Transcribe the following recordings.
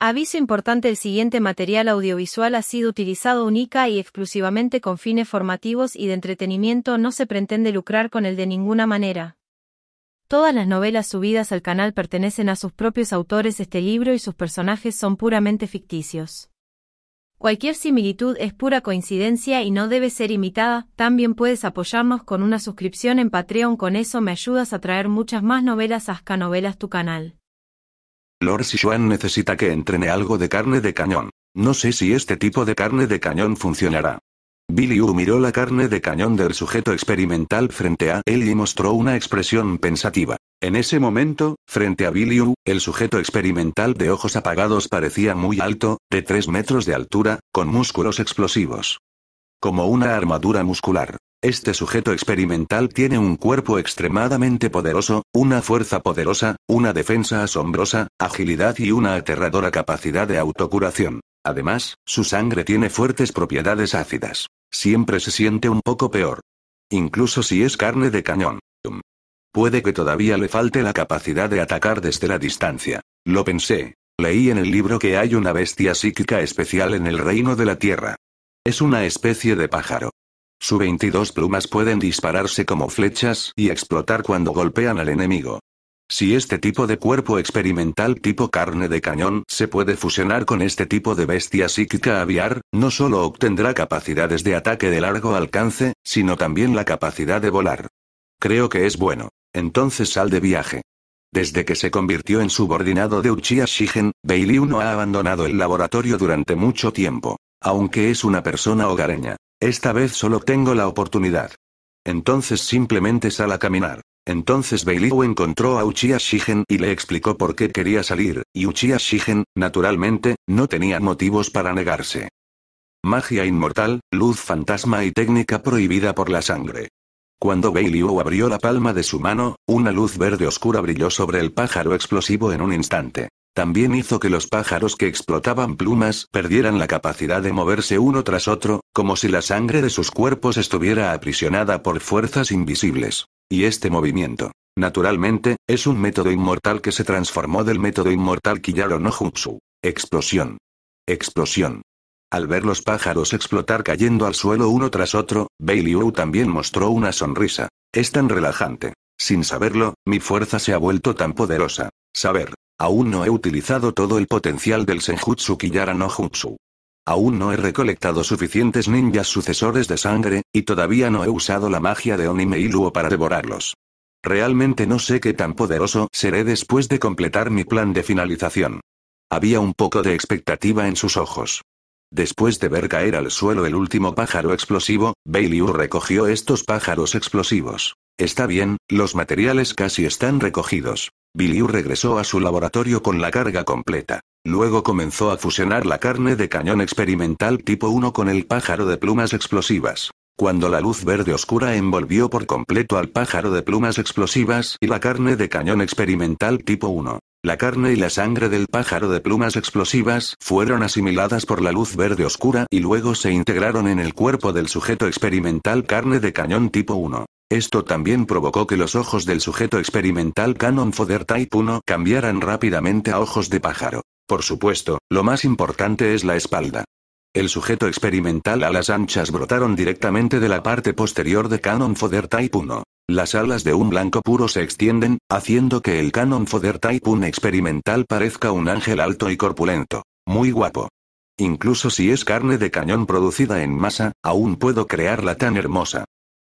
Aviso importante el siguiente material audiovisual ha sido utilizado única y exclusivamente con fines formativos y de entretenimiento no se pretende lucrar con él de ninguna manera. Todas las novelas subidas al canal pertenecen a sus propios autores este libro y sus personajes son puramente ficticios. Cualquier similitud es pura coincidencia y no debe ser imitada, también puedes apoyarnos con una suscripción en Patreon con eso me ayudas a traer muchas más novelas a Novelas tu canal. Lord Sichuan necesita que entrene algo de carne de cañón. No sé si este tipo de carne de cañón funcionará. Billy miró la carne de cañón del sujeto experimental frente a él y mostró una expresión pensativa. En ese momento, frente a Billy el sujeto experimental de ojos apagados parecía muy alto, de 3 metros de altura, con músculos explosivos. Como una armadura muscular. Este sujeto experimental tiene un cuerpo extremadamente poderoso, una fuerza poderosa, una defensa asombrosa, agilidad y una aterradora capacidad de autocuración. Además, su sangre tiene fuertes propiedades ácidas. Siempre se siente un poco peor. Incluso si es carne de cañón. Puede que todavía le falte la capacidad de atacar desde la distancia. Lo pensé. Leí en el libro que hay una bestia psíquica especial en el reino de la Tierra. Es una especie de pájaro. Su 22 plumas pueden dispararse como flechas y explotar cuando golpean al enemigo. Si este tipo de cuerpo experimental tipo carne de cañón se puede fusionar con este tipo de bestia psíquica aviar, no solo obtendrá capacidades de ataque de largo alcance, sino también la capacidad de volar. Creo que es bueno. Entonces sal de viaje. Desde que se convirtió en subordinado de Uchiha Shigen, Bailey no ha abandonado el laboratorio durante mucho tiempo. Aunque es una persona hogareña, esta vez solo tengo la oportunidad. Entonces simplemente sal a caminar. Entonces Beiliu encontró a Uchiha Shigen y le explicó por qué quería salir, y Uchiha Shigen, naturalmente, no tenía motivos para negarse. Magia inmortal, luz fantasma y técnica prohibida por la sangre. Cuando Beiliu abrió la palma de su mano, una luz verde oscura brilló sobre el pájaro explosivo en un instante. También hizo que los pájaros que explotaban plumas perdieran la capacidad de moverse uno tras otro, como si la sangre de sus cuerpos estuviera aprisionada por fuerzas invisibles. Y este movimiento, naturalmente, es un método inmortal que se transformó del método inmortal Kiyaro no Jutsu. Explosión. Explosión. Al ver los pájaros explotar cayendo al suelo uno tras otro, Wu también mostró una sonrisa. Es tan relajante. Sin saberlo, mi fuerza se ha vuelto tan poderosa. Saber. Aún no he utilizado todo el potencial del Senjutsu Kiyara Nojutsu. Aún no he recolectado suficientes ninjas sucesores de sangre, y todavía no he usado la magia de Onime Iluo para devorarlos. Realmente no sé qué tan poderoso seré después de completar mi plan de finalización. Había un poco de expectativa en sus ojos. Después de ver caer al suelo el último pájaro explosivo, Bailiu recogió estos pájaros explosivos. Está bien, los materiales casi están recogidos. Billyu regresó a su laboratorio con la carga completa. Luego comenzó a fusionar la carne de cañón experimental tipo 1 con el pájaro de plumas explosivas. Cuando la luz verde oscura envolvió por completo al pájaro de plumas explosivas y la carne de cañón experimental tipo 1, la carne y la sangre del pájaro de plumas explosivas fueron asimiladas por la luz verde oscura y luego se integraron en el cuerpo del sujeto experimental carne de cañón tipo 1. Esto también provocó que los ojos del sujeto experimental Canon Fodder Type 1 cambiaran rápidamente a ojos de pájaro. Por supuesto, lo más importante es la espalda. El sujeto experimental a las anchas brotaron directamente de la parte posterior de Canon Fodder Type 1. Las alas de un blanco puro se extienden, haciendo que el Canon Fodder Type 1 experimental parezca un ángel alto y corpulento. Muy guapo. Incluso si es carne de cañón producida en masa, aún puedo crearla tan hermosa.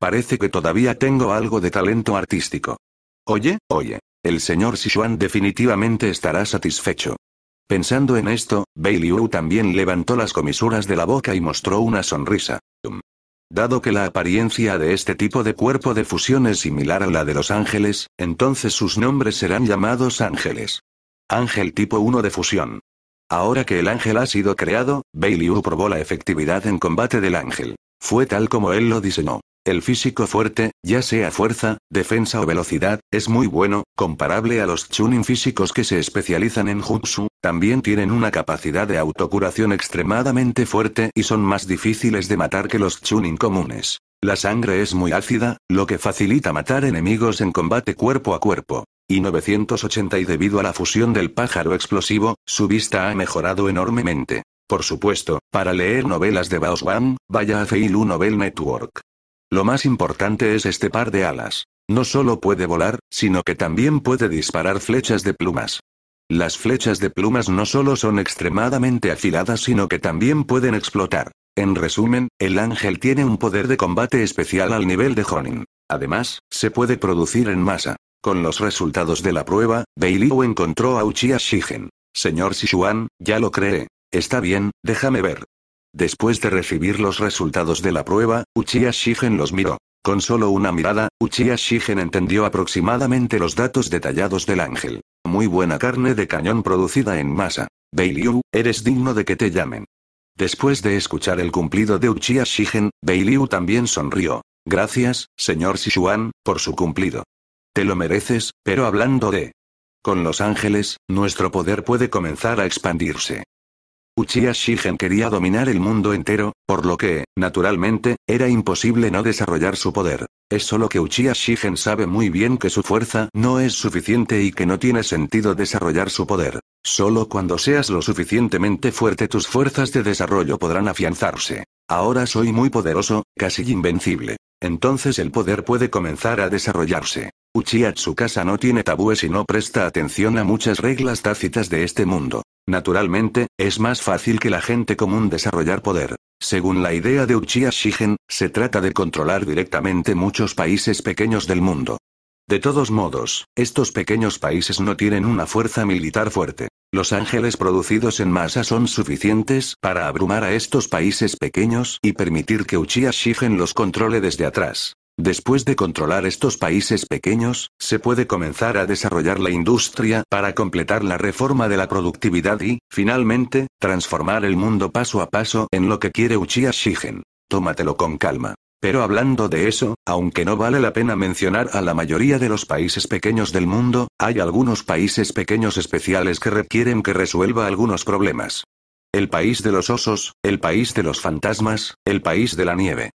Parece que todavía tengo algo de talento artístico. Oye, oye. El señor Sichuan definitivamente estará satisfecho. Pensando en esto, Bei también levantó las comisuras de la boca y mostró una sonrisa. Dado que la apariencia de este tipo de cuerpo de fusión es similar a la de los ángeles, entonces sus nombres serán llamados ángeles. Ángel tipo 1 de fusión. Ahora que el ángel ha sido creado, Bei probó la efectividad en combate del ángel. Fue tal como él lo diseñó. El físico fuerte, ya sea fuerza, defensa o velocidad, es muy bueno, comparable a los chunin físicos que se especializan en jutsu, también tienen una capacidad de autocuración extremadamente fuerte y son más difíciles de matar que los chunin comunes. La sangre es muy ácida, lo que facilita matar enemigos en combate cuerpo a cuerpo. Y 980 y debido a la fusión del pájaro explosivo, su vista ha mejorado enormemente. Por supuesto, para leer novelas de Baoswan, vaya a Feilu Novel Network. Lo más importante es este par de alas. No solo puede volar, sino que también puede disparar flechas de plumas. Las flechas de plumas no solo son extremadamente afiladas, sino que también pueden explotar. En resumen, el ángel tiene un poder de combate especial al nivel de Honin. Además, se puede producir en masa. Con los resultados de la prueba, Beiliu encontró a Uchiha Shigen. Señor Sichuan, ya lo cree. Está bien, déjame ver. Después de recibir los resultados de la prueba, Uchiha Shigen los miró. Con solo una mirada, Uchiha Shigen entendió aproximadamente los datos detallados del ángel. Muy buena carne de cañón producida en masa. Liu, eres digno de que te llamen. Después de escuchar el cumplido de Uchiha Shigen, Liu también sonrió. Gracias, señor Sichuan, por su cumplido. Te lo mereces, pero hablando de... Con los ángeles, nuestro poder puede comenzar a expandirse. Uchiha Shigen quería dominar el mundo entero, por lo que, naturalmente, era imposible no desarrollar su poder. Es solo que Uchiha Shigen sabe muy bien que su fuerza no es suficiente y que no tiene sentido desarrollar su poder. Solo cuando seas lo suficientemente fuerte tus fuerzas de desarrollo podrán afianzarse. Ahora soy muy poderoso, casi invencible. Entonces el poder puede comenzar a desarrollarse. Uchiha Tsukasa no tiene tabúes y no presta atención a muchas reglas tácitas de este mundo. Naturalmente, es más fácil que la gente común desarrollar poder. Según la idea de Uchiha Shigen, se trata de controlar directamente muchos países pequeños del mundo. De todos modos, estos pequeños países no tienen una fuerza militar fuerte. Los ángeles producidos en masa son suficientes para abrumar a estos países pequeños y permitir que Uchiha Shigen los controle desde atrás. Después de controlar estos países pequeños, se puede comenzar a desarrollar la industria para completar la reforma de la productividad y, finalmente, transformar el mundo paso a paso en lo que quiere Uchiha Shigen. Tómatelo con calma. Pero hablando de eso, aunque no vale la pena mencionar a la mayoría de los países pequeños del mundo, hay algunos países pequeños especiales que requieren que resuelva algunos problemas. El país de los osos, el país de los fantasmas, el país de la nieve.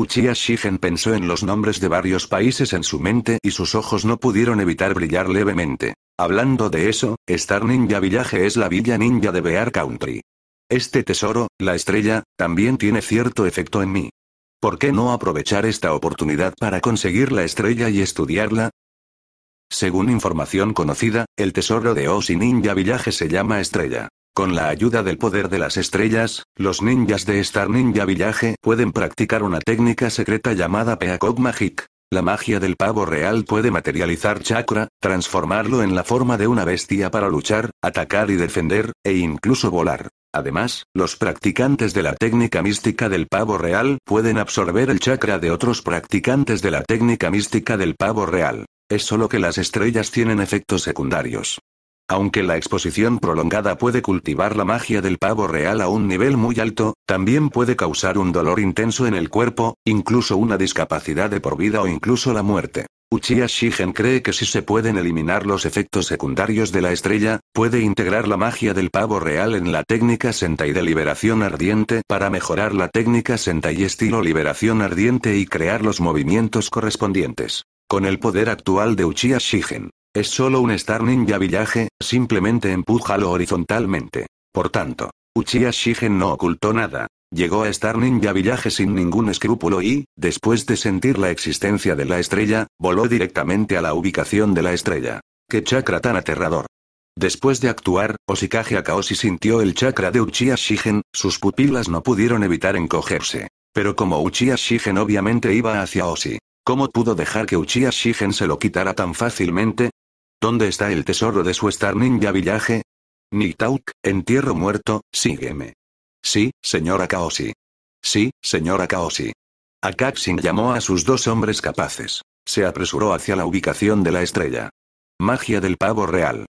Uchiha Shigen pensó en los nombres de varios países en su mente y sus ojos no pudieron evitar brillar levemente. Hablando de eso, Star Ninja Village es la villa ninja de Bear Country. Este tesoro, la estrella, también tiene cierto efecto en mí. ¿Por qué no aprovechar esta oportunidad para conseguir la estrella y estudiarla? Según información conocida, el tesoro de Osi Ninja Village se llama estrella. Con la ayuda del poder de las estrellas, los ninjas de Star Ninja Village pueden practicar una técnica secreta llamada Peacock Magic. La magia del pavo real puede materializar chakra, transformarlo en la forma de una bestia para luchar, atacar y defender, e incluso volar. Además, los practicantes de la técnica mística del pavo real pueden absorber el chakra de otros practicantes de la técnica mística del pavo real. Es solo que las estrellas tienen efectos secundarios. Aunque la exposición prolongada puede cultivar la magia del pavo real a un nivel muy alto, también puede causar un dolor intenso en el cuerpo, incluso una discapacidad de por vida o incluso la muerte. Uchiha Shigen cree que si se pueden eliminar los efectos secundarios de la estrella, puede integrar la magia del pavo real en la técnica Sentai de liberación ardiente para mejorar la técnica Sentai estilo liberación ardiente y crear los movimientos correspondientes. Con el poder actual de Uchiha Shigen, es solo un Star Ninja Villaje, simplemente empújalo horizontalmente. Por tanto, Uchiha Shigen no ocultó nada. Llegó a Star Ninja Villaje sin ningún escrúpulo y, después de sentir la existencia de la estrella, voló directamente a la ubicación de la estrella. ¡Qué chakra tan aterrador! Después de actuar, Oshikage Akaoshi sintió el chakra de Uchiha Shigen, sus pupilas no pudieron evitar encogerse. Pero como Uchiha Shigen obviamente iba hacia Osi, ¿cómo pudo dejar que Uchiha Shigen se lo quitara tan fácilmente? ¿Dónde está el tesoro de su Star Ninja Villaje? Nitauk, entierro muerto, sígueme. Sí, señora Kaoshi. Sí, señora Kaoshi. Akatsin llamó a sus dos hombres capaces. Se apresuró hacia la ubicación de la estrella. Magia del pavo real.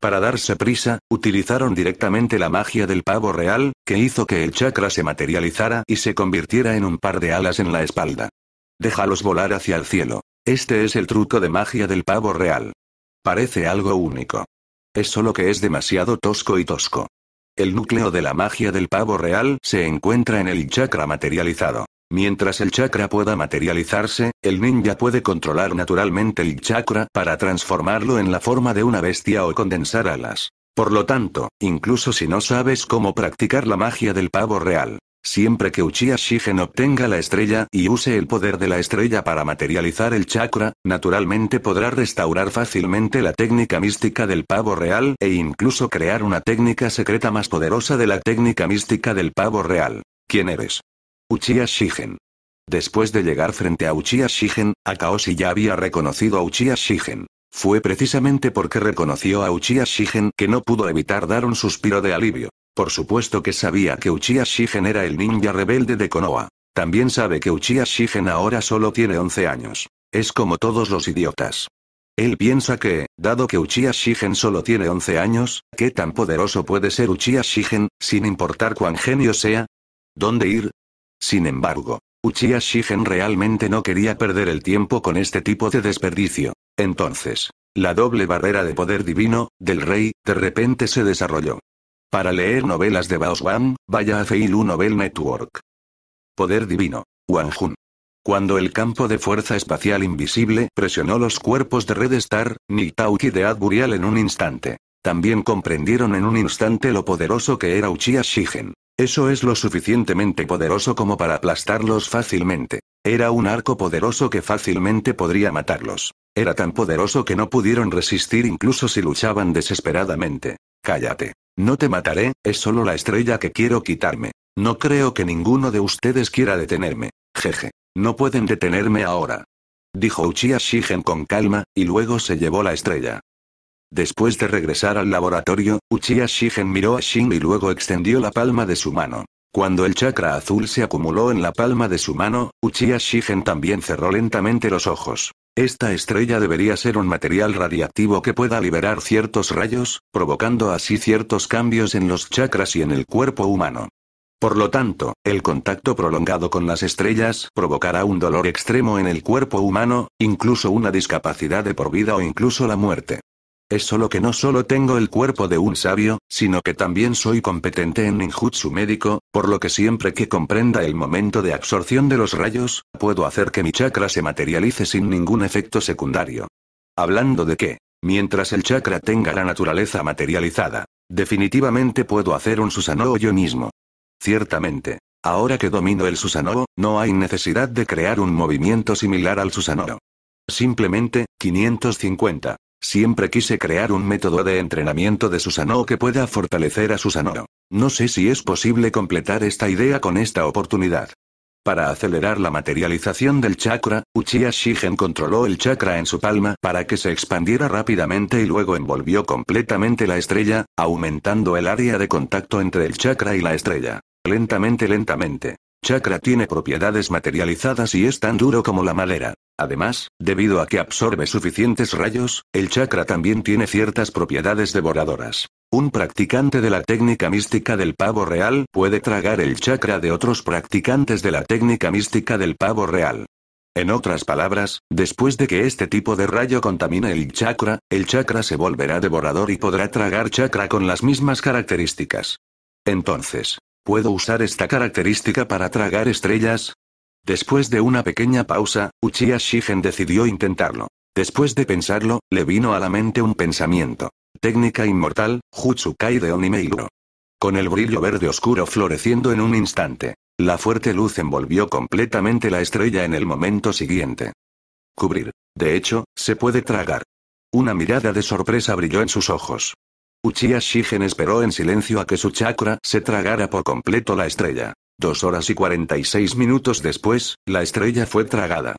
Para darse prisa, utilizaron directamente la magia del pavo real, que hizo que el chakra se materializara y se convirtiera en un par de alas en la espalda. Déjalos volar hacia el cielo. Este es el truco de magia del pavo real. Parece algo único. Es solo que es demasiado tosco y tosco. El núcleo de la magia del pavo real se encuentra en el chakra materializado. Mientras el chakra pueda materializarse, el ninja puede controlar naturalmente el chakra para transformarlo en la forma de una bestia o condensar alas. Por lo tanto, incluso si no sabes cómo practicar la magia del pavo real, Siempre que Uchiha Shigen obtenga la estrella y use el poder de la estrella para materializar el chakra, naturalmente podrá restaurar fácilmente la técnica mística del pavo real e incluso crear una técnica secreta más poderosa de la técnica mística del pavo real. ¿Quién eres? Uchiha Shigen. Después de llegar frente a Uchiha Shigen, Akaoshi ya había reconocido a Uchiha Shigen. Fue precisamente porque reconoció a Uchiha Shigen que no pudo evitar dar un suspiro de alivio. Por supuesto que sabía que Uchiha Shigen era el ninja rebelde de Konoha. También sabe que Uchiha Shigen ahora solo tiene 11 años. Es como todos los idiotas. Él piensa que, dado que Uchiha Shigen solo tiene 11 años, ¿qué tan poderoso puede ser Uchiha Shigen, sin importar cuán genio sea? ¿Dónde ir? Sin embargo, Uchiha Shigen realmente no quería perder el tiempo con este tipo de desperdicio. Entonces, la doble barrera de poder divino, del rey, de repente se desarrolló. Para leer novelas de Baoswan, vaya a Feilu Novel Network. Poder Divino. Jun. Cuando el campo de fuerza espacial invisible presionó los cuerpos de Red Star, ni Nitauki de Adburial en un instante. También comprendieron en un instante lo poderoso que era Uchiha Shigen. Eso es lo suficientemente poderoso como para aplastarlos fácilmente. Era un arco poderoso que fácilmente podría matarlos. Era tan poderoso que no pudieron resistir incluso si luchaban desesperadamente. Cállate. No te mataré, es solo la estrella que quiero quitarme. No creo que ninguno de ustedes quiera detenerme. Jeje. No pueden detenerme ahora. Dijo Uchiha Shigen con calma, y luego se llevó la estrella. Después de regresar al laboratorio, Uchiha Shigen miró a Shin y luego extendió la palma de su mano. Cuando el chakra azul se acumuló en la palma de su mano, Uchiha Shigen también cerró lentamente los ojos. Esta estrella debería ser un material radiactivo que pueda liberar ciertos rayos, provocando así ciertos cambios en los chakras y en el cuerpo humano. Por lo tanto, el contacto prolongado con las estrellas provocará un dolor extremo en el cuerpo humano, incluso una discapacidad de por vida o incluso la muerte. Es solo que no solo tengo el cuerpo de un sabio, sino que también soy competente en ninjutsu médico, por lo que siempre que comprenda el momento de absorción de los rayos, puedo hacer que mi chakra se materialice sin ningún efecto secundario. Hablando de que, mientras el chakra tenga la naturaleza materializada, definitivamente puedo hacer un Susanoo yo mismo. Ciertamente, ahora que domino el Susanoo, no hay necesidad de crear un movimiento similar al Susanoo. Simplemente, 550. Siempre quise crear un método de entrenamiento de Susanoo que pueda fortalecer a Susanoo. No sé si es posible completar esta idea con esta oportunidad. Para acelerar la materialización del chakra, Uchiha Shigen controló el chakra en su palma para que se expandiera rápidamente y luego envolvió completamente la estrella, aumentando el área de contacto entre el chakra y la estrella. Lentamente, lentamente chakra tiene propiedades materializadas y es tan duro como la madera. Además, debido a que absorbe suficientes rayos, el chakra también tiene ciertas propiedades devoradoras. Un practicante de la técnica mística del pavo real puede tragar el chakra de otros practicantes de la técnica mística del pavo real. En otras palabras, después de que este tipo de rayo contamine el chakra, el chakra se volverá devorador y podrá tragar chakra con las mismas características. Entonces, ¿Puedo usar esta característica para tragar estrellas? Después de una pequeña pausa, Uchiha Shigen decidió intentarlo. Después de pensarlo, le vino a la mente un pensamiento. Técnica inmortal, Jutsu Kai de Onimeiro. Con el brillo verde oscuro floreciendo en un instante, la fuerte luz envolvió completamente la estrella en el momento siguiente. Cubrir. De hecho, se puede tragar. Una mirada de sorpresa brilló en sus ojos. Uchiha Shigen esperó en silencio a que su chakra se tragara por completo la estrella. Dos horas y 46 minutos después, la estrella fue tragada.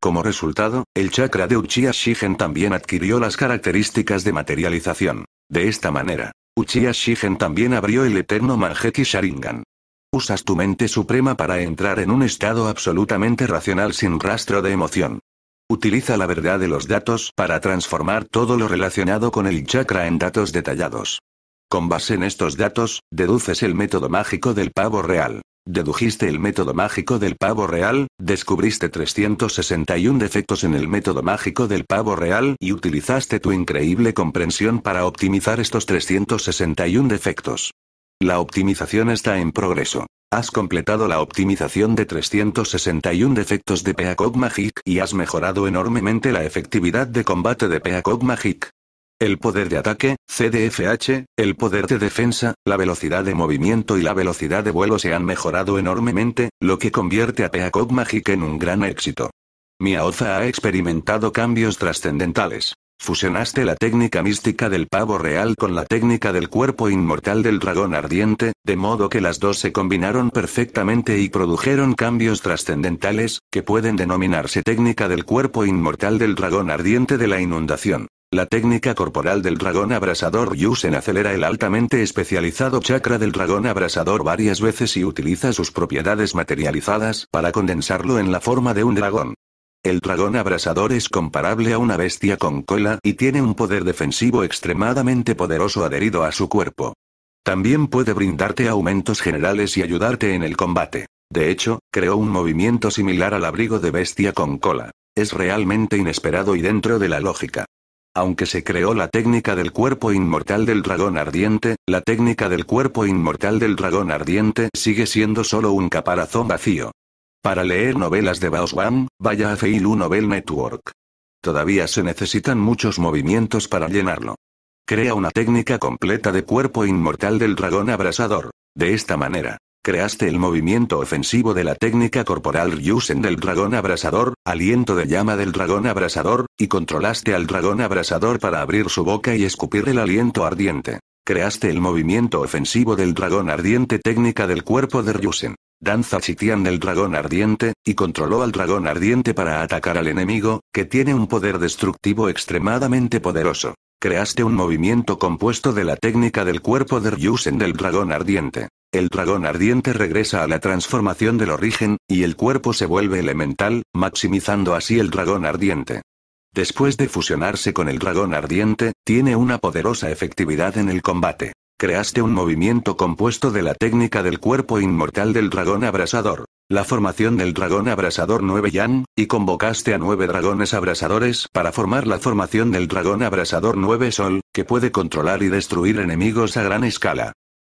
Como resultado, el chakra de Uchiha Shigen también adquirió las características de materialización. De esta manera, Uchiha Shigen también abrió el eterno Manjeki Sharingan. Usas tu mente suprema para entrar en un estado absolutamente racional sin rastro de emoción. Utiliza la verdad de los datos para transformar todo lo relacionado con el chakra en datos detallados. Con base en estos datos, deduces el método mágico del pavo real. Dedujiste el método mágico del pavo real, descubriste 361 defectos en el método mágico del pavo real y utilizaste tu increíble comprensión para optimizar estos 361 defectos. La optimización está en progreso. Has completado la optimización de 361 defectos de Peacock Magic y has mejorado enormemente la efectividad de combate de Peacock Magic. El poder de ataque, CDFH, el poder de defensa, la velocidad de movimiento y la velocidad de vuelo se han mejorado enormemente, lo que convierte a Peacock Magic en un gran éxito. Miaoza ha experimentado cambios trascendentales. Fusionaste la técnica mística del pavo real con la técnica del cuerpo inmortal del dragón ardiente, de modo que las dos se combinaron perfectamente y produjeron cambios trascendentales, que pueden denominarse técnica del cuerpo inmortal del dragón ardiente de la inundación. La técnica corporal del dragón abrasador Yusen acelera el altamente especializado chakra del dragón abrasador varias veces y utiliza sus propiedades materializadas para condensarlo en la forma de un dragón. El dragón abrasador es comparable a una bestia con cola y tiene un poder defensivo extremadamente poderoso adherido a su cuerpo. También puede brindarte aumentos generales y ayudarte en el combate. De hecho, creó un movimiento similar al abrigo de bestia con cola. Es realmente inesperado y dentro de la lógica. Aunque se creó la técnica del cuerpo inmortal del dragón ardiente, la técnica del cuerpo inmortal del dragón ardiente sigue siendo solo un caparazón vacío. Para leer novelas de Baoswam, vaya a Feilu Novel Network. Todavía se necesitan muchos movimientos para llenarlo. Crea una técnica completa de cuerpo inmortal del dragón abrasador. De esta manera, creaste el movimiento ofensivo de la técnica corporal Ryusen del dragón abrasador, aliento de llama del dragón abrasador, y controlaste al dragón abrasador para abrir su boca y escupir el aliento ardiente. Creaste el movimiento ofensivo del dragón ardiente técnica del cuerpo de Ryusen danza chitian del dragón ardiente, y controló al dragón ardiente para atacar al enemigo, que tiene un poder destructivo extremadamente poderoso. Creaste un movimiento compuesto de la técnica del cuerpo de Ryusen del dragón ardiente. El dragón ardiente regresa a la transformación del origen, y el cuerpo se vuelve elemental, maximizando así el dragón ardiente. Después de fusionarse con el dragón ardiente, tiene una poderosa efectividad en el combate. Creaste un movimiento compuesto de la técnica del cuerpo inmortal del dragón abrasador, la formación del dragón abrasador 9 Yan, y convocaste a nueve dragones abrasadores para formar la formación del dragón abrasador 9 Sol, que puede controlar y destruir enemigos a gran escala.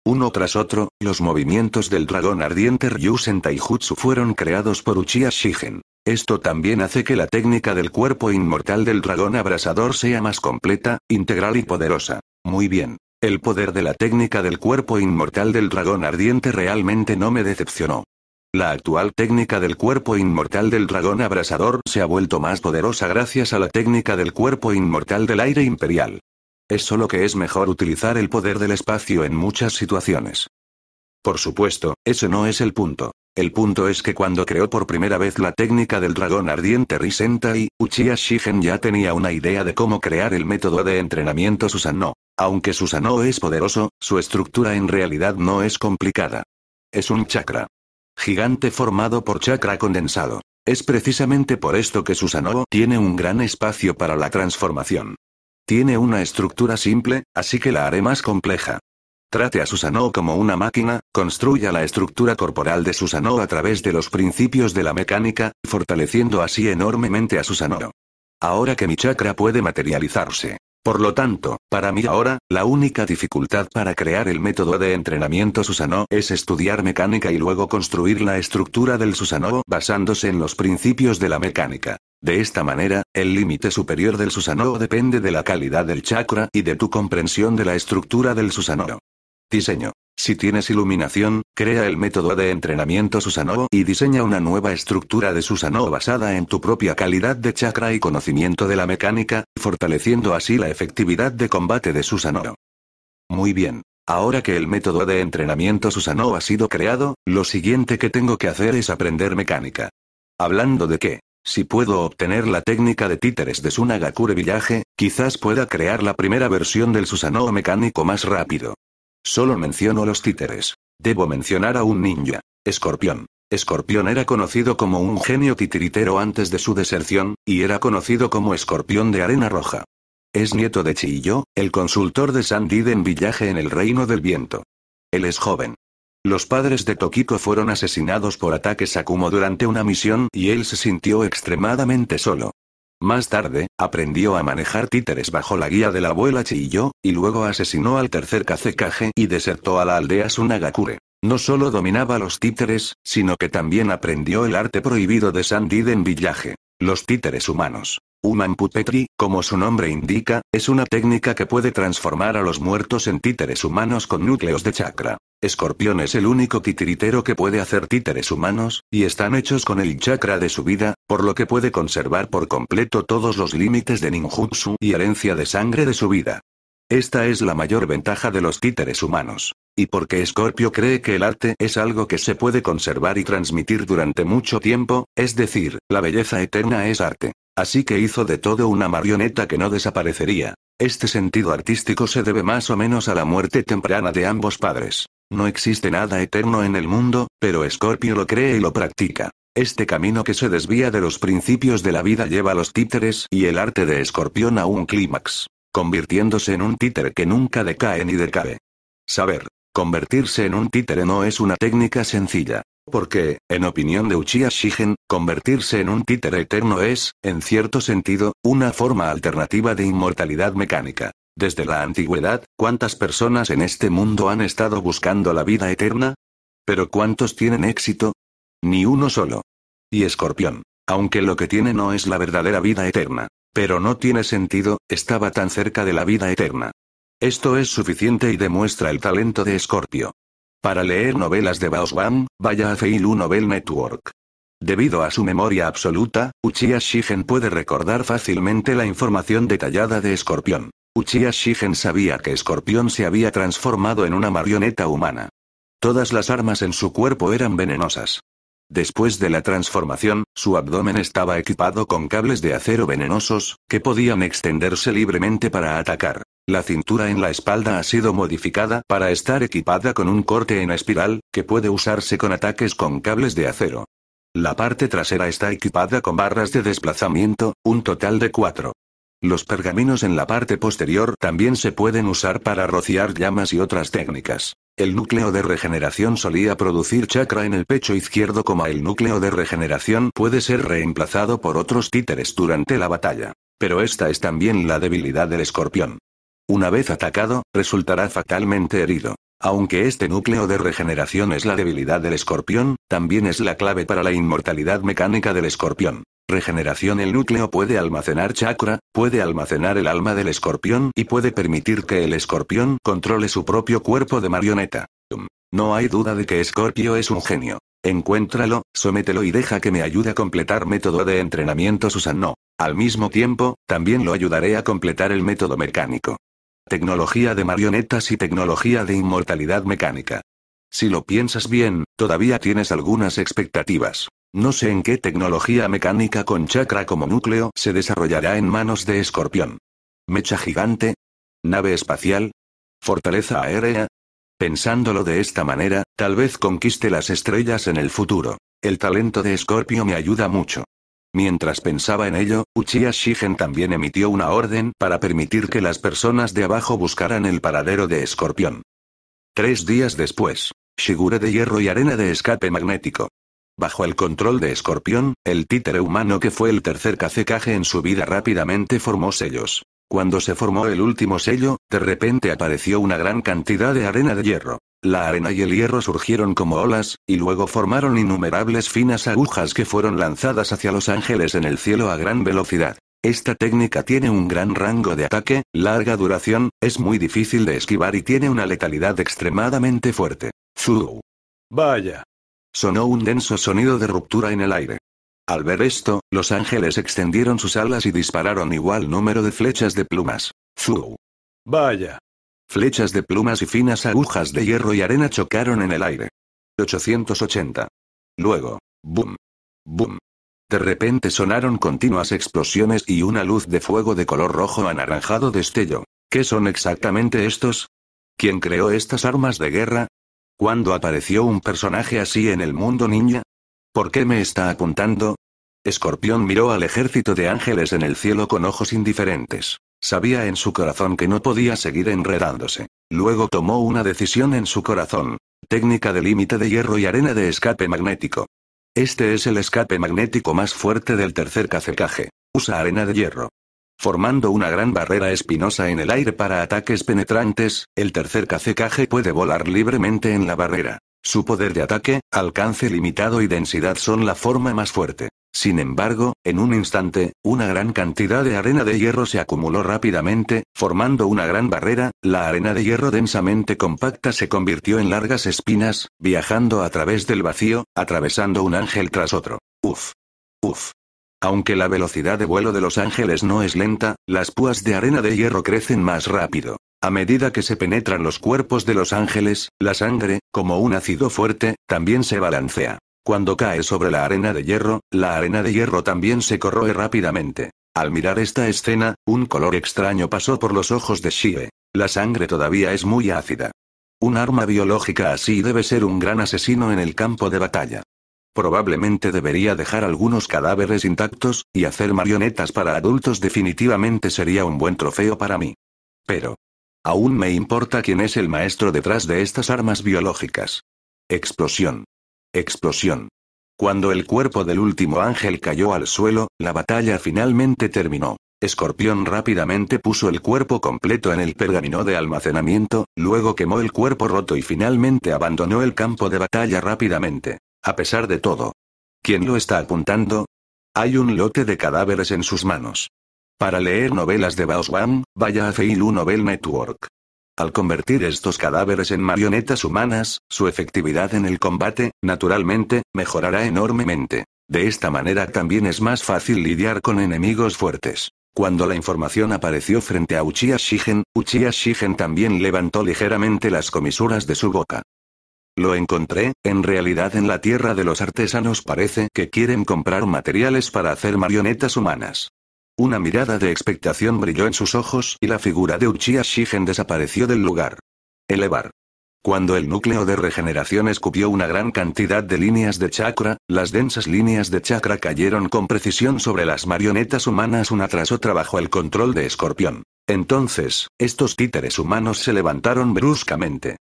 Uno tras otro, los movimientos del dragón ardiente Ryusen Taijutsu fueron creados por Uchiha Shigen. Esto también hace que la técnica del cuerpo inmortal del dragón abrasador sea más completa, integral y poderosa. Muy bien. El poder de la técnica del cuerpo inmortal del dragón ardiente realmente no me decepcionó. La actual técnica del cuerpo inmortal del dragón abrasador se ha vuelto más poderosa gracias a la técnica del cuerpo inmortal del aire imperial. Es solo que es mejor utilizar el poder del espacio en muchas situaciones. Por supuesto, ese no es el punto. El punto es que cuando creó por primera vez la técnica del dragón ardiente y Uchiha Shigen ya tenía una idea de cómo crear el método de entrenamiento Susanoo. Aunque Susanoo es poderoso, su estructura en realidad no es complicada. Es un chakra. Gigante formado por chakra condensado. Es precisamente por esto que Susanoo tiene un gran espacio para la transformación. Tiene una estructura simple, así que la haré más compleja. Trate a Susanoo como una máquina, construya la estructura corporal de Susanoo a través de los principios de la mecánica, fortaleciendo así enormemente a Susanoo. Ahora que mi chakra puede materializarse por lo tanto, para mí ahora, la única dificultad para crear el método de entrenamiento Susanoo es estudiar mecánica y luego construir la estructura del Susanoo basándose en los principios de la mecánica. De esta manera, el límite superior del Susanoo depende de la calidad del chakra y de tu comprensión de la estructura del Susanoo. Diseño. Si tienes iluminación, crea el método de entrenamiento Susanoo y diseña una nueva estructura de Susanoo basada en tu propia calidad de chakra y conocimiento de la mecánica, fortaleciendo así la efectividad de combate de Susanoo. Muy bien. Ahora que el método de entrenamiento Susanoo ha sido creado, lo siguiente que tengo que hacer es aprender mecánica. Hablando de qué, si puedo obtener la técnica de títeres de Sunagakure Village, quizás pueda crear la primera versión del Susanoo mecánico más rápido. Solo menciono los títeres. Debo mencionar a un ninja. Escorpión. Escorpión era conocido como un genio titiritero antes de su deserción, y era conocido como Escorpión de Arena Roja. Es nieto de Chiyo, el consultor de Sandy en Villaje en el Reino del Viento. Él es joven. Los padres de Tokiko fueron asesinados por ataques Akumo durante una misión y él se sintió extremadamente solo. Más tarde, aprendió a manejar títeres bajo la guía de la abuela Chiyo, y luego asesinó al tercer cacecaje y desertó a la aldea Sunagakure. No solo dominaba los títeres, sino que también aprendió el arte prohibido de en Villaje. Los títeres humanos. Human Puppetry, como su nombre indica, es una técnica que puede transformar a los muertos en títeres humanos con núcleos de chakra. Escorpión es el único titiritero que puede hacer títeres humanos, y están hechos con el chakra de su vida, por lo que puede conservar por completo todos los límites de ninjutsu y herencia de sangre de su vida. Esta es la mayor ventaja de los títeres humanos. Y porque Scorpio cree que el arte es algo que se puede conservar y transmitir durante mucho tiempo, es decir, la belleza eterna es arte. Así que hizo de todo una marioneta que no desaparecería. Este sentido artístico se debe más o menos a la muerte temprana de ambos padres. No existe nada eterno en el mundo, pero Scorpio lo cree y lo practica. Este camino que se desvía de los principios de la vida lleva a los títeres y el arte de Escorpión a un clímax, convirtiéndose en un títere que nunca decae ni decae. Saber, convertirse en un títere no es una técnica sencilla. Porque, en opinión de Uchiha Shigen, convertirse en un títere eterno es, en cierto sentido, una forma alternativa de inmortalidad mecánica. Desde la antigüedad, ¿cuántas personas en este mundo han estado buscando la vida eterna? Pero ¿cuántos tienen éxito? Ni uno solo. Y Escorpión, aunque lo que tiene no es la verdadera vida eterna, pero no tiene sentido, estaba tan cerca de la vida eterna. Esto es suficiente y demuestra el talento de Scorpio. Para leer novelas de Baoswan, vaya a Feilu Novel Network. Debido a su memoria absoluta, Uchiha Shigen puede recordar fácilmente la información detallada de Escorpión. Uchiha Shigen sabía que Escorpión se había transformado en una marioneta humana. Todas las armas en su cuerpo eran venenosas. Después de la transformación, su abdomen estaba equipado con cables de acero venenosos, que podían extenderse libremente para atacar. La cintura en la espalda ha sido modificada para estar equipada con un corte en espiral, que puede usarse con ataques con cables de acero. La parte trasera está equipada con barras de desplazamiento, un total de cuatro. Los pergaminos en la parte posterior también se pueden usar para rociar llamas y otras técnicas. El núcleo de regeneración solía producir chakra en el pecho izquierdo como el núcleo de regeneración puede ser reemplazado por otros títeres durante la batalla. Pero esta es también la debilidad del escorpión. Una vez atacado, resultará fatalmente herido. Aunque este núcleo de regeneración es la debilidad del escorpión, también es la clave para la inmortalidad mecánica del escorpión. Regeneración El núcleo puede almacenar chakra, puede almacenar el alma del escorpión y puede permitir que el escorpión controle su propio cuerpo de marioneta. No hay duda de que escorpio es un genio. Encuéntralo, somételo y deja que me ayude a completar método de entrenamiento Susan no. Al mismo tiempo, también lo ayudaré a completar el método mecánico. Tecnología de marionetas y tecnología de inmortalidad mecánica. Si lo piensas bien, todavía tienes algunas expectativas. No sé en qué tecnología mecánica con chakra como núcleo se desarrollará en manos de escorpión. Mecha gigante. Nave espacial. Fortaleza aérea. Pensándolo de esta manera, tal vez conquiste las estrellas en el futuro. El talento de Escorpio me ayuda mucho. Mientras pensaba en ello, Uchiha Shigen también emitió una orden para permitir que las personas de abajo buscaran el paradero de Escorpión. Tres días después. Shigure de hierro y arena de escape magnético. Bajo el control de Escorpión, el títere humano que fue el tercer cacecaje en su vida rápidamente formó sellos. Cuando se formó el último sello, de repente apareció una gran cantidad de arena de hierro. La arena y el hierro surgieron como olas, y luego formaron innumerables finas agujas que fueron lanzadas hacia los ángeles en el cielo a gran velocidad. Esta técnica tiene un gran rango de ataque, larga duración, es muy difícil de esquivar y tiene una letalidad extremadamente fuerte. Zuu. ¡Vaya! Sonó un denso sonido de ruptura en el aire. Al ver esto, los ángeles extendieron sus alas y dispararon igual número de flechas de plumas. Zuu. ¡Vaya! Flechas de plumas y finas agujas de hierro y arena chocaron en el aire. 880. Luego, ¡boom! ¡boom! De repente sonaron continuas explosiones y una luz de fuego de color rojo anaranjado destello. ¿Qué son exactamente estos? ¿Quién creó estas armas de guerra? ¿Cuándo apareció un personaje así en el mundo niña? ¿Por qué me está apuntando? Escorpión miró al ejército de ángeles en el cielo con ojos indiferentes. Sabía en su corazón que no podía seguir enredándose. Luego tomó una decisión en su corazón. Técnica de límite de hierro y arena de escape magnético. Este es el escape magnético más fuerte del tercer cacecaje. Usa arena de hierro formando una gran barrera espinosa en el aire para ataques penetrantes, el tercer cacecaje puede volar libremente en la barrera. Su poder de ataque, alcance limitado y densidad son la forma más fuerte. Sin embargo, en un instante, una gran cantidad de arena de hierro se acumuló rápidamente, formando una gran barrera, la arena de hierro densamente compacta se convirtió en largas espinas, viajando a través del vacío, atravesando un ángel tras otro. Uf. Uf. Aunque la velocidad de vuelo de los ángeles no es lenta, las púas de arena de hierro crecen más rápido. A medida que se penetran los cuerpos de los ángeles, la sangre, como un ácido fuerte, también se balancea. Cuando cae sobre la arena de hierro, la arena de hierro también se corroe rápidamente. Al mirar esta escena, un color extraño pasó por los ojos de Shie. La sangre todavía es muy ácida. Un arma biológica así debe ser un gran asesino en el campo de batalla. Probablemente debería dejar algunos cadáveres intactos, y hacer marionetas para adultos definitivamente sería un buen trofeo para mí. Pero. Aún me importa quién es el maestro detrás de estas armas biológicas. Explosión. Explosión. Cuando el cuerpo del último ángel cayó al suelo, la batalla finalmente terminó. Escorpión rápidamente puso el cuerpo completo en el pergamino de almacenamiento, luego quemó el cuerpo roto y finalmente abandonó el campo de batalla rápidamente. A pesar de todo. ¿Quién lo está apuntando? Hay un lote de cadáveres en sus manos. Para leer novelas de Baoswam, vaya a Feilu Novel Network. Al convertir estos cadáveres en marionetas humanas, su efectividad en el combate, naturalmente, mejorará enormemente. De esta manera también es más fácil lidiar con enemigos fuertes. Cuando la información apareció frente a Uchiha Shigen, Uchiha Shigen también levantó ligeramente las comisuras de su boca. Lo encontré, en realidad en la tierra de los artesanos parece que quieren comprar materiales para hacer marionetas humanas. Una mirada de expectación brilló en sus ojos y la figura de Uchiha Shigen desapareció del lugar. Elevar. Cuando el núcleo de regeneración escupió una gran cantidad de líneas de chakra, las densas líneas de chakra cayeron con precisión sobre las marionetas humanas una tras otra bajo el control de Escorpión. Entonces, estos títeres humanos se levantaron bruscamente.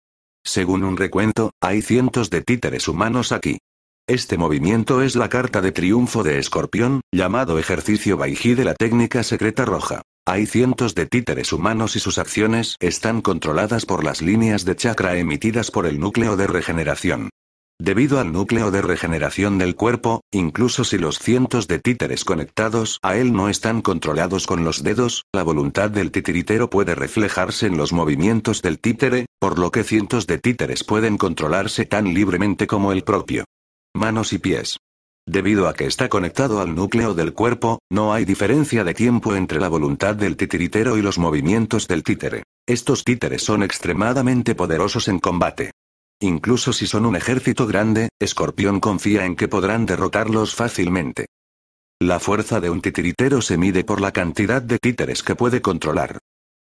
Según un recuento, hay cientos de títeres humanos aquí. Este movimiento es la carta de triunfo de Escorpión, llamado ejercicio Baiji de la técnica secreta roja. Hay cientos de títeres humanos y sus acciones están controladas por las líneas de chakra emitidas por el núcleo de regeneración. Debido al núcleo de regeneración del cuerpo, incluso si los cientos de títeres conectados a él no están controlados con los dedos, la voluntad del titiritero puede reflejarse en los movimientos del títere, por lo que cientos de títeres pueden controlarse tan libremente como el propio. Manos y pies. Debido a que está conectado al núcleo del cuerpo, no hay diferencia de tiempo entre la voluntad del titiritero y los movimientos del títere. Estos títeres son extremadamente poderosos en combate. Incluso si son un ejército grande, Escorpión confía en que podrán derrotarlos fácilmente. La fuerza de un titiritero se mide por la cantidad de títeres que puede controlar.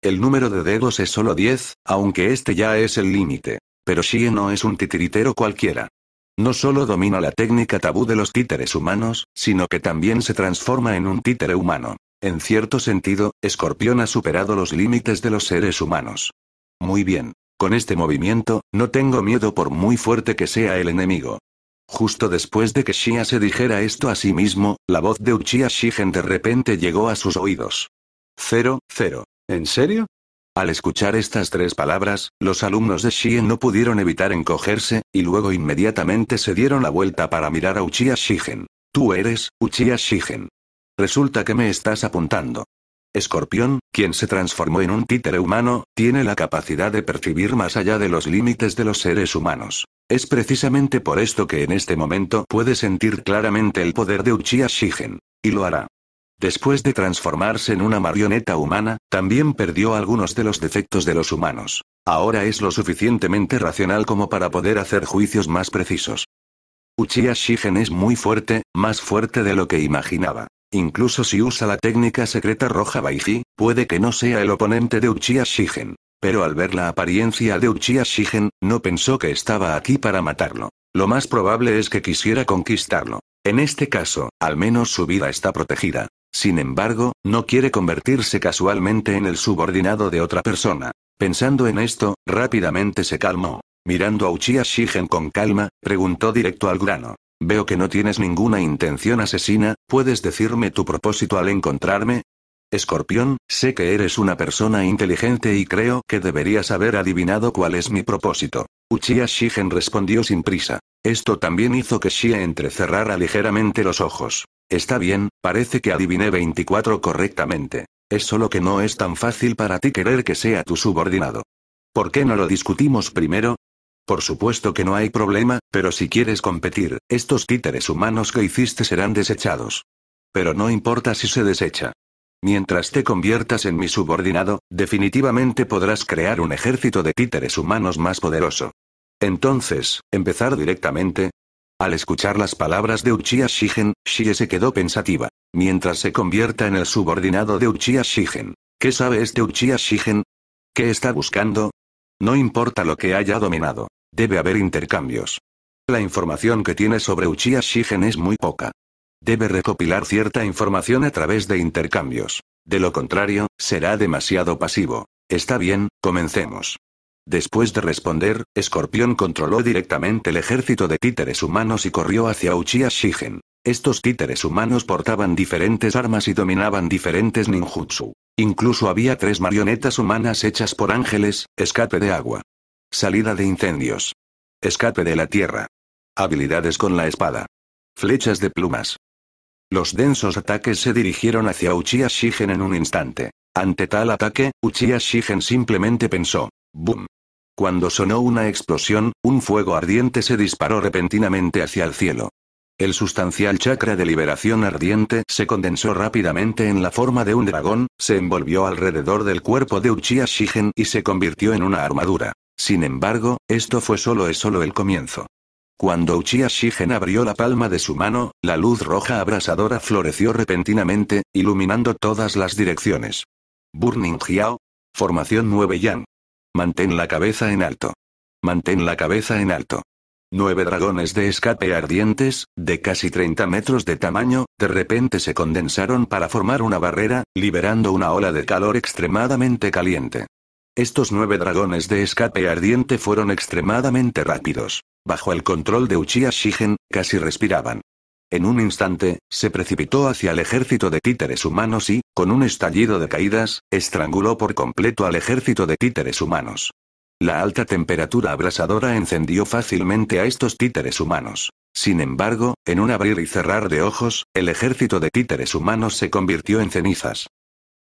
El número de dedos es solo 10, aunque este ya es el límite. Pero Shie no es un titiritero cualquiera. No solo domina la técnica tabú de los títeres humanos, sino que también se transforma en un títere humano. En cierto sentido, Escorpión ha superado los límites de los seres humanos. Muy bien. Con este movimiento, no tengo miedo por muy fuerte que sea el enemigo. Justo después de que Shia se dijera esto a sí mismo, la voz de Uchiha Shigen de repente llegó a sus oídos. Cero, cero. ¿En serio? Al escuchar estas tres palabras, los alumnos de Shien no pudieron evitar encogerse, y luego inmediatamente se dieron la vuelta para mirar a Uchiha Shigen. Tú eres, Uchiha Shigen. Resulta que me estás apuntando. Escorpión, quien se transformó en un títere humano, tiene la capacidad de percibir más allá de los límites de los seres humanos. Es precisamente por esto que en este momento puede sentir claramente el poder de Uchiha Shigen. Y lo hará. Después de transformarse en una marioneta humana, también perdió algunos de los defectos de los humanos. Ahora es lo suficientemente racional como para poder hacer juicios más precisos. Uchiha Shigen es muy fuerte, más fuerte de lo que imaginaba. Incluso si usa la técnica secreta roja Baiji, puede que no sea el oponente de Uchiha Shigen. Pero al ver la apariencia de Uchiha Shigen, no pensó que estaba aquí para matarlo. Lo más probable es que quisiera conquistarlo. En este caso, al menos su vida está protegida. Sin embargo, no quiere convertirse casualmente en el subordinado de otra persona. Pensando en esto, rápidamente se calmó. Mirando a Uchiha Shigen con calma, preguntó directo al grano. Veo que no tienes ninguna intención asesina, ¿puedes decirme tu propósito al encontrarme? Escorpión, sé que eres una persona inteligente y creo que deberías haber adivinado cuál es mi propósito. Uchiha Shigen respondió sin prisa. Esto también hizo que Shia entrecerrara ligeramente los ojos. Está bien, parece que adiviné 24 correctamente. Es solo que no es tan fácil para ti querer que sea tu subordinado. ¿Por qué no lo discutimos primero? Por supuesto que no hay problema, pero si quieres competir, estos títeres humanos que hiciste serán desechados. Pero no importa si se desecha. Mientras te conviertas en mi subordinado, definitivamente podrás crear un ejército de títeres humanos más poderoso. Entonces, empezar directamente. Al escuchar las palabras de Uchiha Shigen, Shie se quedó pensativa. Mientras se convierta en el subordinado de Uchiha Shigen. ¿Qué sabe este Uchiha Shigen? ¿Qué está buscando? No importa lo que haya dominado. Debe haber intercambios. La información que tiene sobre Uchiha Shigen es muy poca. Debe recopilar cierta información a través de intercambios. De lo contrario, será demasiado pasivo. Está bien, comencemos. Después de responder, Escorpión controló directamente el ejército de títeres humanos y corrió hacia Uchiha Shigen. Estos títeres humanos portaban diferentes armas y dominaban diferentes ninjutsu. Incluso había tres marionetas humanas hechas por ángeles, escape de agua. Salida de incendios. Escape de la tierra. Habilidades con la espada. Flechas de plumas. Los densos ataques se dirigieron hacia Uchiha Shigen en un instante. Ante tal ataque, Uchiha Shigen simplemente pensó. ¡Bum! Cuando sonó una explosión, un fuego ardiente se disparó repentinamente hacia el cielo. El sustancial chakra de liberación ardiente se condensó rápidamente en la forma de un dragón, se envolvió alrededor del cuerpo de Uchiha Shigen y se convirtió en una armadura. Sin embargo, esto fue solo es solo el comienzo. Cuando Uchiha Shigen abrió la palma de su mano, la luz roja abrasadora floreció repentinamente, iluminando todas las direcciones. Burning Hiao. Formación 9 Yang. Mantén la cabeza en alto. Mantén la cabeza en alto. Nueve dragones de escape ardientes, de casi 30 metros de tamaño, de repente se condensaron para formar una barrera, liberando una ola de calor extremadamente caliente. Estos nueve dragones de escape ardiente fueron extremadamente rápidos. Bajo el control de Uchiha Shigen, casi respiraban. En un instante, se precipitó hacia el ejército de títeres humanos y, con un estallido de caídas, estranguló por completo al ejército de títeres humanos. La alta temperatura abrasadora encendió fácilmente a estos títeres humanos. Sin embargo, en un abrir y cerrar de ojos, el ejército de títeres humanos se convirtió en cenizas.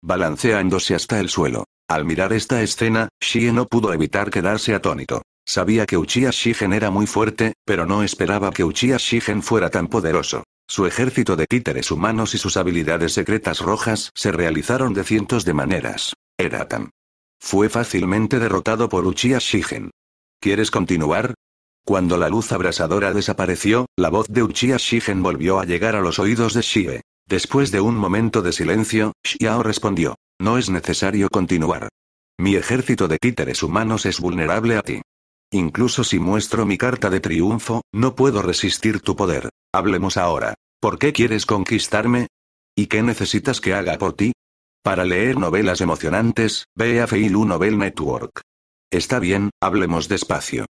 Balanceándose hasta el suelo. Al mirar esta escena, Shi no pudo evitar quedarse atónito. Sabía que Uchiha Shigen era muy fuerte, pero no esperaba que Uchiha Shigen fuera tan poderoso. Su ejército de títeres humanos y sus habilidades secretas rojas se realizaron de cientos de maneras. Era tan fue fácilmente derrotado por Uchiha Shigen. ¿Quieres continuar? Cuando la luz abrasadora desapareció, la voz de Uchiha Shigen volvió a llegar a los oídos de Shie. Después de un momento de silencio, Xiao respondió. No es necesario continuar. Mi ejército de títeres humanos es vulnerable a ti. Incluso si muestro mi carta de triunfo, no puedo resistir tu poder. Hablemos ahora. ¿Por qué quieres conquistarme? ¿Y qué necesitas que haga por ti? Para leer novelas emocionantes, a Feilu Novel Network. Está bien, hablemos despacio.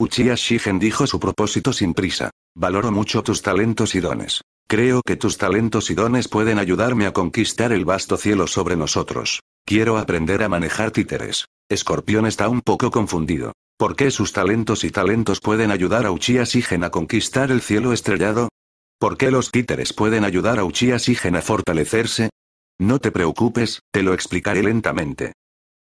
Uchiha Shigen dijo su propósito sin prisa. Valoro mucho tus talentos y dones. Creo que tus talentos y dones pueden ayudarme a conquistar el vasto cielo sobre nosotros. Quiero aprender a manejar títeres. Escorpión está un poco confundido. ¿Por qué sus talentos y talentos pueden ayudar a Uchiha Shigen a conquistar el cielo estrellado? ¿Por qué los títeres pueden ayudar a Uchiha Shigen a fortalecerse? No te preocupes, te lo explicaré lentamente.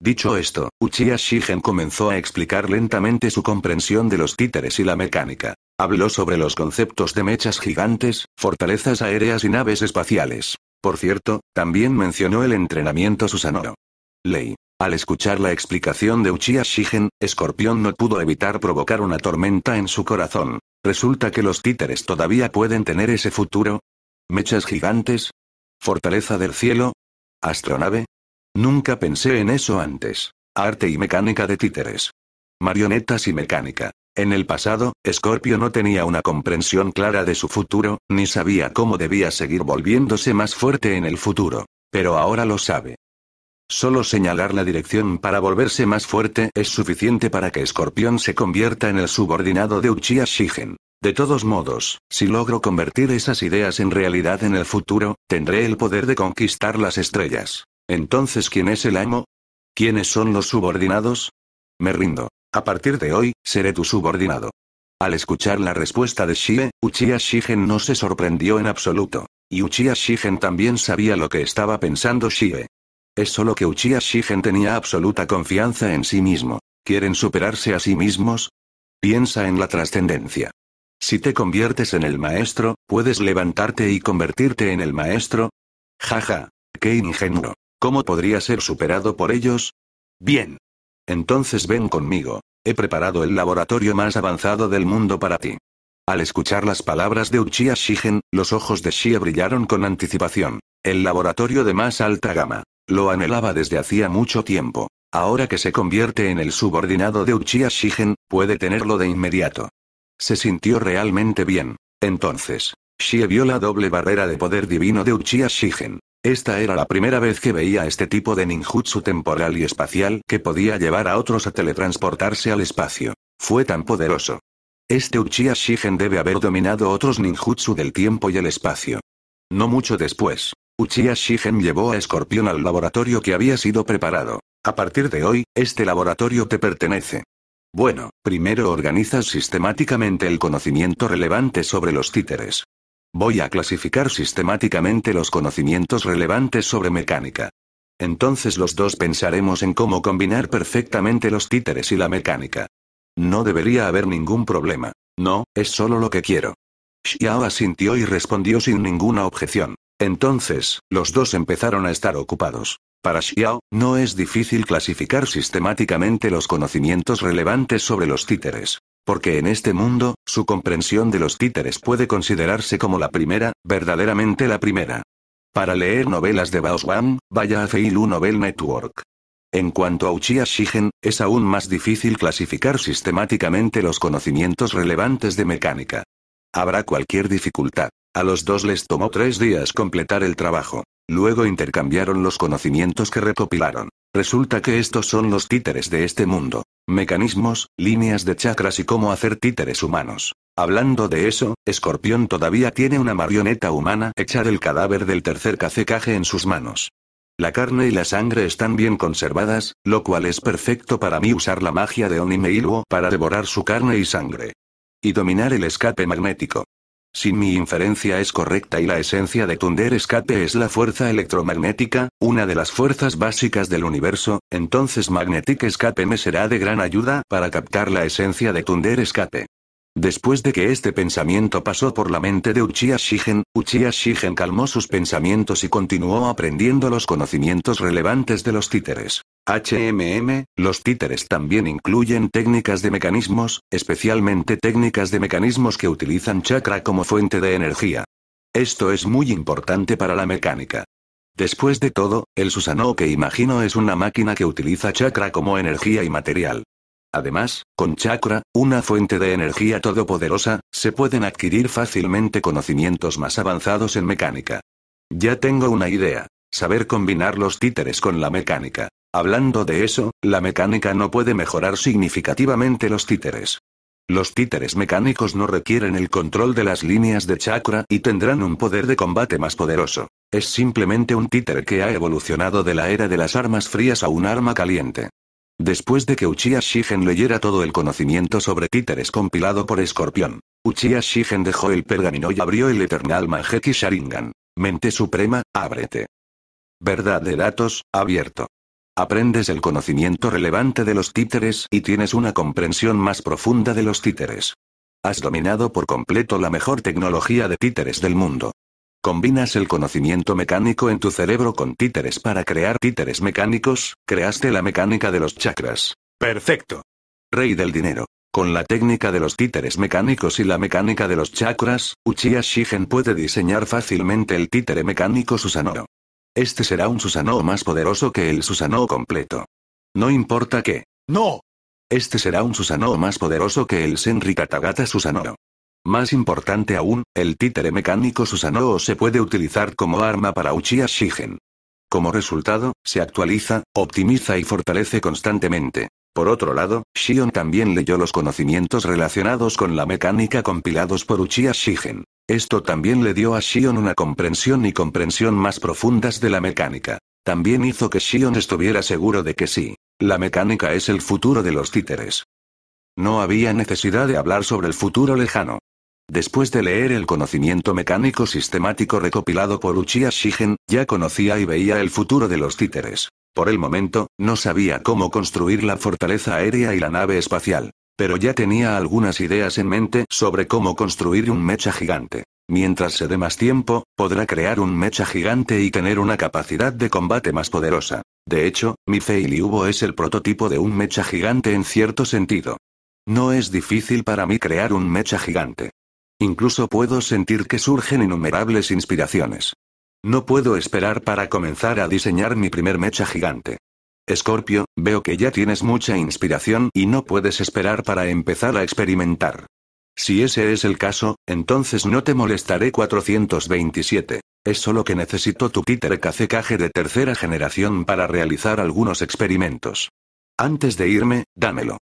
Dicho esto, Uchiha Shigen comenzó a explicar lentamente su comprensión de los títeres y la mecánica. Habló sobre los conceptos de mechas gigantes, fortalezas aéreas y naves espaciales. Por cierto, también mencionó el entrenamiento Susanoo. Ley. Al escuchar la explicación de Uchiha Shigen, Escorpión no pudo evitar provocar una tormenta en su corazón. ¿Resulta que los títeres todavía pueden tener ese futuro? ¿Mechas gigantes? ¿Fortaleza del cielo? ¿Astronave? Nunca pensé en eso antes. Arte y mecánica de títeres. Marionetas y mecánica. En el pasado, Scorpio no tenía una comprensión clara de su futuro, ni sabía cómo debía seguir volviéndose más fuerte en el futuro. Pero ahora lo sabe. Solo señalar la dirección para volverse más fuerte es suficiente para que Scorpion se convierta en el subordinado de Uchiha Shigen. De todos modos, si logro convertir esas ideas en realidad en el futuro, tendré el poder de conquistar las estrellas. Entonces, ¿quién es el amo? ¿Quiénes son los subordinados? Me rindo. A partir de hoy, seré tu subordinado. Al escuchar la respuesta de Shie, Uchiha Shigen no se sorprendió en absoluto. Y Uchiha Shigen también sabía lo que estaba pensando Shie. Es solo que Uchiha Shigen tenía absoluta confianza en sí mismo. ¿Quieren superarse a sí mismos? Piensa en la trascendencia. Si te conviertes en el maestro, ¿puedes levantarte y convertirte en el maestro? Jaja, qué ingenuo. ¿Cómo podría ser superado por ellos? Bien. Entonces ven conmigo. He preparado el laboratorio más avanzado del mundo para ti. Al escuchar las palabras de Uchiha Shigen, los ojos de Shia brillaron con anticipación. El laboratorio de más alta gama. Lo anhelaba desde hacía mucho tiempo. Ahora que se convierte en el subordinado de Uchiha Shigen, puede tenerlo de inmediato. Se sintió realmente bien. Entonces, Shie vio la doble barrera de poder divino de Uchiha Shigen. Esta era la primera vez que veía este tipo de ninjutsu temporal y espacial que podía llevar a otros a teletransportarse al espacio. Fue tan poderoso. Este Uchiha Shigen debe haber dominado otros ninjutsu del tiempo y el espacio. No mucho después, Uchiha Shigen llevó a Escorpión al laboratorio que había sido preparado. A partir de hoy, este laboratorio te pertenece. Bueno, primero organizas sistemáticamente el conocimiento relevante sobre los títeres. Voy a clasificar sistemáticamente los conocimientos relevantes sobre mecánica. Entonces los dos pensaremos en cómo combinar perfectamente los títeres y la mecánica. No debería haber ningún problema. No, es solo lo que quiero. Xiao asintió y respondió sin ninguna objeción. Entonces, los dos empezaron a estar ocupados. Para Xiao, no es difícil clasificar sistemáticamente los conocimientos relevantes sobre los títeres. Porque en este mundo, su comprensión de los títeres puede considerarse como la primera, verdaderamente la primera. Para leer novelas de Bao vaya a Feilu Novel Network. En cuanto a Uchiha Shigen, es aún más difícil clasificar sistemáticamente los conocimientos relevantes de mecánica. Habrá cualquier dificultad. A los dos les tomó tres días completar el trabajo. Luego intercambiaron los conocimientos que recopilaron. Resulta que estos son los títeres de este mundo. Mecanismos, líneas de chakras y cómo hacer títeres humanos. Hablando de eso, Escorpión todavía tiene una marioneta humana echar el cadáver del tercer cacecaje en sus manos. La carne y la sangre están bien conservadas, lo cual es perfecto para mí usar la magia de Onime para devorar su carne y sangre. Y dominar el escape magnético. Si mi inferencia es correcta y la esencia de Thunder Escape es la fuerza electromagnética, una de las fuerzas básicas del universo, entonces Magnetic Escape me será de gran ayuda para captar la esencia de Thunder Escape. Después de que este pensamiento pasó por la mente de Uchiha Shigen, Uchiha Shigen calmó sus pensamientos y continuó aprendiendo los conocimientos relevantes de los títeres. HMM, los títeres también incluyen técnicas de mecanismos, especialmente técnicas de mecanismos que utilizan chakra como fuente de energía. Esto es muy importante para la mecánica. Después de todo, el Susanoo que imagino es una máquina que utiliza chakra como energía y material. Además, con chakra, una fuente de energía todopoderosa, se pueden adquirir fácilmente conocimientos más avanzados en mecánica. Ya tengo una idea. Saber combinar los títeres con la mecánica. Hablando de eso, la mecánica no puede mejorar significativamente los títeres. Los títeres mecánicos no requieren el control de las líneas de chakra y tendrán un poder de combate más poderoso. Es simplemente un títer que ha evolucionado de la era de las armas frías a un arma caliente. Después de que Uchiha Shigen leyera todo el conocimiento sobre títeres compilado por Escorpión, Uchiha Shigen dejó el pergamino y abrió el Eternal Manjeki Sharingan. Mente Suprema, ábrete. Verdad de datos, abierto. Aprendes el conocimiento relevante de los títeres y tienes una comprensión más profunda de los títeres. Has dominado por completo la mejor tecnología de títeres del mundo. Combinas el conocimiento mecánico en tu cerebro con títeres para crear títeres mecánicos, creaste la mecánica de los chakras. Perfecto. Rey del dinero. Con la técnica de los títeres mecánicos y la mecánica de los chakras, Uchiha Shigen puede diseñar fácilmente el títere mecánico Susanoo. Este será un Susanoo más poderoso que el Susanoo completo. No importa qué. ¡No! Este será un Susanoo más poderoso que el Senri Katagata Susanoo. Más importante aún, el títere mecánico Susanoo se puede utilizar como arma para Uchiha Shigen. Como resultado, se actualiza, optimiza y fortalece constantemente. Por otro lado, Shion también leyó los conocimientos relacionados con la mecánica compilados por Uchiha Shigen. Esto también le dio a Shion una comprensión y comprensión más profundas de la mecánica. También hizo que Shion estuviera seguro de que sí, la mecánica es el futuro de los títeres. No había necesidad de hablar sobre el futuro lejano. Después de leer el conocimiento mecánico sistemático recopilado por Uchiha Shigen, ya conocía y veía el futuro de los títeres. Por el momento, no sabía cómo construir la fortaleza aérea y la nave espacial. Pero ya tenía algunas ideas en mente sobre cómo construir un mecha gigante. Mientras se dé más tiempo, podrá crear un mecha gigante y tener una capacidad de combate más poderosa. De hecho, mi Liubo es el prototipo de un mecha gigante en cierto sentido. No es difícil para mí crear un mecha gigante. Incluso puedo sentir que surgen innumerables inspiraciones. No puedo esperar para comenzar a diseñar mi primer mecha gigante. Escorpio, veo que ya tienes mucha inspiración y no puedes esperar para empezar a experimentar. Si ese es el caso, entonces no te molestaré 427. Es solo que necesito tu títer KCKG de tercera generación para realizar algunos experimentos. Antes de irme, dámelo.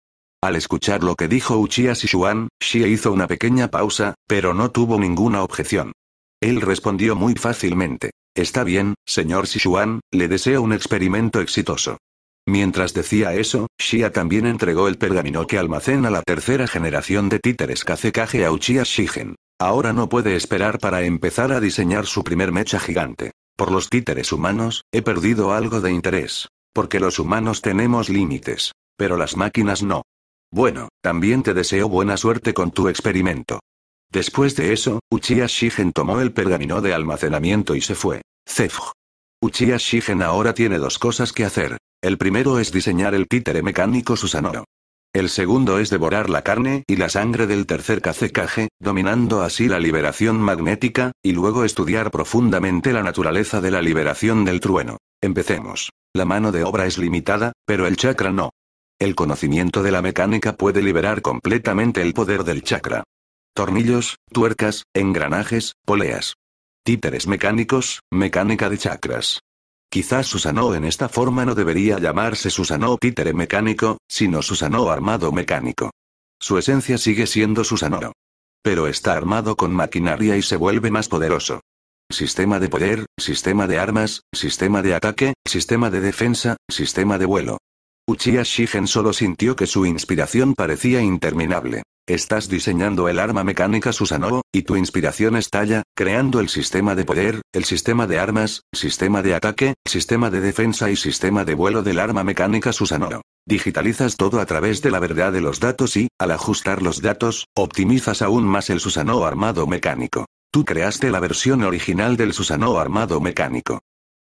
Al escuchar lo que dijo Uchiha Sichuan, Shie hizo una pequeña pausa, pero no tuvo ninguna objeción. Él respondió muy fácilmente. Está bien, señor sichuan le deseo un experimento exitoso. Mientras decía eso, Xia también entregó el pergamino que almacena la tercera generación de títeres KCKG a Uchiha Shigen. Ahora no puede esperar para empezar a diseñar su primer mecha gigante. Por los títeres humanos, he perdido algo de interés. Porque los humanos tenemos límites. Pero las máquinas no. Bueno, también te deseo buena suerte con tu experimento. Después de eso, Uchiha Shigen tomó el pergamino de almacenamiento y se fue. Zef. Uchiha Shigen ahora tiene dos cosas que hacer. El primero es diseñar el títere mecánico Susanoro. El segundo es devorar la carne y la sangre del tercer Kazekage, dominando así la liberación magnética, y luego estudiar profundamente la naturaleza de la liberación del trueno. Empecemos. La mano de obra es limitada, pero el chakra no. El conocimiento de la mecánica puede liberar completamente el poder del chakra. Tornillos, tuercas, engranajes, poleas. Títeres mecánicos, mecánica de chakras. Quizás Susano en esta forma no debería llamarse Susano títere mecánico, sino Susano armado mecánico. Su esencia sigue siendo Susano. Pero está armado con maquinaria y se vuelve más poderoso. Sistema de poder, sistema de armas, sistema de ataque, sistema de defensa, sistema de vuelo. Uchiha Shigen solo sintió que su inspiración parecía interminable. Estás diseñando el arma mecánica Susanoo, y tu inspiración estalla, creando el sistema de poder, el sistema de armas, sistema de ataque, sistema de defensa y sistema de vuelo del arma mecánica Susanoo. Digitalizas todo a través de la verdad de los datos y, al ajustar los datos, optimizas aún más el Susanoo armado mecánico. Tú creaste la versión original del Susanoo armado mecánico.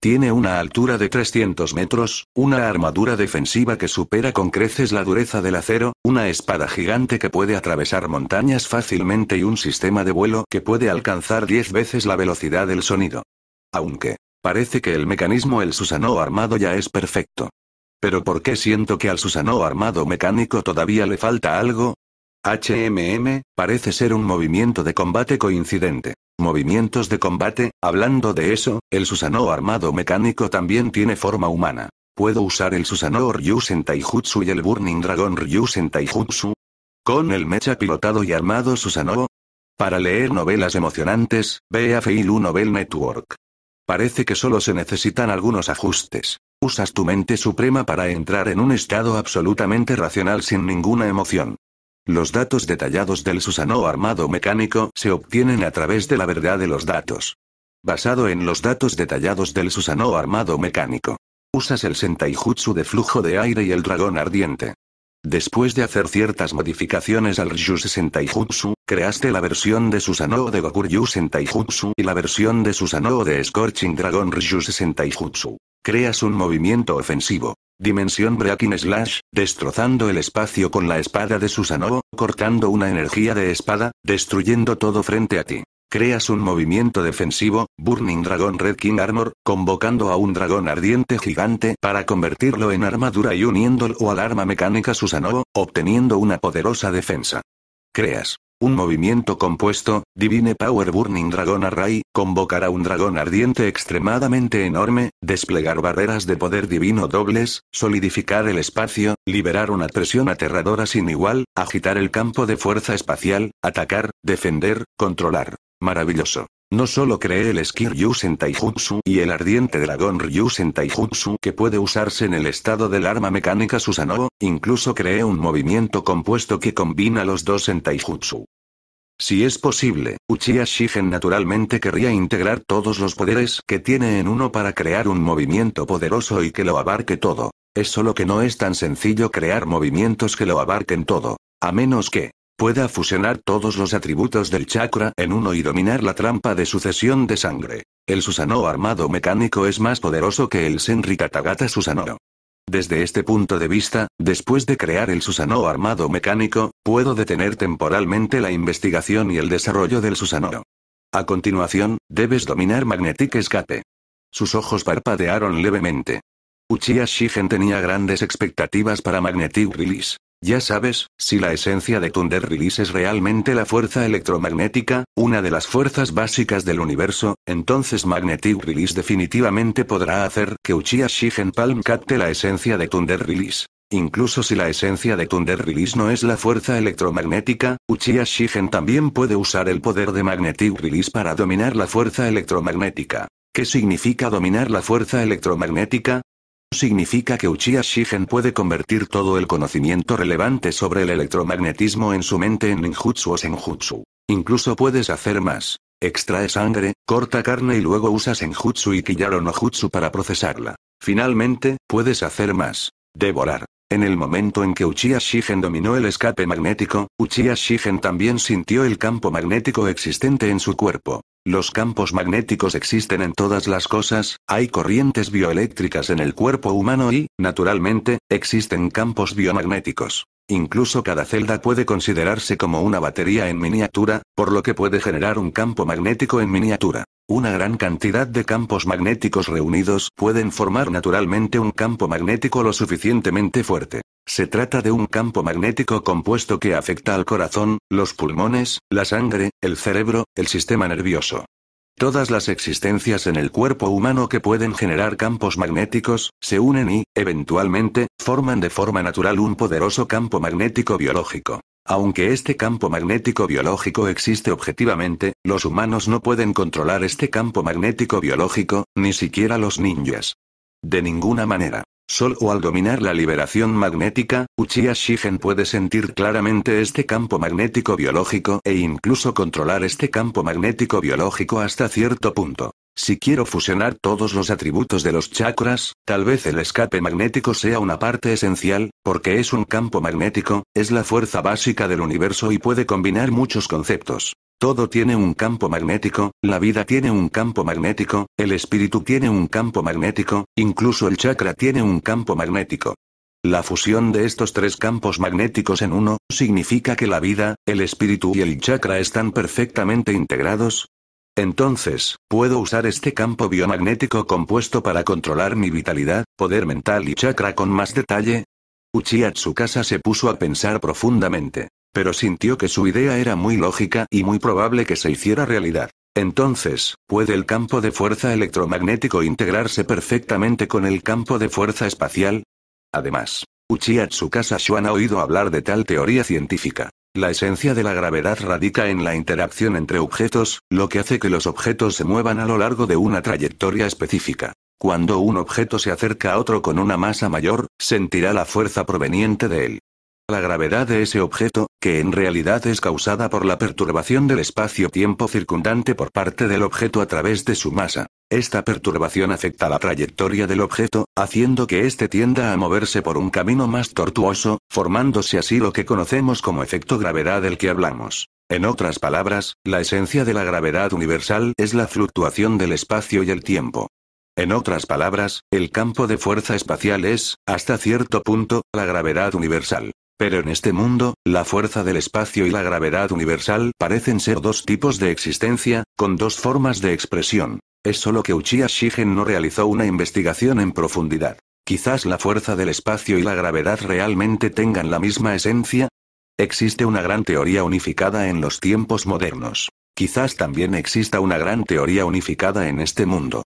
Tiene una altura de 300 metros, una armadura defensiva que supera con creces la dureza del acero, una espada gigante que puede atravesar montañas fácilmente y un sistema de vuelo que puede alcanzar 10 veces la velocidad del sonido. Aunque, parece que el mecanismo el Susano armado ya es perfecto. Pero ¿por qué siento que al Susano armado mecánico todavía le falta algo? HMM, parece ser un movimiento de combate coincidente. Movimientos de combate, hablando de eso, el Susanoo armado mecánico también tiene forma humana. ¿Puedo usar el Susanoo Ryusen Taijutsu y el Burning Dragon Ryusen Taijutsu? ¿Con el mecha pilotado y armado Susanoo? Para leer novelas emocionantes, ve a Feilu Novel Network. Parece que solo se necesitan algunos ajustes. Usas tu mente suprema para entrar en un estado absolutamente racional sin ninguna emoción. Los datos detallados del Susano armado mecánico se obtienen a través de la verdad de los datos. Basado en los datos detallados del Susano armado mecánico. Usas el Sentaijutsu de flujo de aire y el dragón ardiente. Después de hacer ciertas modificaciones al Ryu Sentaijutsu, creaste la versión de Susanoo de Goku Ryu Sentaijutsu y la versión de Susanoo de Scorching Dragon Ryu Sentaijutsu. Creas un movimiento ofensivo. Dimensión Breaking Slash, destrozando el espacio con la espada de Susanoo, cortando una energía de espada, destruyendo todo frente a ti. Creas un movimiento defensivo, Burning Dragon Red King Armor, convocando a un dragón ardiente gigante para convertirlo en armadura y uniéndolo al arma mecánica Susanoo, obteniendo una poderosa defensa. Creas un movimiento compuesto, Divine Power Burning Dragon Array, convocará un dragón ardiente extremadamente enorme, desplegar barreras de poder divino dobles, solidificar el espacio, liberar una presión aterradora sin igual, agitar el campo de fuerza espacial, atacar, defender, controlar. Maravilloso. No solo cree el esquí en Taijutsu y el ardiente dragón Ryusen Taijutsu que puede usarse en el estado del arma mecánica Susanoo, incluso cree un movimiento compuesto que combina los dos en Taijutsu. Si es posible, Uchiha Shigen naturalmente querría integrar todos los poderes que tiene en uno para crear un movimiento poderoso y que lo abarque todo. Es solo que no es tan sencillo crear movimientos que lo abarquen todo. A menos que, pueda fusionar todos los atributos del chakra en uno y dominar la trampa de sucesión de sangre. El Susanoo armado mecánico es más poderoso que el Senri Katagata Susanoo. Desde este punto de vista, después de crear el Susanoo armado mecánico, puedo detener temporalmente la investigación y el desarrollo del Susanoo. A continuación, debes dominar Magnetic Escape. Sus ojos parpadearon levemente. Uchiha Shigen tenía grandes expectativas para Magnetic Release. Ya sabes, si la esencia de Thunder Release es realmente la fuerza electromagnética, una de las fuerzas básicas del universo, entonces Magnetic Release definitivamente podrá hacer que Uchiha Shigen Palm capte la esencia de Thunder Release. Incluso si la esencia de Thunder Release no es la fuerza electromagnética, Uchiha Shigen también puede usar el poder de Magnetic Release para dominar la fuerza electromagnética. ¿Qué significa dominar la fuerza electromagnética? significa que Uchiha Shigen puede convertir todo el conocimiento relevante sobre el electromagnetismo en su mente en ninjutsu o senjutsu. Incluso puedes hacer más. Extrae sangre, corta carne y luego usa senjutsu y kiyarono jutsu para procesarla. Finalmente, puedes hacer más. Devorar. En el momento en que Uchiha Shigen dominó el escape magnético, Uchiha Shigen también sintió el campo magnético existente en su cuerpo. Los campos magnéticos existen en todas las cosas, hay corrientes bioeléctricas en el cuerpo humano y, naturalmente, existen campos biomagnéticos. Incluso cada celda puede considerarse como una batería en miniatura, por lo que puede generar un campo magnético en miniatura. Una gran cantidad de campos magnéticos reunidos pueden formar naturalmente un campo magnético lo suficientemente fuerte. Se trata de un campo magnético compuesto que afecta al corazón, los pulmones, la sangre, el cerebro, el sistema nervioso. Todas las existencias en el cuerpo humano que pueden generar campos magnéticos, se unen y, eventualmente, forman de forma natural un poderoso campo magnético biológico. Aunque este campo magnético biológico existe objetivamente, los humanos no pueden controlar este campo magnético biológico, ni siquiera los ninjas. De ninguna manera. Sol o al dominar la liberación magnética, Uchiha Shigen puede sentir claramente este campo magnético biológico e incluso controlar este campo magnético biológico hasta cierto punto. Si quiero fusionar todos los atributos de los chakras, tal vez el escape magnético sea una parte esencial, porque es un campo magnético, es la fuerza básica del universo y puede combinar muchos conceptos. Todo tiene un campo magnético, la vida tiene un campo magnético, el espíritu tiene un campo magnético, incluso el chakra tiene un campo magnético. La fusión de estos tres campos magnéticos en uno, significa que la vida, el espíritu y el chakra están perfectamente integrados. Entonces, puedo usar este campo biomagnético compuesto para controlar mi vitalidad, poder mental y chakra con más detalle. Uchiha Tsukasa se puso a pensar profundamente. Pero sintió que su idea era muy lógica y muy probable que se hiciera realidad. Entonces, ¿puede el campo de fuerza electromagnético integrarse perfectamente con el campo de fuerza espacial? Además, Uchiha Tsukasa ha oído hablar de tal teoría científica. La esencia de la gravedad radica en la interacción entre objetos, lo que hace que los objetos se muevan a lo largo de una trayectoria específica. Cuando un objeto se acerca a otro con una masa mayor, sentirá la fuerza proveniente de él la gravedad de ese objeto, que en realidad es causada por la perturbación del espacio-tiempo circundante por parte del objeto a través de su masa. Esta perturbación afecta la trayectoria del objeto, haciendo que éste tienda a moverse por un camino más tortuoso, formándose así lo que conocemos como efecto gravedad del que hablamos. En otras palabras, la esencia de la gravedad universal es la fluctuación del espacio y el tiempo. En otras palabras, el campo de fuerza espacial es, hasta cierto punto, la gravedad universal. Pero en este mundo, la fuerza del espacio y la gravedad universal parecen ser dos tipos de existencia, con dos formas de expresión. Es solo que Uchiha Shigen no realizó una investigación en profundidad. Quizás la fuerza del espacio y la gravedad realmente tengan la misma esencia. Existe una gran teoría unificada en los tiempos modernos. Quizás también exista una gran teoría unificada en este mundo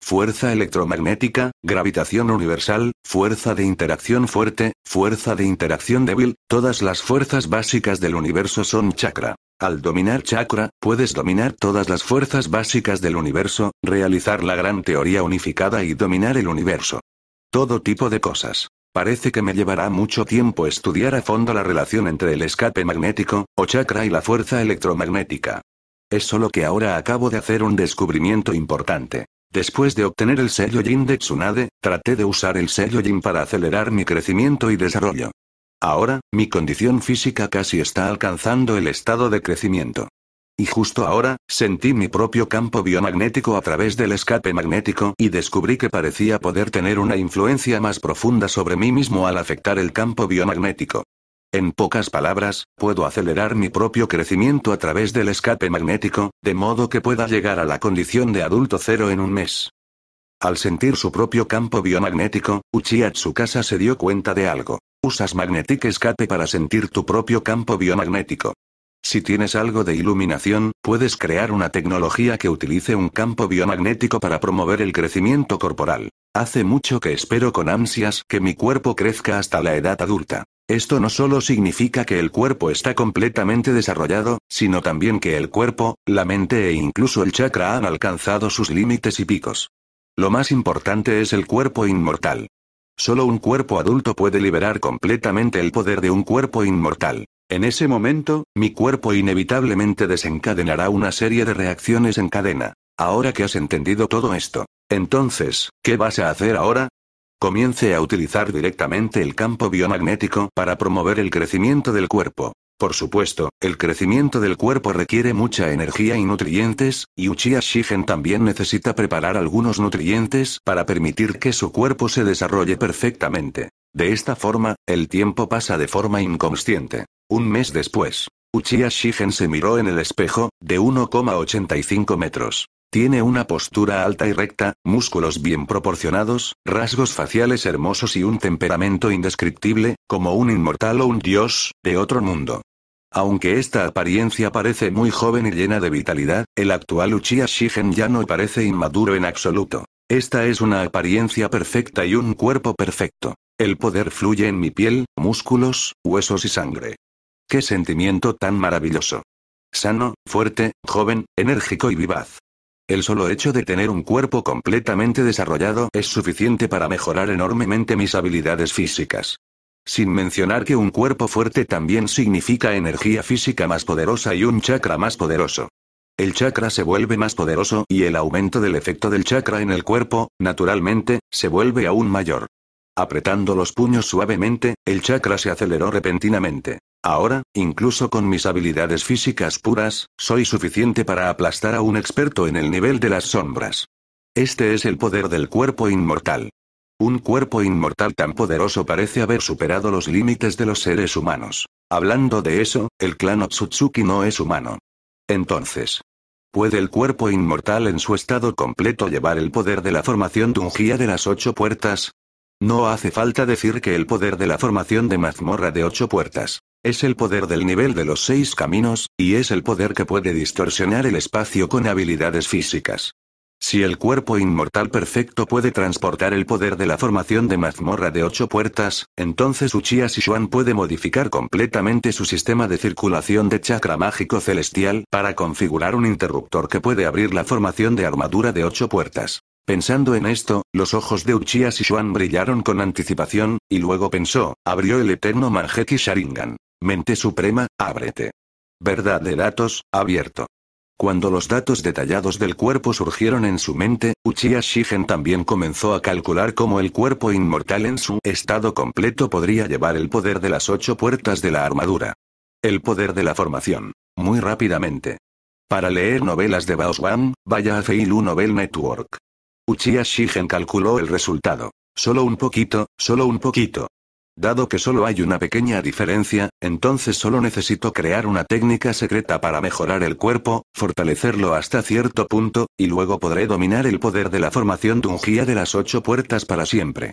fuerza electromagnética, gravitación universal, fuerza de interacción fuerte, fuerza de interacción débil, todas las fuerzas básicas del universo son chakra. Al dominar chakra, puedes dominar todas las fuerzas básicas del universo, realizar la gran teoría unificada y dominar el universo. Todo tipo de cosas. Parece que me llevará mucho tiempo estudiar a fondo la relación entre el escape magnético, o chakra y la fuerza electromagnética. Es solo que ahora acabo de hacer un descubrimiento importante. Después de obtener el sello Jin de Tsunade, traté de usar el sello Jin para acelerar mi crecimiento y desarrollo. Ahora, mi condición física casi está alcanzando el estado de crecimiento. Y justo ahora, sentí mi propio campo biomagnético a través del escape magnético y descubrí que parecía poder tener una influencia más profunda sobre mí mismo al afectar el campo biomagnético. En pocas palabras, puedo acelerar mi propio crecimiento a través del escape magnético, de modo que pueda llegar a la condición de adulto cero en un mes. Al sentir su propio campo biomagnético, Uchiha casa se dio cuenta de algo. Usas Magnetic Escape para sentir tu propio campo biomagnético. Si tienes algo de iluminación, puedes crear una tecnología que utilice un campo biomagnético para promover el crecimiento corporal. Hace mucho que espero con ansias que mi cuerpo crezca hasta la edad adulta. Esto no solo significa que el cuerpo está completamente desarrollado, sino también que el cuerpo, la mente e incluso el chakra han alcanzado sus límites y picos. Lo más importante es el cuerpo inmortal. Solo un cuerpo adulto puede liberar completamente el poder de un cuerpo inmortal. En ese momento, mi cuerpo inevitablemente desencadenará una serie de reacciones en cadena. Ahora que has entendido todo esto. Entonces, ¿qué vas a hacer ahora? Comience a utilizar directamente el campo biomagnético para promover el crecimiento del cuerpo. Por supuesto, el crecimiento del cuerpo requiere mucha energía y nutrientes, y Uchiha Shigen también necesita preparar algunos nutrientes para permitir que su cuerpo se desarrolle perfectamente. De esta forma, el tiempo pasa de forma inconsciente. Un mes después, Uchiha Shigen se miró en el espejo, de 1,85 metros. Tiene una postura alta y recta, músculos bien proporcionados, rasgos faciales hermosos y un temperamento indescriptible, como un inmortal o un dios, de otro mundo. Aunque esta apariencia parece muy joven y llena de vitalidad, el actual Uchiha Shigen ya no parece inmaduro en absoluto. Esta es una apariencia perfecta y un cuerpo perfecto. El poder fluye en mi piel, músculos, huesos y sangre. ¡Qué sentimiento tan maravilloso! Sano, fuerte, joven, enérgico y vivaz. El solo hecho de tener un cuerpo completamente desarrollado es suficiente para mejorar enormemente mis habilidades físicas. Sin mencionar que un cuerpo fuerte también significa energía física más poderosa y un chakra más poderoso. El chakra se vuelve más poderoso y el aumento del efecto del chakra en el cuerpo, naturalmente, se vuelve aún mayor. Apretando los puños suavemente, el chakra se aceleró repentinamente. Ahora, incluso con mis habilidades físicas puras, soy suficiente para aplastar a un experto en el nivel de las sombras. Este es el poder del cuerpo inmortal. Un cuerpo inmortal tan poderoso parece haber superado los límites de los seres humanos. Hablando de eso, el clan Otsutsuki no es humano. Entonces, ¿puede el cuerpo inmortal en su estado completo llevar el poder de la formación Dungia de las ocho puertas? No hace falta decir que el poder de la formación de mazmorra de ocho puertas. Es el poder del nivel de los seis caminos, y es el poder que puede distorsionar el espacio con habilidades físicas. Si el cuerpo inmortal perfecto puede transportar el poder de la formación de mazmorra de ocho puertas, entonces Uchiha Sichuan puede modificar completamente su sistema de circulación de chakra mágico celestial para configurar un interruptor que puede abrir la formación de armadura de ocho puertas. Pensando en esto, los ojos de Uchiha Sichuan brillaron con anticipación, y luego pensó, abrió el eterno Manjeki Sharingan. Mente suprema, ábrete. Verdad de datos, abierto. Cuando los datos detallados del cuerpo surgieron en su mente, Uchiha Shigen también comenzó a calcular cómo el cuerpo inmortal en su estado completo podría llevar el poder de las ocho puertas de la armadura. El poder de la formación. Muy rápidamente. Para leer novelas de Baoswan, vaya a Feilu Novel Network. Uchiha Shigen calculó el resultado. Solo un poquito, solo un poquito. Dado que solo hay una pequeña diferencia, entonces solo necesito crear una técnica secreta para mejorar el cuerpo, fortalecerlo hasta cierto punto, y luego podré dominar el poder de la formación Dungia de las ocho puertas para siempre.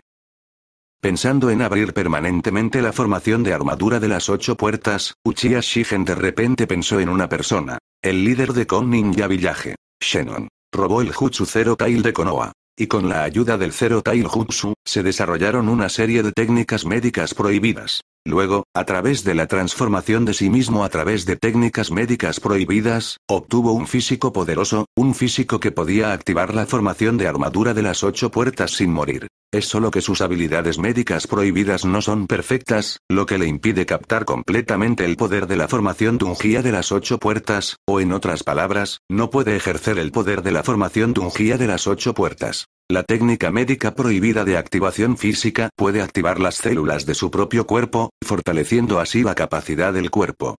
Pensando en abrir permanentemente la formación de armadura de las ocho puertas, Uchiha Shigen de repente pensó en una persona. El líder de Kon Ninja Village, Shenon. Robó el Jutsu Zero Tail de Konoha. Y con la ayuda del Zero Tail Jutsu, se desarrollaron una serie de técnicas médicas prohibidas. Luego, a través de la transformación de sí mismo a través de técnicas médicas prohibidas, obtuvo un físico poderoso, un físico que podía activar la formación de armadura de las ocho puertas sin morir. Es solo que sus habilidades médicas prohibidas no son perfectas, lo que le impide captar completamente el poder de la formación dungía de las ocho puertas, o en otras palabras, no puede ejercer el poder de la formación dungía de las ocho puertas. La técnica médica prohibida de activación física puede activar las células de su propio cuerpo, fortaleciendo así la capacidad del cuerpo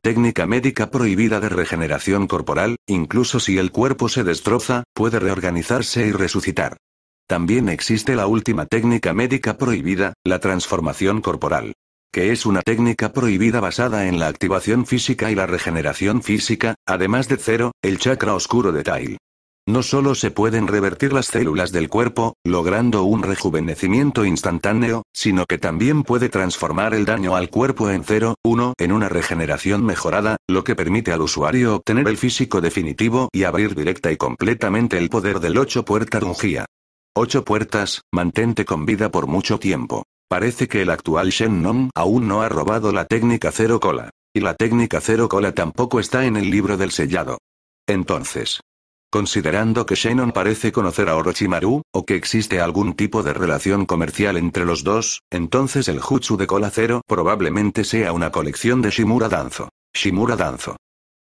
técnica médica prohibida de regeneración corporal, incluso si el cuerpo se destroza, puede reorganizarse y resucitar. También existe la última técnica médica prohibida, la transformación corporal que es una técnica prohibida basada en la activación física y la regeneración física, además de cero, el chakra oscuro de Tail. No solo se pueden revertir las células del cuerpo, logrando un rejuvenecimiento instantáneo, sino que también puede transformar el daño al cuerpo en cero, uno en una regeneración mejorada, lo que permite al usuario obtener el físico definitivo y abrir directa y completamente el poder del 8 puerta rungía. Ocho puertas, mantente con vida por mucho tiempo. Parece que el actual Nong aún no ha robado la técnica cero cola. Y la técnica cero cola tampoco está en el libro del sellado. Entonces. Considerando que Shenon parece conocer a Orochimaru, o que existe algún tipo de relación comercial entre los dos, entonces el Jutsu de cola cero probablemente sea una colección de Shimura Danzo. Shimura Danzo.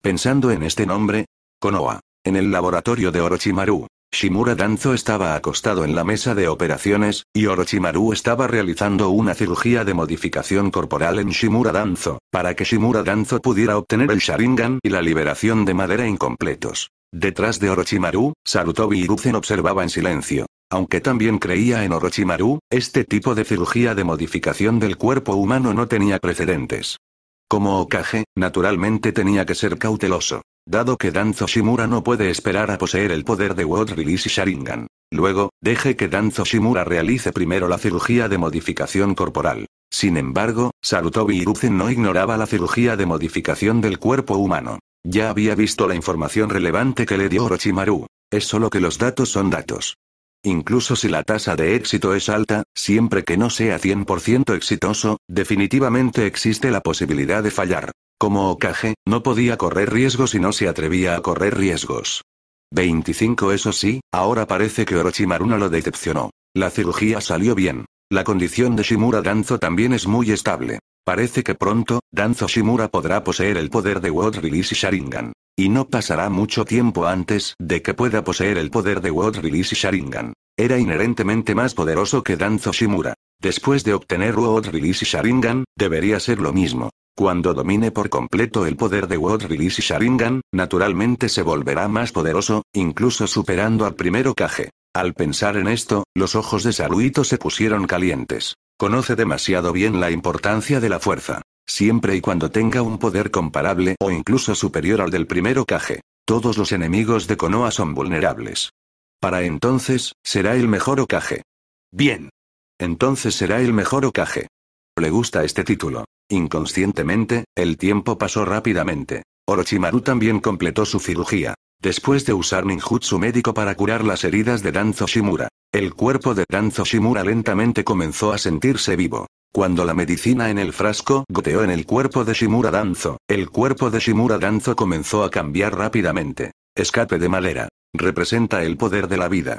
Pensando en este nombre, Konoha. En el laboratorio de Orochimaru, Shimura Danzo estaba acostado en la mesa de operaciones, y Orochimaru estaba realizando una cirugía de modificación corporal en Shimura Danzo, para que Shimura Danzo pudiera obtener el Sharingan y la liberación de madera incompletos. Detrás de Orochimaru, Sarutobi y observaba en silencio. Aunque también creía en Orochimaru, este tipo de cirugía de modificación del cuerpo humano no tenía precedentes. Como Okage, naturalmente tenía que ser cauteloso. Dado que Danzo Shimura no puede esperar a poseer el poder de World Release Sharingan. Luego, deje que Danzo Shimura realice primero la cirugía de modificación corporal. Sin embargo, Sarutobi Hiruzen no ignoraba la cirugía de modificación del cuerpo humano. Ya había visto la información relevante que le dio Orochimaru. Es solo que los datos son datos. Incluso si la tasa de éxito es alta, siempre que no sea 100% exitoso, definitivamente existe la posibilidad de fallar. Como Okage, no podía correr riesgos y no se atrevía a correr riesgos. 25 Eso sí, ahora parece que Orochimaru no lo decepcionó. La cirugía salió bien. La condición de Shimura Danzo también es muy estable. Parece que pronto, Danzo Shimura podrá poseer el poder de World Release y Sharingan. Y no pasará mucho tiempo antes de que pueda poseer el poder de World Release y Sharingan. Era inherentemente más poderoso que Danzo Shimura. Después de obtener World Release y Sharingan, debería ser lo mismo. Cuando domine por completo el poder de World Release y Sharingan, naturalmente se volverá más poderoso, incluso superando al primero Kage. Al pensar en esto, los ojos de Saruito se pusieron calientes. Conoce demasiado bien la importancia de la fuerza. Siempre y cuando tenga un poder comparable o incluso superior al del primero Kage, todos los enemigos de Konoha son vulnerables. Para entonces, será el mejor ocaje. Bien. Entonces será el mejor Okage. Le gusta este título. Inconscientemente, el tiempo pasó rápidamente. Orochimaru también completó su cirugía. Después de usar ninjutsu médico para curar las heridas de Danzo Shimura, el cuerpo de Danzo Shimura lentamente comenzó a sentirse vivo. Cuando la medicina en el frasco goteó en el cuerpo de Shimura Danzo, el cuerpo de Shimura Danzo comenzó a cambiar rápidamente. Escape de madera. Representa el poder de la vida.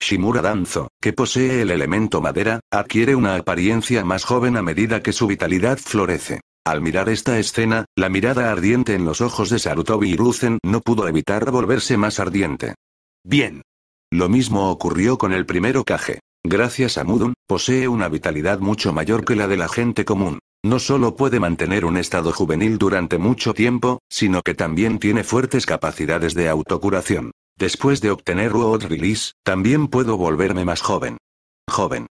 Shimura Danzo, que posee el elemento madera, adquiere una apariencia más joven a medida que su vitalidad florece. Al mirar esta escena, la mirada ardiente en los ojos de Sarutobi y no pudo evitar volverse más ardiente. Bien. Lo mismo ocurrió con el primero Kage. Gracias a Mudun, posee una vitalidad mucho mayor que la de la gente común. No solo puede mantener un estado juvenil durante mucho tiempo, sino que también tiene fuertes capacidades de autocuración. Después de obtener World Release, también puedo volverme más joven. Joven.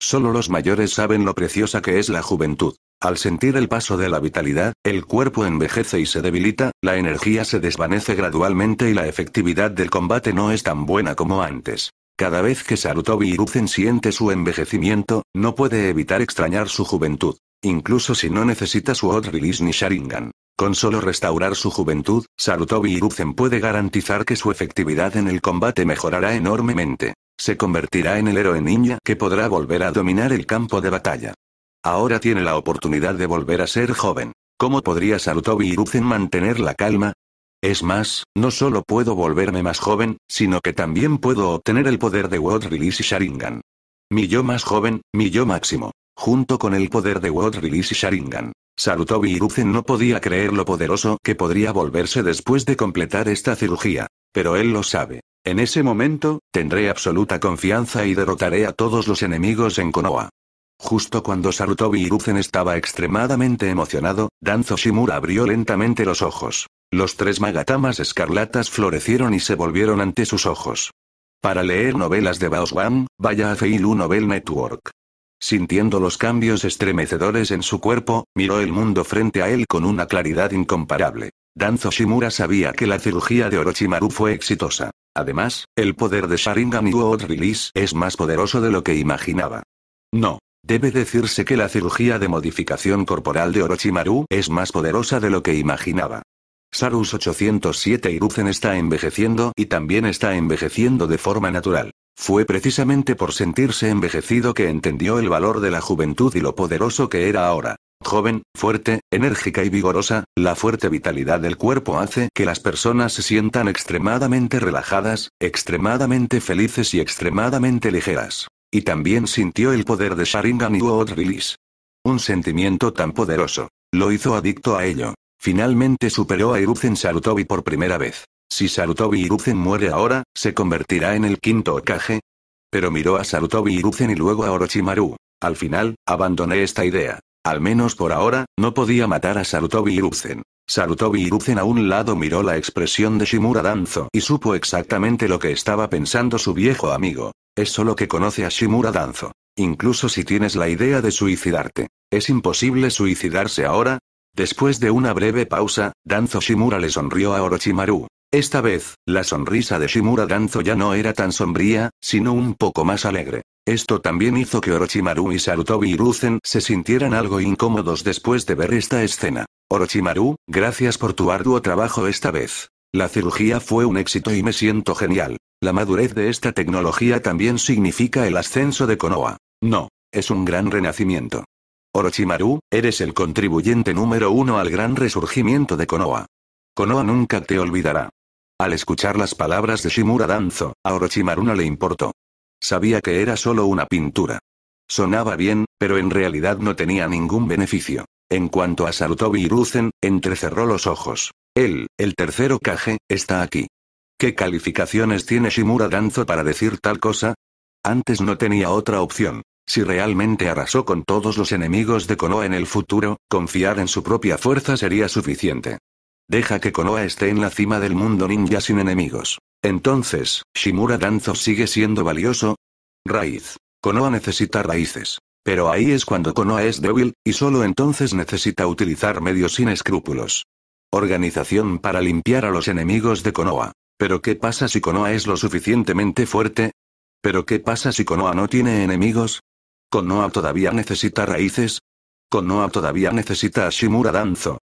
Solo los mayores saben lo preciosa que es la juventud. Al sentir el paso de la vitalidad, el cuerpo envejece y se debilita, la energía se desvanece gradualmente y la efectividad del combate no es tan buena como antes. Cada vez que Sarutobi Iruzen siente su envejecimiento, no puede evitar extrañar su juventud, incluso si no necesita su Hot Release ni Sharingan. Con solo restaurar su juventud, Sarutobi Hiruzen puede garantizar que su efectividad en el combate mejorará enormemente. Se convertirá en el héroe ninja que podrá volver a dominar el campo de batalla. Ahora tiene la oportunidad de volver a ser joven. ¿Cómo podría Sarutobi Hiruzen mantener la calma? Es más, no solo puedo volverme más joven, sino que también puedo obtener el poder de World Release y Sharingan. Mi yo más joven, mi yo máximo. Junto con el poder de World Release y Sharingan. Sarutobi Iruzen no podía creer lo poderoso que podría volverse después de completar esta cirugía. Pero él lo sabe. En ese momento, tendré absoluta confianza y derrotaré a todos los enemigos en Konoha. Justo cuando Sarutobi Iruzen estaba extremadamente emocionado, Danzo Shimura abrió lentamente los ojos. Los tres magatamas escarlatas florecieron y se volvieron ante sus ojos. Para leer novelas de Baoswan, vaya a Feilu Novel Network. Sintiendo los cambios estremecedores en su cuerpo, miró el mundo frente a él con una claridad incomparable. Danzo Shimura sabía que la cirugía de Orochimaru fue exitosa. Además, el poder de Sharingan y Release es más poderoso de lo que imaginaba. No. Debe decirse que la cirugía de modificación corporal de Orochimaru es más poderosa de lo que imaginaba. Sarus 807 Iruzen está envejeciendo y también está envejeciendo de forma natural. Fue precisamente por sentirse envejecido que entendió el valor de la juventud y lo poderoso que era ahora. Joven, fuerte, enérgica y vigorosa, la fuerte vitalidad del cuerpo hace que las personas se sientan extremadamente relajadas, extremadamente felices y extremadamente ligeras. Y también sintió el poder de Sharingan y World Un sentimiento tan poderoso. Lo hizo adicto a ello. Finalmente superó a Iruzen Sarutobi por primera vez. Si Sarutobi Hiruzen muere ahora, ¿se convertirá en el quinto Okage? Pero miró a Sarutobi Hiruzen y luego a Orochimaru. Al final, abandoné esta idea. Al menos por ahora, no podía matar a Sarutobi Hiruzen. Sarutobi Hiruzen a un lado miró la expresión de Shimura Danzo y supo exactamente lo que estaba pensando su viejo amigo. Es solo que conoce a Shimura Danzo. Incluso si tienes la idea de suicidarte. ¿Es imposible suicidarse ahora? Después de una breve pausa, Danzo Shimura le sonrió a Orochimaru. Esta vez, la sonrisa de Shimura Danzo ya no era tan sombría, sino un poco más alegre. Esto también hizo que Orochimaru y Sarutobi Hiruzen se sintieran algo incómodos después de ver esta escena. Orochimaru, gracias por tu arduo trabajo esta vez. La cirugía fue un éxito y me siento genial. La madurez de esta tecnología también significa el ascenso de Konoha. No, es un gran renacimiento. Orochimaru, eres el contribuyente número uno al gran resurgimiento de Konoha. Konoha nunca te olvidará. Al escuchar las palabras de Shimura Danzo, a Orochimaru no le importó. Sabía que era solo una pintura. Sonaba bien, pero en realidad no tenía ningún beneficio. En cuanto a Sarutobi Hiruzen, entrecerró los ojos. Él, el tercero Kage, está aquí. ¿Qué calificaciones tiene Shimura Danzo para decir tal cosa? Antes no tenía otra opción. Si realmente arrasó con todos los enemigos de Konoha en el futuro, confiar en su propia fuerza sería suficiente. Deja que Konoha esté en la cima del mundo ninja sin enemigos. Entonces, Shimura Danzo sigue siendo valioso. Raíz. Konoha necesita raíces. Pero ahí es cuando Konoha es débil, y solo entonces necesita utilizar medios sin escrúpulos. Organización para limpiar a los enemigos de Konoha. Pero ¿qué pasa si Konoha es lo suficientemente fuerte? ¿Pero qué pasa si Konoha no tiene enemigos? ¿Konoha todavía necesita raíces? ¿Konoha todavía necesita a Shimura Danzo?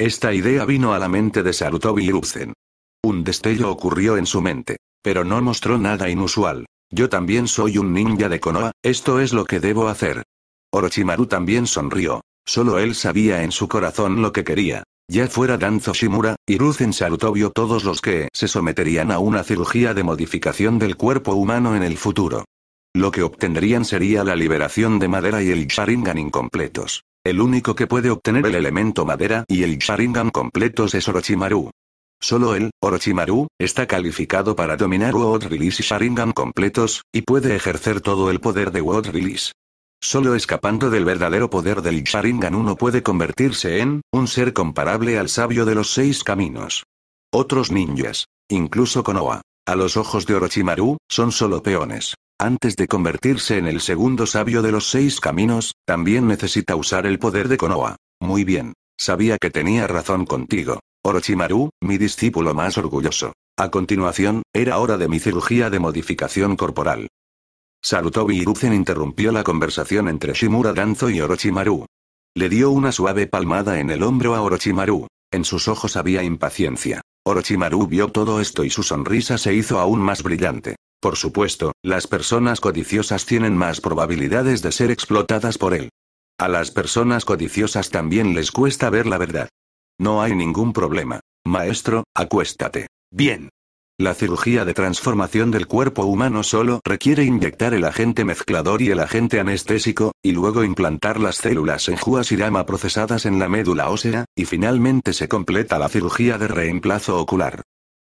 Esta idea vino a la mente de Sarutobi Hiruzen. Un destello ocurrió en su mente. Pero no mostró nada inusual. Yo también soy un ninja de Konoha, esto es lo que debo hacer. Orochimaru también sonrió. Solo él sabía en su corazón lo que quería. Ya fuera Danzo Shimura, Hiruzen o todos los que se someterían a una cirugía de modificación del cuerpo humano en el futuro. Lo que obtendrían sería la liberación de madera y el Sharingan incompletos. El único que puede obtener el elemento madera y el Sharingan completos es Orochimaru. Solo él, Orochimaru, está calificado para dominar World Release y Sharingan completos, y puede ejercer todo el poder de World Release. Solo escapando del verdadero poder del Sharingan uno puede convertirse en, un ser comparable al sabio de los seis caminos. Otros ninjas, incluso Konoha, a los ojos de Orochimaru, son solo peones. Antes de convertirse en el segundo sabio de los seis caminos, también necesita usar el poder de Konoha. Muy bien. Sabía que tenía razón contigo. Orochimaru, mi discípulo más orgulloso. A continuación, era hora de mi cirugía de modificación corporal. Sarutobi Hiruzen interrumpió la conversación entre Shimura Danzo y Orochimaru. Le dio una suave palmada en el hombro a Orochimaru. En sus ojos había impaciencia. Orochimaru vio todo esto y su sonrisa se hizo aún más brillante. Por supuesto, las personas codiciosas tienen más probabilidades de ser explotadas por él. A las personas codiciosas también les cuesta ver la verdad. No hay ningún problema. Maestro, acuéstate. Bien. La cirugía de transformación del cuerpo humano solo requiere inyectar el agente mezclador y el agente anestésico, y luego implantar las células en rama procesadas en la médula ósea, y finalmente se completa la cirugía de reemplazo ocular.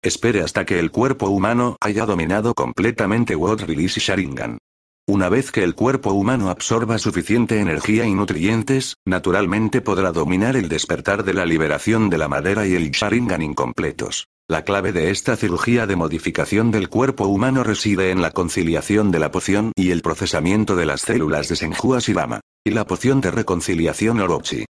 Espere hasta que el cuerpo humano haya dominado completamente World Release Sharingan. Una vez que el cuerpo humano absorba suficiente energía y nutrientes, naturalmente podrá dominar el despertar de la liberación de la madera y el Sharingan incompletos. La clave de esta cirugía de modificación del cuerpo humano reside en la conciliación de la poción y el procesamiento de las células de Senjua Rama. Y la poción de reconciliación Orochi.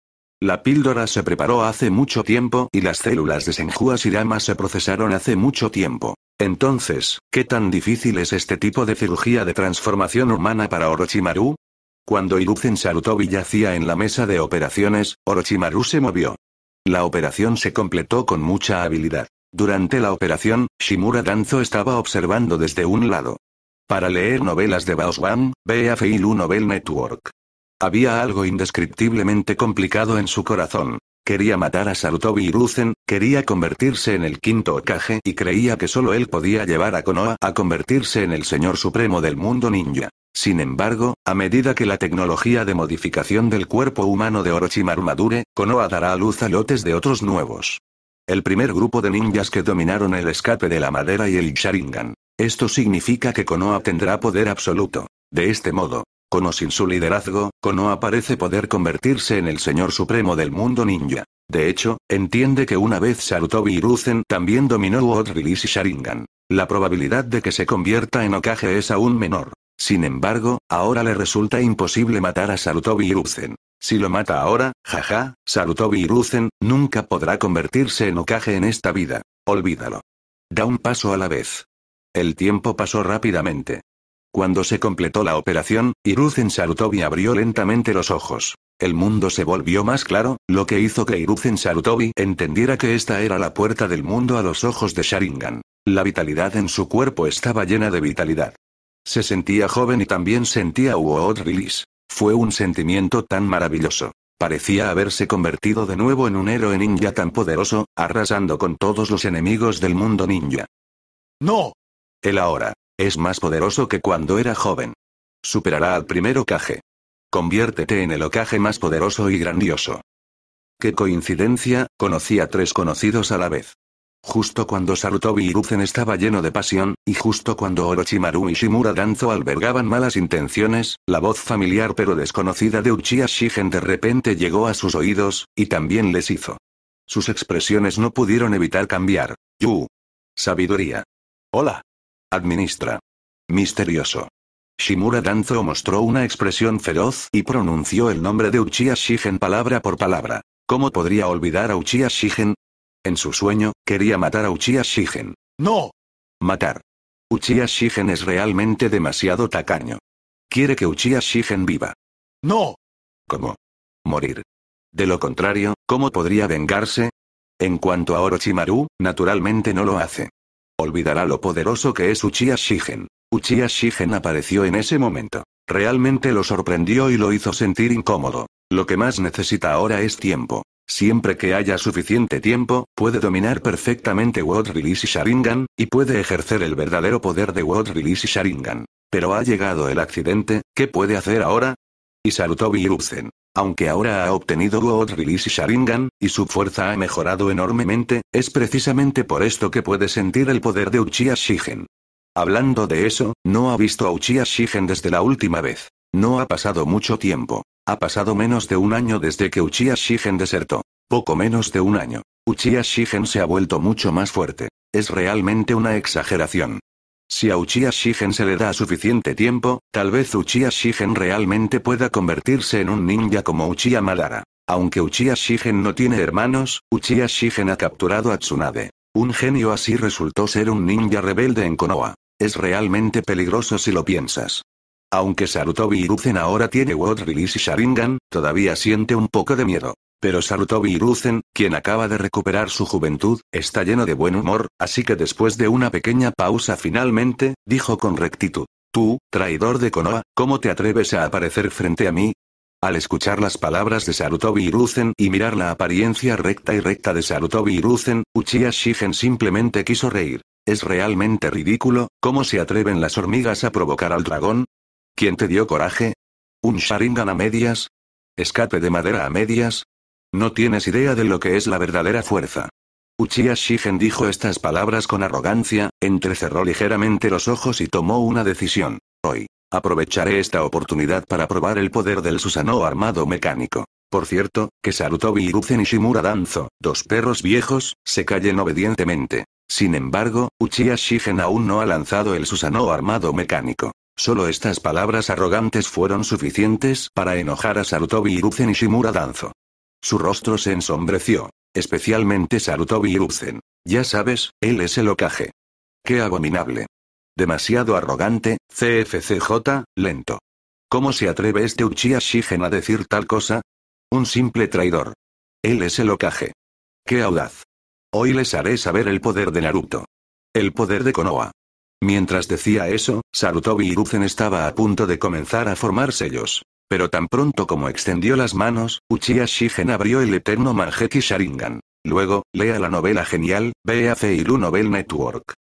La píldora se preparó hace mucho tiempo y las células de y Shirama se procesaron hace mucho tiempo. Entonces, ¿qué tan difícil es este tipo de cirugía de transformación humana para Orochimaru? Cuando Iruzen Sarutobi yacía en la mesa de operaciones, Orochimaru se movió. La operación se completó con mucha habilidad. Durante la operación, Shimura Danzo estaba observando desde un lado. Para leer novelas de Baoswan, vea Feilu Novel Network. Había algo indescriptiblemente complicado en su corazón. Quería matar a Sarutobi Hiruzen, quería convertirse en el quinto Okage y creía que solo él podía llevar a Konoha a convertirse en el señor supremo del mundo ninja. Sin embargo, a medida que la tecnología de modificación del cuerpo humano de Orochimaru madure, Konoha dará a luz a lotes de otros nuevos. El primer grupo de ninjas que dominaron el escape de la madera y el Sharingan. Esto significa que Konoha tendrá poder absoluto. De este modo, con sin su liderazgo, Konoha parece poder convertirse en el señor supremo del mundo ninja. De hecho, entiende que una vez Sarutobi Hiruzen también dominó el y Sharingan. La probabilidad de que se convierta en Okage es aún menor. Sin embargo, ahora le resulta imposible matar a Sarutobi Hiruzen. Si lo mata ahora, jaja, Sarutobi Hiruzen, nunca podrá convertirse en Okage en esta vida. Olvídalo. Da un paso a la vez. El tiempo pasó rápidamente. Cuando se completó la operación, Hiruzen Sarutobi abrió lentamente los ojos. El mundo se volvió más claro, lo que hizo que Iruzen Sarutobi entendiera que esta era la puerta del mundo a los ojos de Sharingan. La vitalidad en su cuerpo estaba llena de vitalidad. Se sentía joven y también sentía Wood Release. Fue un sentimiento tan maravilloso. Parecía haberse convertido de nuevo en un héroe ninja tan poderoso, arrasando con todos los enemigos del mundo ninja. ¡No! Él ahora es más poderoso que cuando era joven. Superará al primer ocaje. Conviértete en el ocaje más poderoso y grandioso. Qué coincidencia, conocí a tres conocidos a la vez. Justo cuando Sarutobi y estaba lleno de pasión, y justo cuando Orochimaru y Shimura Danzo albergaban malas intenciones, la voz familiar pero desconocida de Uchiha Shigen de repente llegó a sus oídos, y también les hizo. Sus expresiones no pudieron evitar cambiar. Yu. Sabiduría. Hola. Administra. Misterioso. Shimura Danzo mostró una expresión feroz y pronunció el nombre de Uchiha Shigen palabra por palabra. ¿Cómo podría olvidar a Uchiha Shigen? En su sueño, quería matar a Uchiha Shigen. ¡No! Matar. Uchiha Shigen es realmente demasiado tacaño. Quiere que Uchiha Shigen viva. ¡No! ¿Cómo? Morir. De lo contrario, ¿cómo podría vengarse? En cuanto a Orochimaru, naturalmente no lo hace. Olvidará lo poderoso que es Uchiha Shigen. Uchiha Shigen apareció en ese momento. Realmente lo sorprendió y lo hizo sentir incómodo. Lo que más necesita ahora es tiempo. Siempre que haya suficiente tiempo, puede dominar perfectamente World Release y Sharingan, y puede ejercer el verdadero poder de World Release y Sharingan. Pero ha llegado el accidente, ¿qué puede hacer ahora? Y Sarutobi Aunque ahora ha obtenido World Release y Sharingan, y su fuerza ha mejorado enormemente, es precisamente por esto que puede sentir el poder de Uchiha Shigen. Hablando de eso, no ha visto a Uchiha Shigen desde la última vez. No ha pasado mucho tiempo. Ha pasado menos de un año desde que Uchiha Shigen desertó. Poco menos de un año. Uchiha Shigen se ha vuelto mucho más fuerte. Es realmente una exageración. Si a Uchiha Shigen se le da suficiente tiempo, tal vez Uchiha Shigen realmente pueda convertirse en un ninja como Uchiha Madara. Aunque Uchiha Shigen no tiene hermanos, Uchiha Shigen ha capturado a Tsunade. Un genio así resultó ser un ninja rebelde en Konoha. Es realmente peligroso si lo piensas. Aunque Sarutobi Hiruzen ahora tiene World Release y Sharingan, todavía siente un poco de miedo. Pero Sarutobi Hiruzen, quien acaba de recuperar su juventud, está lleno de buen humor, así que después de una pequeña pausa finalmente, dijo con rectitud. Tú, traidor de Konoha, ¿cómo te atreves a aparecer frente a mí? Al escuchar las palabras de Sarutobi Hiruzen y mirar la apariencia recta y recta de Sarutobi Hiruzen, Uchiha Shigen simplemente quiso reír. Es realmente ridículo, ¿cómo se atreven las hormigas a provocar al dragón? ¿Quién te dio coraje? ¿Un Sharingan a medias? ¿Escape de madera a medias? No tienes idea de lo que es la verdadera fuerza. Uchiha Shigen dijo estas palabras con arrogancia, entrecerró ligeramente los ojos y tomó una decisión. Hoy. Aprovecharé esta oportunidad para probar el poder del Susanoo armado mecánico. Por cierto, que Sarutobi Hiruzen y Shimura Danzo, dos perros viejos, se callen obedientemente. Sin embargo, Uchiha Shigen aún no ha lanzado el Susanoo armado mecánico. Solo estas palabras arrogantes fueron suficientes para enojar a Sarutobi Hiruzen y Shimura Danzo. Su rostro se ensombreció. Especialmente Sarutobi Hiruzen. Ya sabes, él es el ocaje. ¡Qué abominable! Demasiado arrogante, CFCJ, lento. ¿Cómo se atreve este Uchiha Shigen a decir tal cosa? Un simple traidor. Él es el ocaje. ¡Qué audaz! Hoy les haré saber el poder de Naruto. El poder de Konoha. Mientras decía eso, Sarutobi y estaba a punto de comenzar a formar sellos. Pero tan pronto como extendió las manos, Uchiha Shigen abrió el eterno Manjeki Sharingan. Luego, lea la novela genial, vea Feiru Novel Network.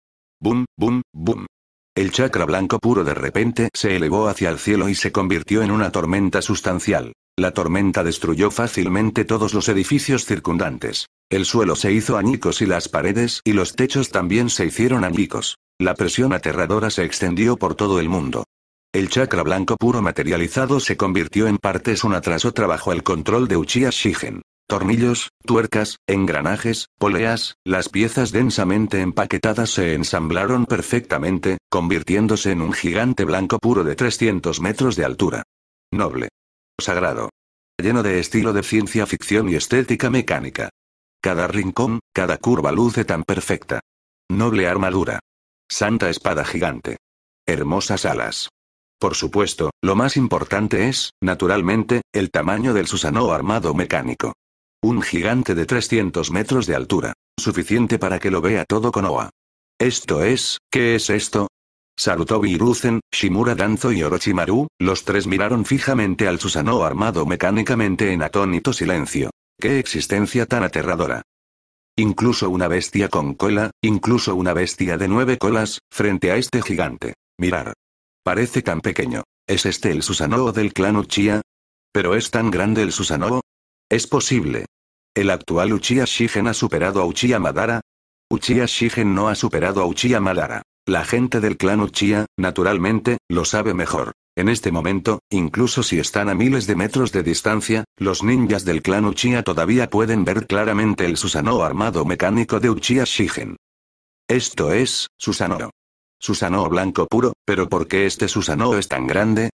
Boom, boom, boom. El chakra blanco puro de repente se elevó hacia el cielo y se convirtió en una tormenta sustancial. La tormenta destruyó fácilmente todos los edificios circundantes. El suelo se hizo añicos y las paredes y los techos también se hicieron añicos. La presión aterradora se extendió por todo el mundo. El chakra blanco puro materializado se convirtió en partes una tras otra bajo el control de Uchiha Shigen. Tornillos, tuercas, engranajes, poleas, las piezas densamente empaquetadas se ensamblaron perfectamente, convirtiéndose en un gigante blanco puro de 300 metros de altura. Noble. Sagrado. Lleno de estilo de ciencia ficción y estética mecánica. Cada rincón, cada curva luce tan perfecta. Noble armadura. Santa espada gigante. Hermosas alas. Por supuesto, lo más importante es, naturalmente, el tamaño del Susanoo armado mecánico. Un gigante de 300 metros de altura, suficiente para que lo vea todo Oa. Esto es, ¿qué es esto? Sarutobi Hiruzen, Shimura Danzo y Orochimaru, los tres miraron fijamente al Susanoo armado mecánicamente en atónito silencio. ¡Qué existencia tan aterradora! Incluso una bestia con cola, incluso una bestia de nueve colas, frente a este gigante. Mirar. Parece tan pequeño. ¿Es este el Susanoo del clan Uchiha? ¿Pero es tan grande el Susanoo? Es posible. ¿El actual Uchiha Shigen ha superado a Uchiha Madara? Uchiha Shigen no ha superado a Uchiha Madara. La gente del clan Uchiha, naturalmente, lo sabe mejor. En este momento, incluso si están a miles de metros de distancia, los ninjas del clan Uchiha todavía pueden ver claramente el Susanoo armado mecánico de Uchiha Shigen. Esto es, Susanoo. Susanoo blanco puro, pero ¿por qué este Susanoo es tan grande?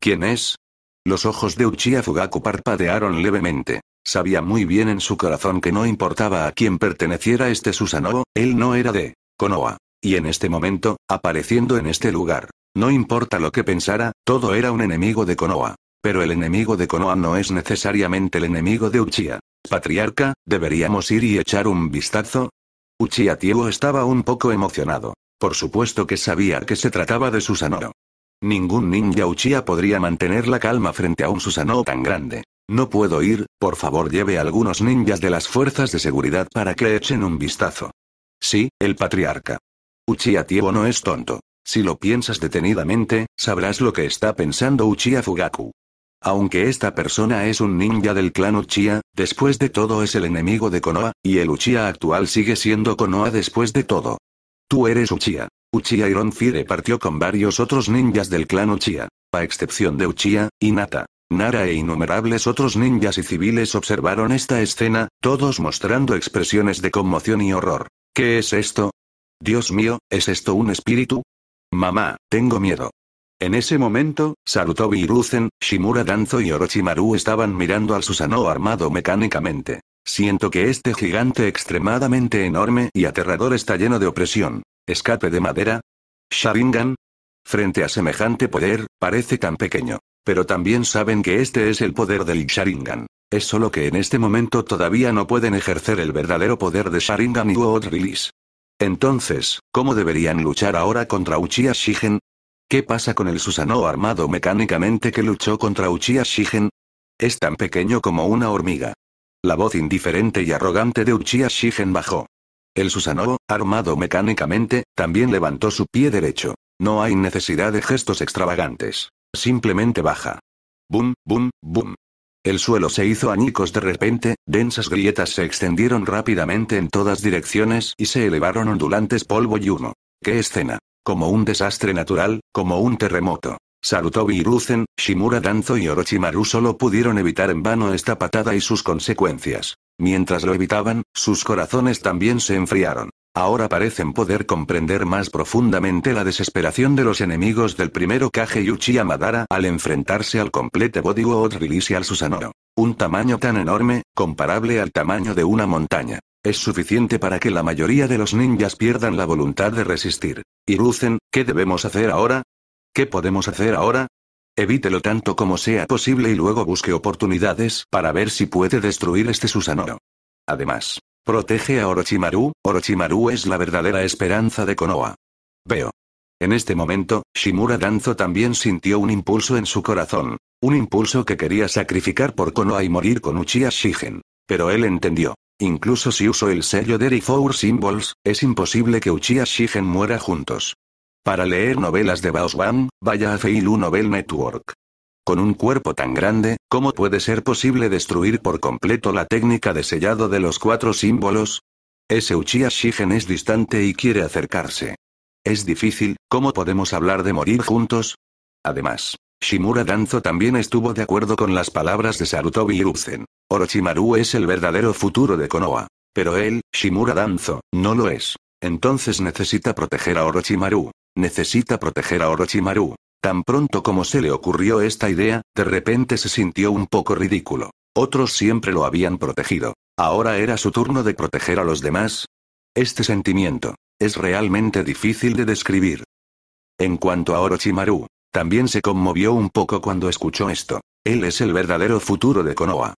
¿Quién es? Los ojos de Uchiha Fugaku parpadearon levemente. Sabía muy bien en su corazón que no importaba a quién perteneciera este Susanoo, él no era de Konoha. Y en este momento, apareciendo en este lugar, no importa lo que pensara, todo era un enemigo de Konoha. Pero el enemigo de Konoha no es necesariamente el enemigo de Uchiha. Patriarca, ¿deberíamos ir y echar un vistazo? Uchiha Tiewo estaba un poco emocionado. Por supuesto que sabía que se trataba de Susanoo. Ningún ninja Uchiha podría mantener la calma frente a un Susanoo tan grande. No puedo ir, por favor lleve a algunos ninjas de las fuerzas de seguridad para que echen un vistazo. Sí, el patriarca. Uchiha Tiewo no es tonto. Si lo piensas detenidamente, sabrás lo que está pensando Uchiha Fugaku. Aunque esta persona es un ninja del clan Uchiha, después de todo es el enemigo de Konoha, y el Uchiha actual sigue siendo Konoha después de todo. Tú eres Uchiha. Uchiha Ironfire partió con varios otros ninjas del clan Uchiha, a excepción de Uchiha, Inata, Nara e innumerables otros ninjas y civiles observaron esta escena, todos mostrando expresiones de conmoción y horror. ¿Qué es esto? Dios mío, ¿es esto un espíritu? Mamá, tengo miedo. En ese momento, Sarutobi y Shimura Danzo y Orochimaru estaban mirando al Susanoo armado mecánicamente. Siento que este gigante extremadamente enorme y aterrador está lleno de opresión. ¿Escape de madera? ¿Sharingan? Frente a semejante poder, parece tan pequeño. Pero también saben que este es el poder del Sharingan. Es solo que en este momento todavía no pueden ejercer el verdadero poder de Sharingan y World Release. Entonces, ¿cómo deberían luchar ahora contra Uchiha Shigen? ¿Qué pasa con el Susanoo armado mecánicamente que luchó contra Uchiha Shigen? Es tan pequeño como una hormiga. La voz indiferente y arrogante de Uchiha Shigen bajó. El Susanoo, armado mecánicamente, también levantó su pie derecho. No hay necesidad de gestos extravagantes. Simplemente baja. Bum, bum, bum. El suelo se hizo añicos de repente, densas grietas se extendieron rápidamente en todas direcciones y se elevaron ondulantes polvo y humo. ¡Qué escena! Como un desastre natural, como un terremoto. Sarutobi y Ruzen, Shimura Danzo y Orochimaru solo pudieron evitar en vano esta patada y sus consecuencias. Mientras lo evitaban, sus corazones también se enfriaron. Ahora parecen poder comprender más profundamente la desesperación de los enemigos del primero Kage Yuchi Amadara al enfrentarse al complete bodyguard Release al susanoro. Un tamaño tan enorme, comparable al tamaño de una montaña. Es suficiente para que la mayoría de los ninjas pierdan la voluntad de resistir. Y lucen, ¿qué debemos hacer ahora? ¿Qué podemos hacer ahora? Evítelo tanto como sea posible y luego busque oportunidades para ver si puede destruir este Susanoo. Además, Protege a Orochimaru, Orochimaru es la verdadera esperanza de Konoha. Veo. En este momento, Shimura Danzo también sintió un impulso en su corazón. Un impulso que quería sacrificar por Konoha y morir con Uchiha Shigen. Pero él entendió. Incluso si uso el sello de Four Symbols, es imposible que Uchiha Shigen muera juntos. Para leer novelas de Baoswan, vaya a Feilu Novel Network. Con un cuerpo tan grande, ¿cómo puede ser posible destruir por completo la técnica de sellado de los cuatro símbolos? Ese Uchiha Shigen es distante y quiere acercarse. Es difícil, ¿cómo podemos hablar de morir juntos? Además, Shimura Danzo también estuvo de acuerdo con las palabras de Sarutobi Hiruzen. Orochimaru es el verdadero futuro de Konoha. Pero él, Shimura Danzo, no lo es. Entonces necesita proteger a Orochimaru. Necesita proteger a Orochimaru. Tan pronto como se le ocurrió esta idea, de repente se sintió un poco ridículo. Otros siempre lo habían protegido. Ahora era su turno de proteger a los demás. Este sentimiento, es realmente difícil de describir. En cuanto a Orochimaru, también se conmovió un poco cuando escuchó esto. Él es el verdadero futuro de Konoha.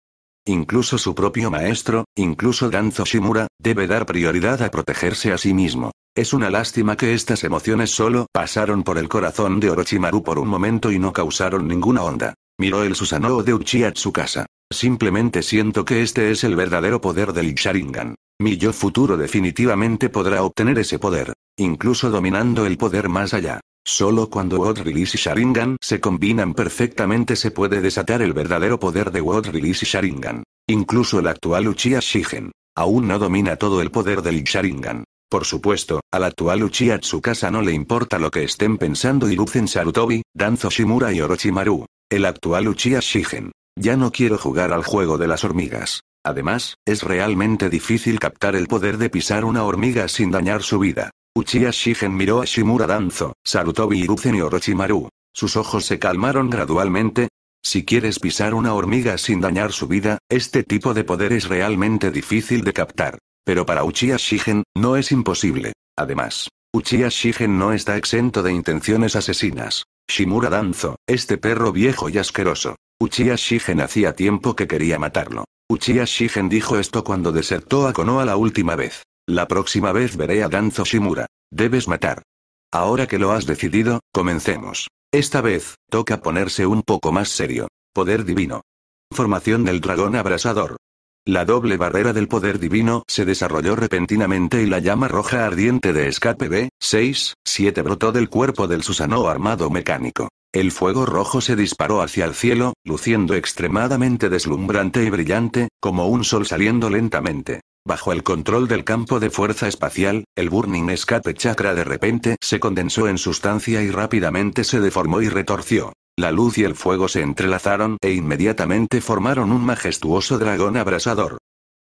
Incluso su propio maestro, incluso Danzo Shimura, debe dar prioridad a protegerse a sí mismo. Es una lástima que estas emociones solo pasaron por el corazón de Orochimaru por un momento y no causaron ninguna onda. Miró el Susanoo de Uchiha casa. Simplemente siento que este es el verdadero poder del Sharingan. Mi yo futuro definitivamente podrá obtener ese poder, incluso dominando el poder más allá. Solo cuando Wot Release y Sharingan se combinan perfectamente se puede desatar el verdadero poder de Wot Release y Sharingan. Incluso el actual Uchiha Shigen. Aún no domina todo el poder del Sharingan. Por supuesto, al actual Uchiha Tsukasa no le importa lo que estén pensando Hiruzen Sarutobi, Danzo Shimura y Orochimaru. El actual Uchiha Shigen. Ya no quiero jugar al juego de las hormigas. Además, es realmente difícil captar el poder de pisar una hormiga sin dañar su vida. Uchiha Shigen miró a Shimura Danzo, Sarutobi Hiruzen y Orochimaru. Sus ojos se calmaron gradualmente. Si quieres pisar una hormiga sin dañar su vida, este tipo de poder es realmente difícil de captar. Pero para Uchiha Shigen, no es imposible. Además, Uchiha Shigen no está exento de intenciones asesinas. Shimura Danzo, este perro viejo y asqueroso. Uchiha Shigen hacía tiempo que quería matarlo. Uchiha Shigen dijo esto cuando desertó a Konoha la última vez. La próxima vez veré a Danzo Shimura. Debes matar. Ahora que lo has decidido, comencemos. Esta vez, toca ponerse un poco más serio. Poder divino. Formación del dragón abrasador. La doble barrera del poder divino se desarrolló repentinamente y la llama roja ardiente de escape B, 6, 7 brotó del cuerpo del Susanoo armado mecánico. El fuego rojo se disparó hacia el cielo, luciendo extremadamente deslumbrante y brillante, como un sol saliendo lentamente. Bajo el control del campo de fuerza espacial, el Burning Escape Chakra de repente se condensó en sustancia y rápidamente se deformó y retorció. La luz y el fuego se entrelazaron e inmediatamente formaron un majestuoso dragón abrasador.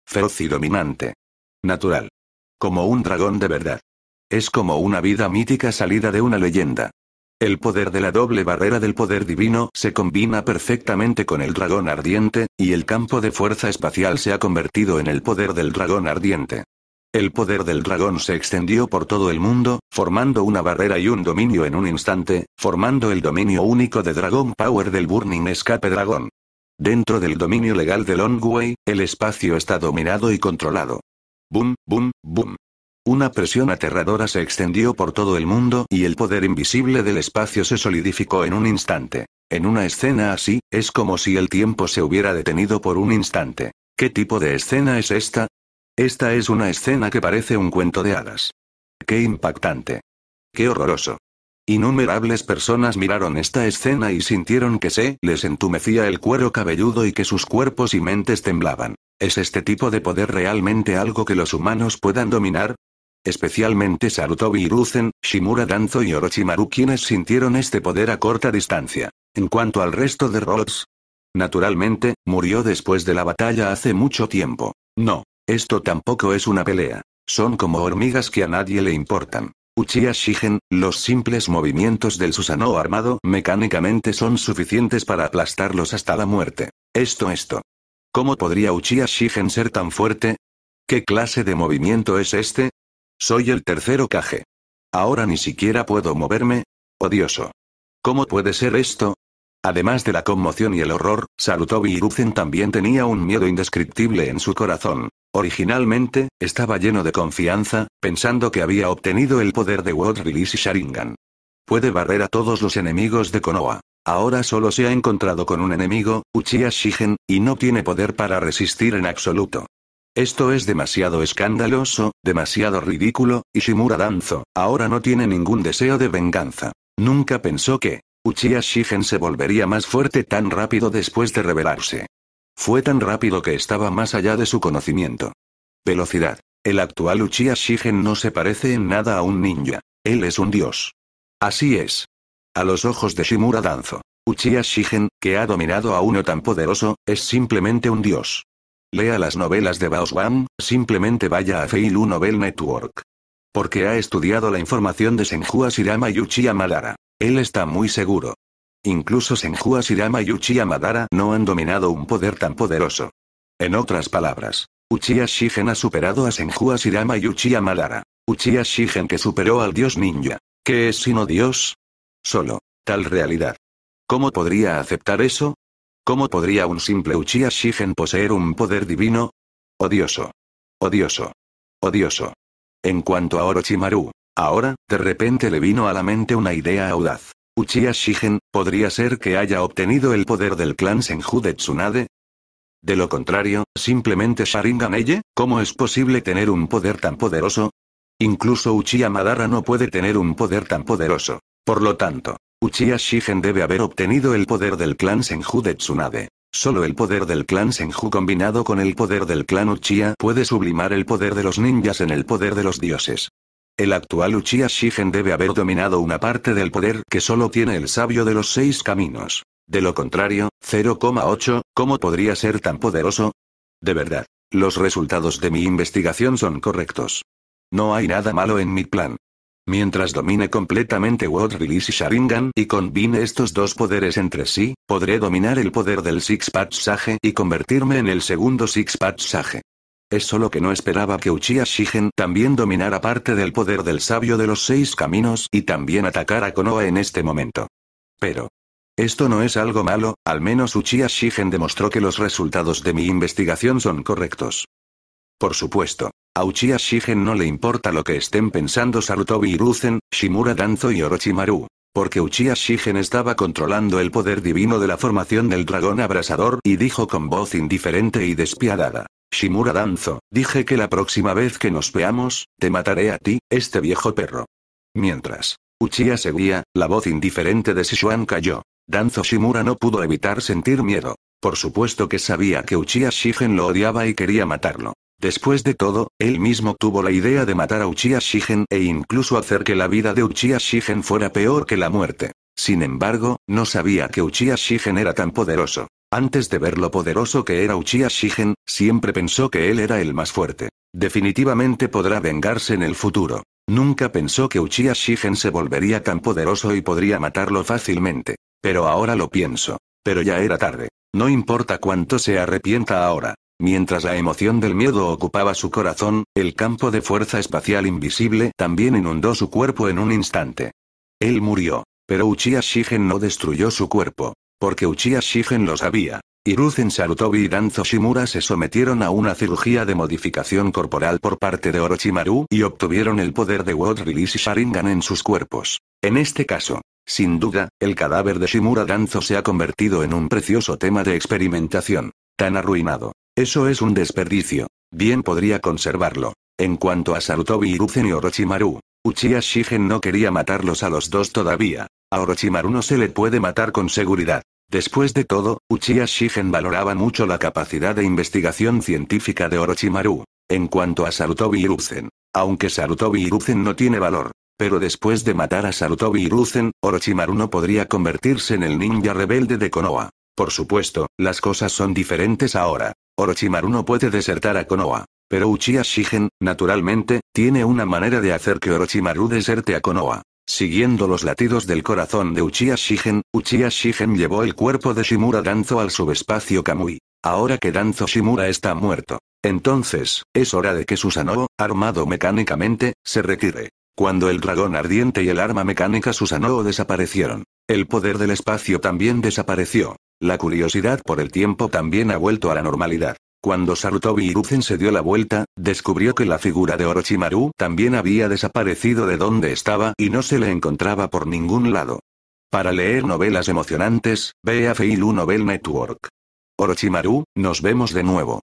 Feroz y dominante. Natural. Como un dragón de verdad. Es como una vida mítica salida de una leyenda. El poder de la doble barrera del poder divino se combina perfectamente con el dragón ardiente, y el campo de fuerza espacial se ha convertido en el poder del dragón ardiente. El poder del dragón se extendió por todo el mundo, formando una barrera y un dominio en un instante, formando el dominio único de Dragon Power del Burning Escape Dragon. Dentro del dominio legal de Longway, el espacio está dominado y controlado. Boom, boom, boom. Una presión aterradora se extendió por todo el mundo y el poder invisible del espacio se solidificó en un instante. En una escena así, es como si el tiempo se hubiera detenido por un instante. ¿Qué tipo de escena es esta? Esta es una escena que parece un cuento de hadas. ¡Qué impactante! ¡Qué horroroso! Innumerables personas miraron esta escena y sintieron que se les entumecía el cuero cabelludo y que sus cuerpos y mentes temblaban. ¿Es este tipo de poder realmente algo que los humanos puedan dominar? Especialmente Sarutobi Hiruzen, Shimura Danzo y Orochimaru quienes sintieron este poder a corta distancia. En cuanto al resto de Rods, naturalmente, murió después de la batalla hace mucho tiempo. No, esto tampoco es una pelea. Son como hormigas que a nadie le importan. Uchiha Shigen, los simples movimientos del Susanoo armado mecánicamente son suficientes para aplastarlos hasta la muerte. Esto esto. ¿Cómo podría Uchiha Shigen ser tan fuerte? ¿Qué clase de movimiento es este? Soy el tercero caje. Ahora ni siquiera puedo moverme. Odioso. ¿Cómo puede ser esto? Además de la conmoción y el horror, Sarutobi Hiruzen también tenía un miedo indescriptible en su corazón. Originalmente, estaba lleno de confianza, pensando que había obtenido el poder de World Release y Sharingan. Puede barrer a todos los enemigos de Konoha. Ahora solo se ha encontrado con un enemigo, Uchiha Shigen, y no tiene poder para resistir en absoluto. Esto es demasiado escandaloso, demasiado ridículo, y Shimura Danzo, ahora no tiene ningún deseo de venganza. Nunca pensó que, Uchiha Shigen se volvería más fuerte tan rápido después de rebelarse. Fue tan rápido que estaba más allá de su conocimiento. Velocidad. El actual Uchiha Shigen no se parece en nada a un ninja. Él es un dios. Así es. A los ojos de Shimura Danzo, Uchiha Shigen, que ha dominado a uno tan poderoso, es simplemente un dios. Lea las novelas de Baoswam, simplemente vaya a Feilu Novel Network. Porque ha estudiado la información de Senjua Sirama y Uchiha Madara. Él está muy seguro. Incluso Senjua Sirama y Uchiha Madara no han dominado un poder tan poderoso. En otras palabras, Uchiha Shigen ha superado a Senjua Sirama y Uchiha Madara. Uchiha Shigen que superó al dios ninja. ¿Qué es sino dios? Solo. Tal realidad. ¿Cómo podría aceptar eso? ¿Cómo podría un simple Uchiha Shigen poseer un poder divino? Odioso. Odioso. Odioso. En cuanto a Orochimaru, ahora, de repente le vino a la mente una idea audaz. Uchiha Shigen, ¿podría ser que haya obtenido el poder del clan Senju de Tsunade? De lo contrario, simplemente Sharingan Eye, ¿cómo es posible tener un poder tan poderoso? Incluso Uchiha Madara no puede tener un poder tan poderoso. Por lo tanto, Uchiha Shigen debe haber obtenido el poder del clan Senju de Tsunade. Solo el poder del clan Senju combinado con el poder del clan Uchiha puede sublimar el poder de los ninjas en el poder de los dioses. El actual Uchiha Shigen debe haber dominado una parte del poder que solo tiene el sabio de los seis caminos. De lo contrario, 0,8, ¿cómo podría ser tan poderoso? De verdad, los resultados de mi investigación son correctos. No hay nada malo en mi plan. Mientras domine completamente Wood Release y Sharingan y combine estos dos poderes entre sí, podré dominar el poder del Six Pack Sage y convertirme en el segundo Six Pack Sage. Es solo que no esperaba que Uchiha Shigen también dominara parte del poder del sabio de los seis caminos y también atacara a Konoha en este momento. Pero, esto no es algo malo, al menos Uchiha Shigen demostró que los resultados de mi investigación son correctos. Por supuesto. A Uchiha Shigen no le importa lo que estén pensando Sarutobi Hiruzen, Shimura Danzo y Orochimaru. Porque Uchiha Shigen estaba controlando el poder divino de la formación del dragón abrasador y dijo con voz indiferente y despiadada. Shimura Danzo, dije que la próxima vez que nos veamos, te mataré a ti, este viejo perro. Mientras Uchiha seguía, la voz indiferente de Sichuan cayó. Danzo Shimura no pudo evitar sentir miedo. Por supuesto que sabía que Uchiha Shigen lo odiaba y quería matarlo. Después de todo, él mismo tuvo la idea de matar a Uchiha Shigen e incluso hacer que la vida de Uchiha Shigen fuera peor que la muerte. Sin embargo, no sabía que Uchiha Shigen era tan poderoso. Antes de ver lo poderoso que era Uchiha Shigen, siempre pensó que él era el más fuerte. Definitivamente podrá vengarse en el futuro. Nunca pensó que Uchiha Shigen se volvería tan poderoso y podría matarlo fácilmente. Pero ahora lo pienso. Pero ya era tarde. No importa cuánto se arrepienta ahora. Mientras la emoción del miedo ocupaba su corazón, el campo de fuerza espacial invisible también inundó su cuerpo en un instante. Él murió, pero Uchiha Shigen no destruyó su cuerpo, porque Uchiha Shigen lo sabía. Hiruzen Sarutobi y Danzo Shimura se sometieron a una cirugía de modificación corporal por parte de Orochimaru y obtuvieron el poder de World Release Sharingan en sus cuerpos. En este caso, sin duda, el cadáver de Shimura Danzo se ha convertido en un precioso tema de experimentación. Tan arruinado, eso es un desperdicio. Bien podría conservarlo. En cuanto a Sarutobi Hiruzen y Orochimaru, Uchiha Shigen no quería matarlos a los dos todavía. A Orochimaru no se le puede matar con seguridad. Después de todo, Uchiha Shigen valoraba mucho la capacidad de investigación científica de Orochimaru. En cuanto a Sarutobi Hiruzen, aunque Sarutobi Hiruzen no tiene valor, pero después de matar a Sarutobi Hiruzen, Orochimaru no podría convertirse en el ninja rebelde de Konoha. Por supuesto, las cosas son diferentes ahora. Orochimaru no puede desertar a Konoha. Pero Uchiha Shigen, naturalmente, tiene una manera de hacer que Orochimaru deserte a Konoha. Siguiendo los latidos del corazón de Uchiha Shigen, Uchiha Shigen llevó el cuerpo de Shimura Danzo al subespacio Kamui. Ahora que Danzo Shimura está muerto. Entonces, es hora de que Susanoo, armado mecánicamente, se retire. Cuando el dragón ardiente y el arma mecánica Susanoo desaparecieron, el poder del espacio también desapareció. La curiosidad por el tiempo también ha vuelto a la normalidad. Cuando Sarutobi Hiruzen se dio la vuelta, descubrió que la figura de Orochimaru también había desaparecido de donde estaba y no se le encontraba por ningún lado. Para leer novelas emocionantes, ve a Feilu Novel Network. Orochimaru, nos vemos de nuevo.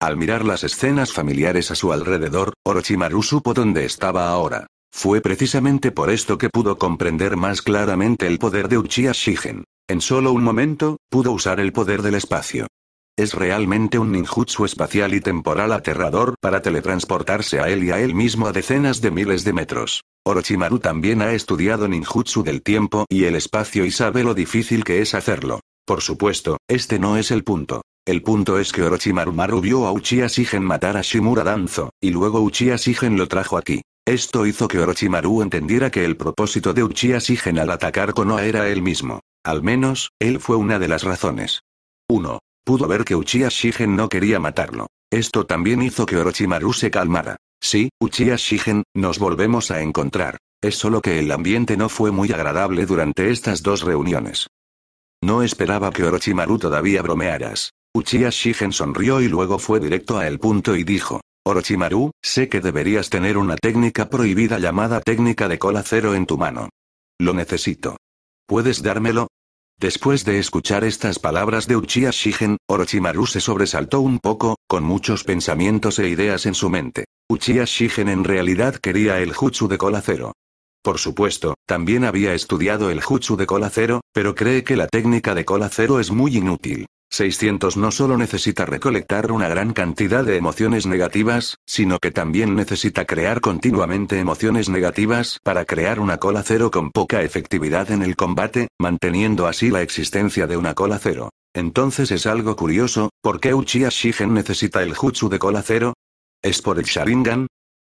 Al mirar las escenas familiares a su alrededor, Orochimaru supo dónde estaba ahora. Fue precisamente por esto que pudo comprender más claramente el poder de Uchiha Shigen. En solo un momento, pudo usar el poder del espacio. Es realmente un ninjutsu espacial y temporal aterrador para teletransportarse a él y a él mismo a decenas de miles de metros. Orochimaru también ha estudiado ninjutsu del tiempo y el espacio y sabe lo difícil que es hacerlo. Por supuesto, este no es el punto. El punto es que Orochimaru Maru vio a Uchiha Shigen matar a Shimura Danzo, y luego Uchiha Shigen lo trajo aquí. Esto hizo que Orochimaru entendiera que el propósito de Uchiha Shigen al atacar Konoha era él mismo. Al menos, él fue una de las razones. 1. Pudo ver que Uchiha Shigen no quería matarlo. Esto también hizo que Orochimaru se calmara. Sí, Uchiha Shigen, nos volvemos a encontrar. Es solo que el ambiente no fue muy agradable durante estas dos reuniones. No esperaba que Orochimaru todavía bromearas. Uchiha Shigen sonrió y luego fue directo al punto y dijo. Orochimaru, sé que deberías tener una técnica prohibida llamada técnica de cola cero en tu mano. Lo necesito. ¿Puedes dármelo? Después de escuchar estas palabras de Uchiha Shigen, Orochimaru se sobresaltó un poco, con muchos pensamientos e ideas en su mente. Uchiha Shigen en realidad quería el jutsu de cola cero. Por supuesto, también había estudiado el jutsu de cola cero, pero cree que la técnica de cola cero es muy inútil. 600 no solo necesita recolectar una gran cantidad de emociones negativas, sino que también necesita crear continuamente emociones negativas para crear una cola cero con poca efectividad en el combate, manteniendo así la existencia de una cola cero. Entonces es algo curioso, ¿por qué Uchiha Shigen necesita el jutsu de cola cero? ¿Es por el Sharingan?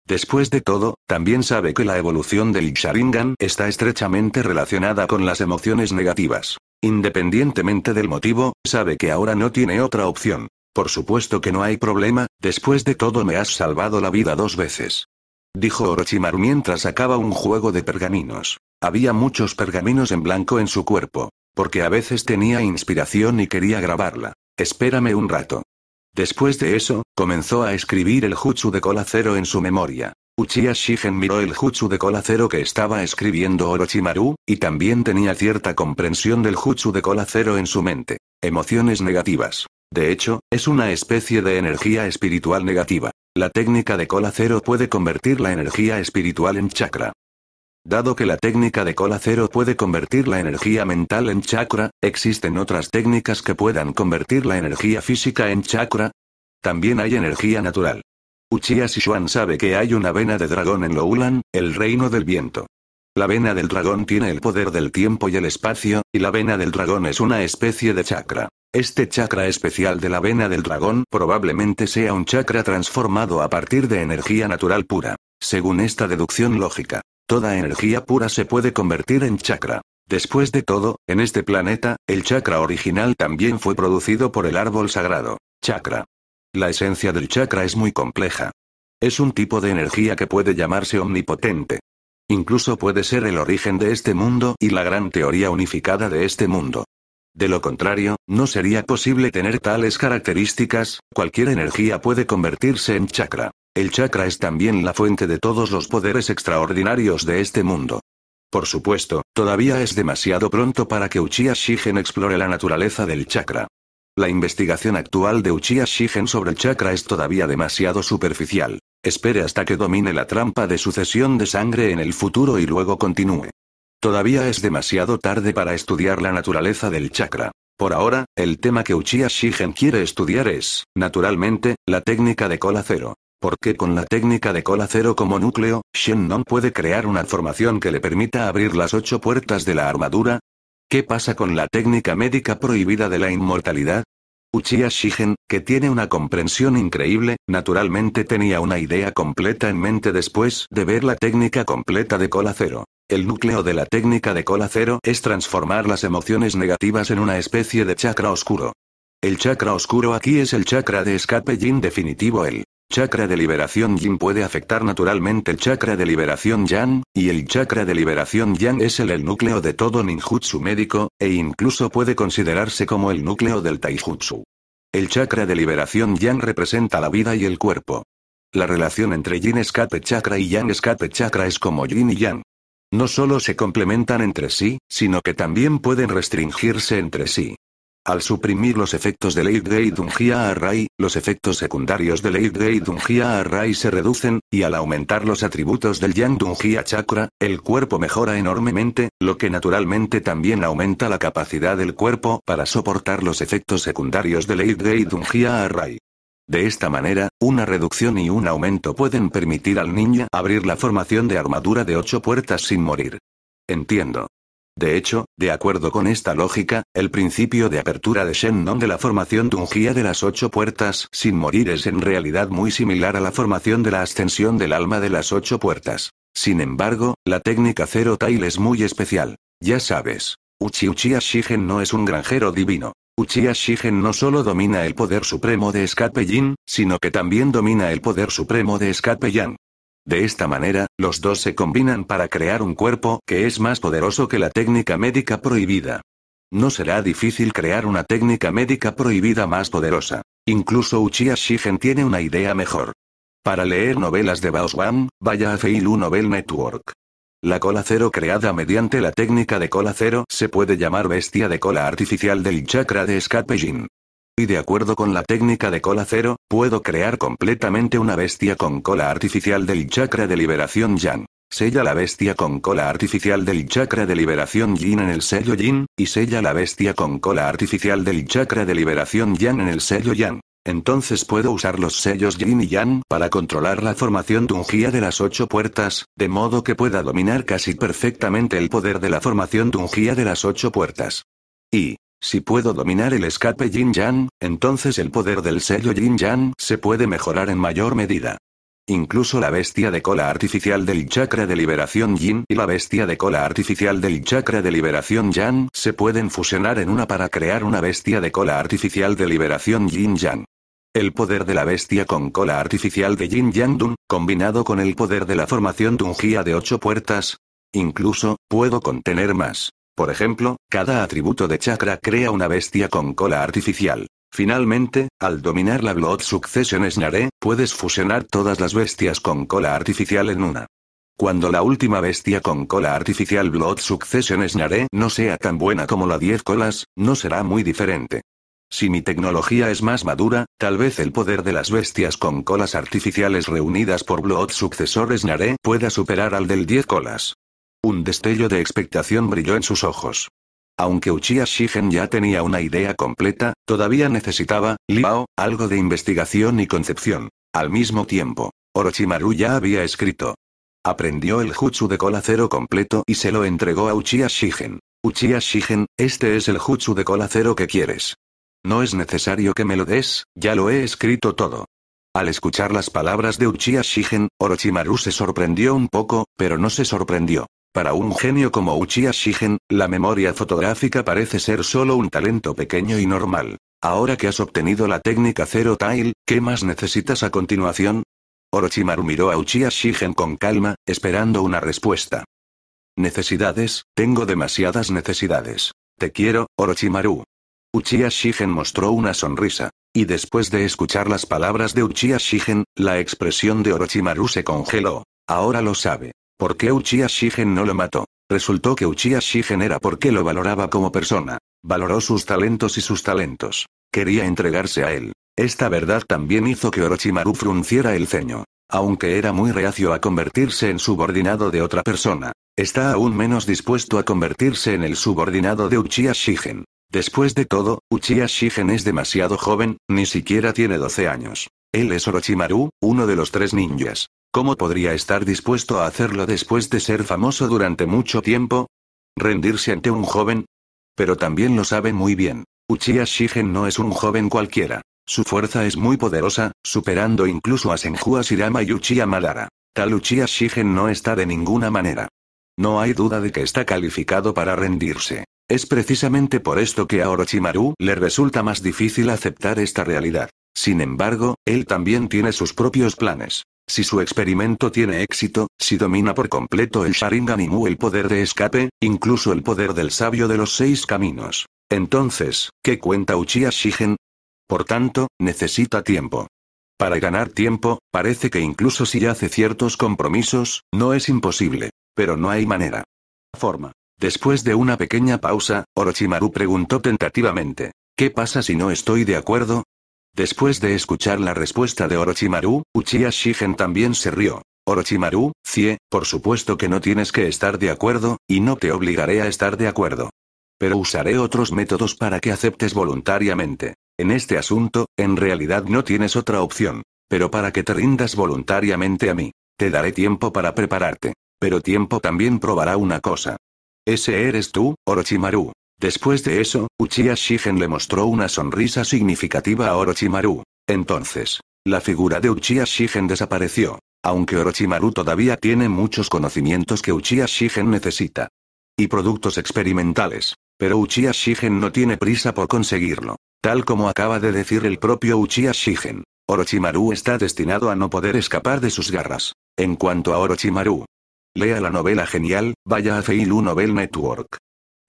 Después de todo, también sabe que la evolución del Sharingan está estrechamente relacionada con las emociones negativas. Independientemente del motivo, sabe que ahora no tiene otra opción. Por supuesto que no hay problema, después de todo me has salvado la vida dos veces. Dijo Orochimaru mientras sacaba un juego de pergaminos. Había muchos pergaminos en blanco en su cuerpo. Porque a veces tenía inspiración y quería grabarla. Espérame un rato. Después de eso, comenzó a escribir el jutsu de cola cero en su memoria. Uchiha Shigen miró el jutsu de cola cero que estaba escribiendo Orochimaru, y también tenía cierta comprensión del jutsu de cola cero en su mente. Emociones negativas. De hecho, es una especie de energía espiritual negativa. La técnica de cola cero puede convertir la energía espiritual en chakra. Dado que la técnica de cola cero puede convertir la energía mental en chakra, ¿existen otras técnicas que puedan convertir la energía física en chakra? También hay energía natural. Uchiha Sichuan sabe que hay una vena de dragón en Loulan, el reino del viento. La vena del dragón tiene el poder del tiempo y el espacio, y la vena del dragón es una especie de chakra. Este chakra especial de la vena del dragón probablemente sea un chakra transformado a partir de energía natural pura, según esta deducción lógica. Toda energía pura se puede convertir en chakra. Después de todo, en este planeta, el chakra original también fue producido por el árbol sagrado. Chakra. La esencia del chakra es muy compleja. Es un tipo de energía que puede llamarse omnipotente. Incluso puede ser el origen de este mundo y la gran teoría unificada de este mundo. De lo contrario, no sería posible tener tales características, cualquier energía puede convertirse en chakra. El chakra es también la fuente de todos los poderes extraordinarios de este mundo. Por supuesto, todavía es demasiado pronto para que Uchiha Shigen explore la naturaleza del chakra. La investigación actual de Uchiha Shigen sobre el chakra es todavía demasiado superficial. Espere hasta que domine la trampa de sucesión de sangre en el futuro y luego continúe. Todavía es demasiado tarde para estudiar la naturaleza del chakra. Por ahora, el tema que Uchiha Shigen quiere estudiar es, naturalmente, la técnica de cola cero qué con la técnica de cola cero como núcleo, Shen Nong puede crear una formación que le permita abrir las ocho puertas de la armadura. ¿Qué pasa con la técnica médica prohibida de la inmortalidad? Uchiha Shigen, que tiene una comprensión increíble, naturalmente tenía una idea completa en mente después de ver la técnica completa de cola cero. El núcleo de la técnica de cola cero es transformar las emociones negativas en una especie de chakra oscuro. El chakra oscuro aquí es el chakra de escape en definitivo el chakra de liberación yin puede afectar naturalmente el chakra de liberación yang, y el chakra de liberación yang es el, el núcleo de todo ninjutsu médico, e incluso puede considerarse como el núcleo del taijutsu. El chakra de liberación yang representa la vida y el cuerpo. La relación entre yin escape chakra y yang escape chakra es como yin y yang. No solo se complementan entre sí, sino que también pueden restringirse entre sí. Al suprimir los efectos de Late Grade Dungia Array, los efectos secundarios de Late Grade Dungia Array se reducen, y al aumentar los atributos del Yang Dungia Chakra, el cuerpo mejora enormemente, lo que naturalmente también aumenta la capacidad del cuerpo para soportar los efectos secundarios de Late Grade Dungia Array. De esta manera, una reducción y un aumento pueden permitir al ninja abrir la formación de armadura de ocho puertas sin morir. Entiendo. De hecho, de acuerdo con esta lógica, el principio de apertura de Shennon de la formación Tungía de las ocho puertas sin morir es en realidad muy similar a la formación de la ascensión del alma de las ocho puertas. Sin embargo, la técnica Zero Tail es muy especial. Ya sabes, Uchi Uchiha no es un granjero divino. Uchiha Shigen no solo domina el poder supremo de escape sino que también domina el poder supremo de escape de esta manera, los dos se combinan para crear un cuerpo que es más poderoso que la técnica médica prohibida. No será difícil crear una técnica médica prohibida más poderosa. Incluso Uchiha Shigen tiene una idea mejor. Para leer novelas de Bauswan, vaya a Feilu Novel Network. La cola cero creada mediante la técnica de cola cero se puede llamar bestia de cola artificial del chakra de escape y de acuerdo con la técnica de cola cero, puedo crear completamente una bestia con cola artificial del chakra de liberación Yan. Sella la bestia con cola artificial del chakra de liberación Yin en el sello Yin, y sella la bestia con cola artificial del chakra de liberación yan en el sello yan. Entonces puedo usar los sellos Yin y Yang para controlar la formación tungía de las ocho puertas, de modo que pueda dominar casi perfectamente el poder de la formación tungía de las ocho puertas. Y, si puedo dominar el escape Jin yang entonces el poder del sello yin-yang se puede mejorar en mayor medida. Incluso la bestia de cola artificial del chakra de liberación Jin y la bestia de cola artificial del chakra de liberación Yan se pueden fusionar en una para crear una bestia de cola artificial de liberación Jin Yan. El poder de la bestia con cola artificial de Jin Yan dun, combinado con el poder de la formación dungia de ocho puertas. Incluso, puedo contener más. Por ejemplo, cada atributo de chakra crea una bestia con cola artificial. Finalmente, al dominar la Blood Succession Snare, puedes fusionar todas las bestias con cola artificial en una. Cuando la última bestia con cola artificial Blood Succession Snare no sea tan buena como la 10 colas, no será muy diferente. Si mi tecnología es más madura, tal vez el poder de las bestias con colas artificiales reunidas por Blood Succesor Snare pueda superar al del 10 colas. Un destello de expectación brilló en sus ojos. Aunque Uchiha Shigen ya tenía una idea completa, todavía necesitaba, Liao, algo de investigación y concepción. Al mismo tiempo, Orochimaru ya había escrito. Aprendió el jutsu de cola cero completo y se lo entregó a Uchiha Shigen. Uchiha Shigen, este es el jutsu de cola cero que quieres. No es necesario que me lo des, ya lo he escrito todo. Al escuchar las palabras de Uchiha Shigen, Orochimaru se sorprendió un poco, pero no se sorprendió. Para un genio como Uchiha Shigen, la memoria fotográfica parece ser solo un talento pequeño y normal. Ahora que has obtenido la técnica Zero Tail, ¿qué más necesitas a continuación? Orochimaru miró a Uchiha Shigen con calma, esperando una respuesta. Necesidades, tengo demasiadas necesidades. Te quiero, Orochimaru. Uchiha Shigen mostró una sonrisa. Y después de escuchar las palabras de Uchiha Shigen, la expresión de Orochimaru se congeló. Ahora lo sabe. ¿Por qué Uchiha Shigen no lo mató? Resultó que Uchiha Shigen era porque lo valoraba como persona. Valoró sus talentos y sus talentos. Quería entregarse a él. Esta verdad también hizo que Orochimaru frunciera el ceño. Aunque era muy reacio a convertirse en subordinado de otra persona, está aún menos dispuesto a convertirse en el subordinado de Uchiha Shigen. Después de todo, Uchiha Shigen es demasiado joven, ni siquiera tiene 12 años. Él es Orochimaru, uno de los tres ninjas. ¿Cómo podría estar dispuesto a hacerlo después de ser famoso durante mucho tiempo? ¿Rendirse ante un joven? Pero también lo sabe muy bien. Uchiha Shigen no es un joven cualquiera. Su fuerza es muy poderosa, superando incluso a Senju Asirama y Uchiha Madara. Tal Uchiha Shigen no está de ninguna manera. No hay duda de que está calificado para rendirse. Es precisamente por esto que a Orochimaru le resulta más difícil aceptar esta realidad. Sin embargo, él también tiene sus propios planes. Si su experimento tiene éxito, si domina por completo el Sharingan y el poder de escape, incluso el poder del sabio de los seis caminos. Entonces, ¿qué cuenta Uchiha Shigen? Por tanto, necesita tiempo. Para ganar tiempo, parece que incluso si hace ciertos compromisos, no es imposible. Pero no hay manera. Forma. Después de una pequeña pausa, Orochimaru preguntó tentativamente. ¿Qué pasa si no estoy de acuerdo? Después de escuchar la respuesta de Orochimaru, Uchiha Shigen también se rió. Orochimaru, Cie, por supuesto que no tienes que estar de acuerdo, y no te obligaré a estar de acuerdo. Pero usaré otros métodos para que aceptes voluntariamente. En este asunto, en realidad no tienes otra opción. Pero para que te rindas voluntariamente a mí. Te daré tiempo para prepararte. Pero tiempo también probará una cosa. Ese eres tú, Orochimaru. Después de eso, Uchiha Shigen le mostró una sonrisa significativa a Orochimaru. Entonces, la figura de Uchiha Shigen desapareció. Aunque Orochimaru todavía tiene muchos conocimientos que Uchiha Shigen necesita. Y productos experimentales. Pero Uchiha Shigen no tiene prisa por conseguirlo. Tal como acaba de decir el propio Uchiha Shigen, Orochimaru está destinado a no poder escapar de sus garras. En cuanto a Orochimaru, lea la novela genial, vaya a Feilu Novel Network.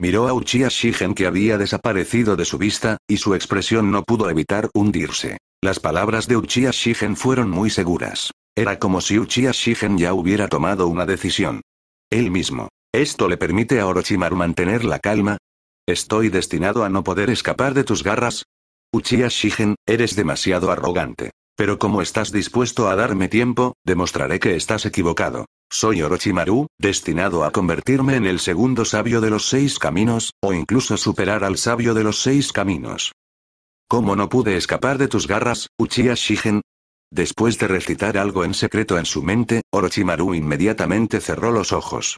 Miró a Uchiha Shigen que había desaparecido de su vista, y su expresión no pudo evitar hundirse. Las palabras de Uchiha Shigen fueron muy seguras. Era como si Uchiha Shigen ya hubiera tomado una decisión. Él mismo. ¿Esto le permite a Orochimaru mantener la calma? ¿Estoy destinado a no poder escapar de tus garras? Uchiha Shigen, eres demasiado arrogante. Pero como estás dispuesto a darme tiempo, demostraré que estás equivocado. Soy Orochimaru, destinado a convertirme en el segundo sabio de los seis caminos, o incluso superar al sabio de los seis caminos. ¿Cómo no pude escapar de tus garras, Uchiha Shigen? Después de recitar algo en secreto en su mente, Orochimaru inmediatamente cerró los ojos.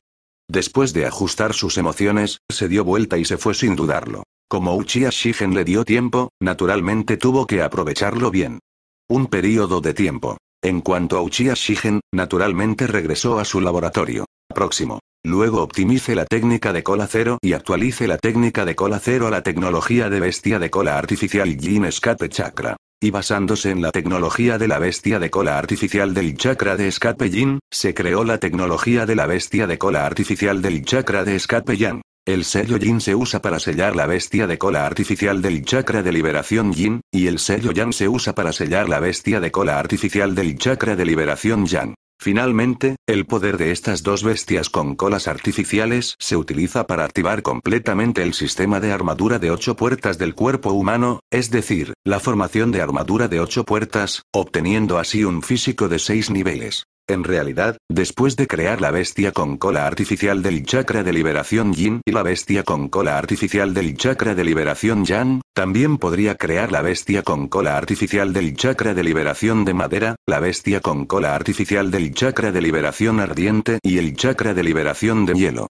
Después de ajustar sus emociones, se dio vuelta y se fue sin dudarlo. Como Uchiha Shigen le dio tiempo, naturalmente tuvo que aprovecharlo bien un período de tiempo. En cuanto a Uchiha Shigen, naturalmente regresó a su laboratorio. Próximo. Luego optimice la técnica de cola cero y actualice la técnica de cola cero a la tecnología de bestia de cola artificial Jin Escape Chakra. Y basándose en la tecnología de la bestia de cola artificial del chakra de escape Jin, se creó la tecnología de la bestia de cola artificial del chakra de escape Yang. El sello Yin se usa para sellar la bestia de cola artificial del chakra de liberación Yin, y el sello Yang se usa para sellar la bestia de cola artificial del chakra de liberación Yang. Finalmente, el poder de estas dos bestias con colas artificiales se utiliza para activar completamente el sistema de armadura de ocho puertas del cuerpo humano, es decir, la formación de armadura de ocho puertas, obteniendo así un físico de seis niveles. En realidad, después de crear la bestia con cola artificial del chakra de liberación yin y la bestia con cola artificial del chakra de liberación yang, también podría crear la bestia con cola artificial del chakra de liberación de madera, la bestia con cola artificial del chakra de liberación ardiente y el chakra de liberación de hielo.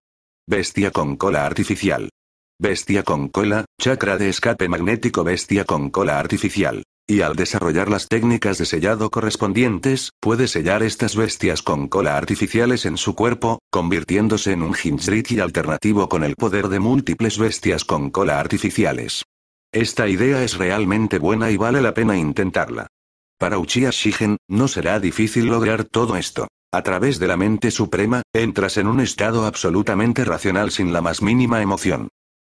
Bestia con cola artificial. Bestia con cola, chakra de escape magnético, bestia con cola artificial. Y al desarrollar las técnicas de sellado correspondientes, puede sellar estas bestias con cola artificiales en su cuerpo, convirtiéndose en un Jinchuriki alternativo con el poder de múltiples bestias con cola artificiales. Esta idea es realmente buena y vale la pena intentarla. Para Uchiha Shigen, no será difícil lograr todo esto. A través de la mente suprema, entras en un estado absolutamente racional sin la más mínima emoción.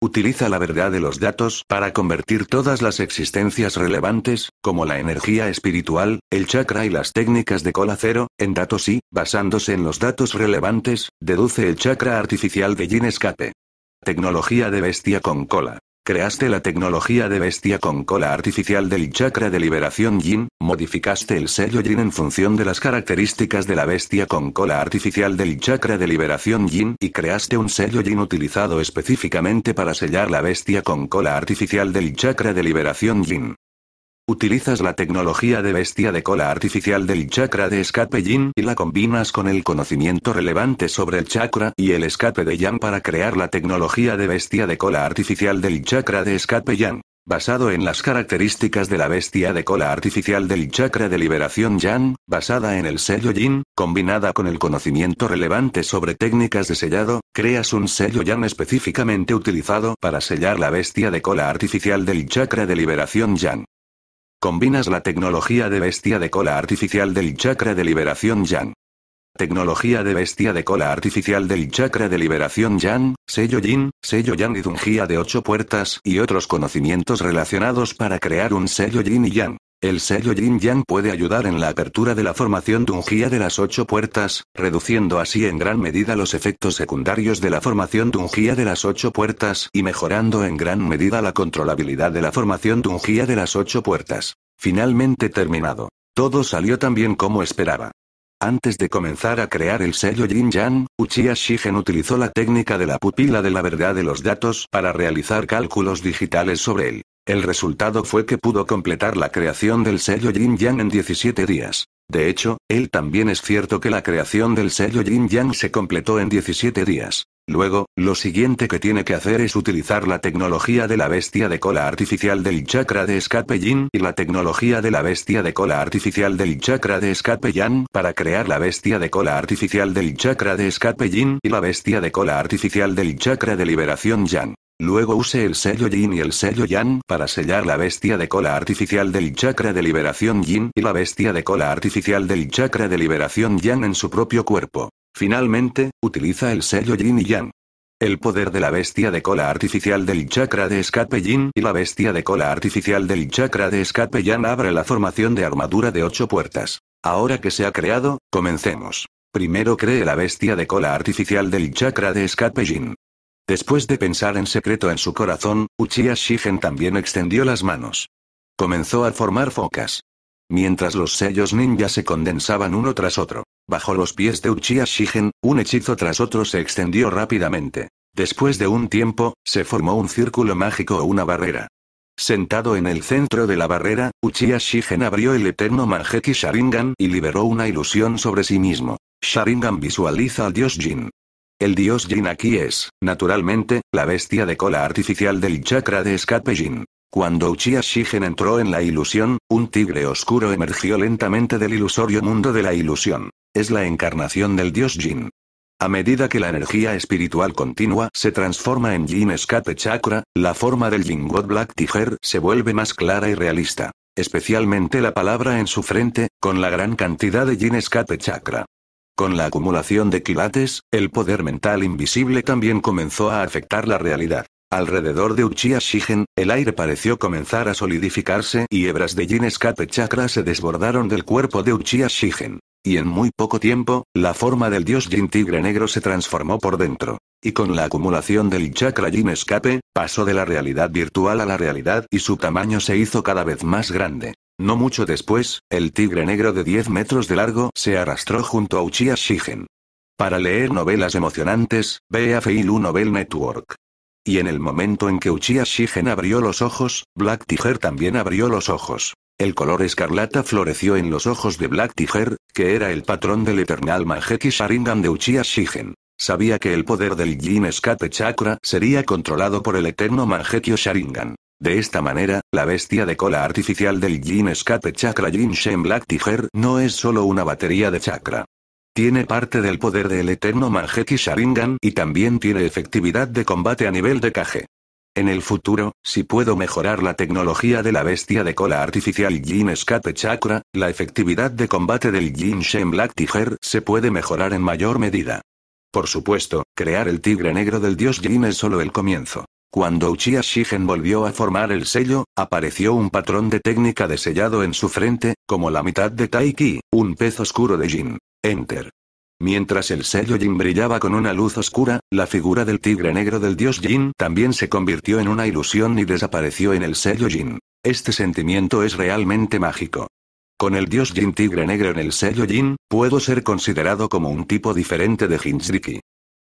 Utiliza la verdad de los datos para convertir todas las existencias relevantes, como la energía espiritual, el chakra y las técnicas de cola cero, en datos y, basándose en los datos relevantes, deduce el chakra artificial de Jin Escape. Tecnología de bestia con cola. Creaste la tecnología de bestia con cola artificial del chakra de liberación Yin, modificaste el sello Yin en función de las características de la bestia con cola artificial del chakra de liberación Yin y creaste un sello Yin utilizado específicamente para sellar la bestia con cola artificial del chakra de liberación Yin. Utilizas la tecnología de bestia de cola artificial del chakra de escape yin y la combinas con el conocimiento relevante sobre el chakra y el escape de yang para crear la tecnología de bestia de cola artificial del chakra de escape yang. Basado en las características de la bestia de cola artificial del chakra de liberación yang, basada en el sello yin, combinada con el conocimiento relevante sobre técnicas de sellado, creas un sello yang específicamente utilizado para sellar la bestia de cola artificial del chakra de liberación yang. Combinas la tecnología de bestia de cola artificial del chakra de liberación Yang. Tecnología de bestia de cola artificial del chakra de liberación Yang, sello Yin, sello Yang y Dungia de ocho puertas y otros conocimientos relacionados para crear un sello Yin y Yang. El sello jin Yang puede ayudar en la apertura de la formación Dunjia de las ocho puertas, reduciendo así en gran medida los efectos secundarios de la formación Dunjia de las ocho puertas y mejorando en gran medida la controlabilidad de la formación Dunjia de las ocho puertas. Finalmente terminado. Todo salió tan bien como esperaba. Antes de comenzar a crear el sello jin Yang, Uchiha Shigen utilizó la técnica de la pupila de la verdad de los datos para realizar cálculos digitales sobre él. El resultado fue que pudo completar la creación del sello Yin Yang en 17 días. De hecho, él también es cierto que la creación del sello Yin Yang se completó en 17 días. Luego, lo siguiente que tiene que hacer es utilizar la tecnología de la bestia de cola artificial del chakra de escape Jin y la tecnología de la bestia de cola artificial del chakra de escape Yang para crear la bestia de cola artificial del chakra de escape Jin y la bestia de cola artificial del chakra de liberación Yang. Luego use el sello Yin y el sello Yang para sellar la bestia de cola artificial del chakra de liberación Yin y la bestia de cola artificial del chakra de liberación Yang en su propio cuerpo. Finalmente, utiliza el sello Yin y Yang. El poder de la bestia de cola artificial del chakra de escape yin y la bestia de cola artificial del chakra de escape yang abre la formación de armadura de ocho puertas. Ahora que se ha creado, comencemos. Primero cree la bestia de cola artificial del chakra de escape yin. Después de pensar en secreto en su corazón, Uchiha Shigen también extendió las manos. Comenzó a formar focas. Mientras los sellos ninja se condensaban uno tras otro, bajo los pies de Uchiha Shigen, un hechizo tras otro se extendió rápidamente. Después de un tiempo, se formó un círculo mágico o una barrera. Sentado en el centro de la barrera, Uchiha Shigen abrió el eterno Manjeki Sharingan y liberó una ilusión sobre sí mismo. Sharingan visualiza al dios Jin. El dios Jin aquí es, naturalmente, la bestia de cola artificial del chakra de escape Jin. Cuando Uchiha Shigen entró en la ilusión, un tigre oscuro emergió lentamente del ilusorio mundo de la ilusión. Es la encarnación del dios Jin. A medida que la energía espiritual continua se transforma en Jin Escape Chakra, la forma del Jin God Black Tiger se vuelve más clara y realista. Especialmente la palabra en su frente, con la gran cantidad de Jin Escape Chakra. Con la acumulación de quilates, el poder mental invisible también comenzó a afectar la realidad. Alrededor de Uchiha Shigen, el aire pareció comenzar a solidificarse y hebras de Jin Escape Chakra se desbordaron del cuerpo de Uchiha Shigen. Y en muy poco tiempo, la forma del dios Jin Tigre Negro se transformó por dentro. Y con la acumulación del chakra Yin escape, pasó de la realidad virtual a la realidad y su tamaño se hizo cada vez más grande. No mucho después, el tigre negro de 10 metros de largo se arrastró junto a Uchiha Shigen. Para leer novelas emocionantes, ve a Feilu Novel Network. Y en el momento en que Uchiha Shigen abrió los ojos, Black Tiger también abrió los ojos. El color escarlata floreció en los ojos de Black Tiger, que era el patrón del Eternal manjeki Sharingan de Uchiha Shigen. Sabía que el poder del Yin Escape Chakra sería controlado por el eterno Manjekyo Sharingan. De esta manera, la bestia de cola artificial del Yin Escape Chakra Jin Shen Black Tiger no es solo una batería de chakra. Tiene parte del poder del eterno Manjeki Sharingan y también tiene efectividad de combate a nivel de Kage. En el futuro, si puedo mejorar la tecnología de la bestia de cola artificial Yin Escape Chakra, la efectividad de combate del Jin Shen Black Tiger se puede mejorar en mayor medida. Por supuesto, crear el tigre negro del dios Jin es solo el comienzo. Cuando Uchiha Shigen volvió a formar el sello, apareció un patrón de técnica de sellado en su frente, como la mitad de Taiki, un pez oscuro de Jin. Enter. Mientras el sello Jin brillaba con una luz oscura, la figura del tigre negro del dios Jin también se convirtió en una ilusión y desapareció en el sello Jin. Este sentimiento es realmente mágico. Con el dios Jin Tigre Negro en el sello Jin, puedo ser considerado como un tipo diferente de shiki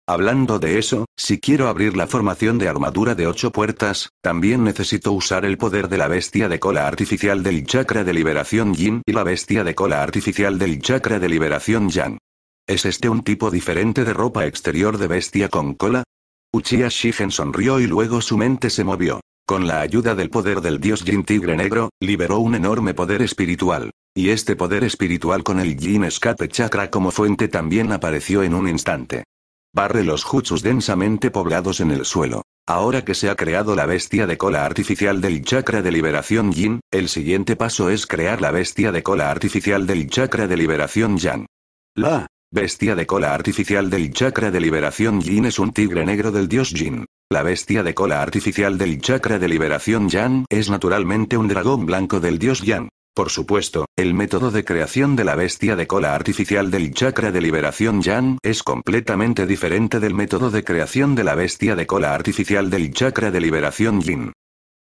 Hablando de eso, si quiero abrir la formación de armadura de ocho puertas, también necesito usar el poder de la bestia de cola artificial del chakra de liberación Jin y la bestia de cola artificial del chakra de liberación Jan. ¿Es este un tipo diferente de ropa exterior de bestia con cola? Uchiha Shigen sonrió y luego su mente se movió. Con la ayuda del poder del dios Jin Tigre Negro, liberó un enorme poder espiritual. Y este poder espiritual con el Yin Escape Chakra como fuente también apareció en un instante. Barre los jutsus densamente poblados en el suelo. Ahora que se ha creado la bestia de cola artificial del chakra de liberación Yin, el siguiente paso es crear la bestia de cola artificial del chakra de liberación Yang. La bestia de cola artificial del chakra de liberación Yin es un tigre negro del dios Yin. La bestia de cola artificial del chakra de liberación Yang es naturalmente un dragón blanco del dios Yang. Por supuesto, el método de creación de la bestia de cola artificial del chakra de liberación Yan es completamente diferente del método de creación de la bestia de cola artificial del chakra de liberación Yin.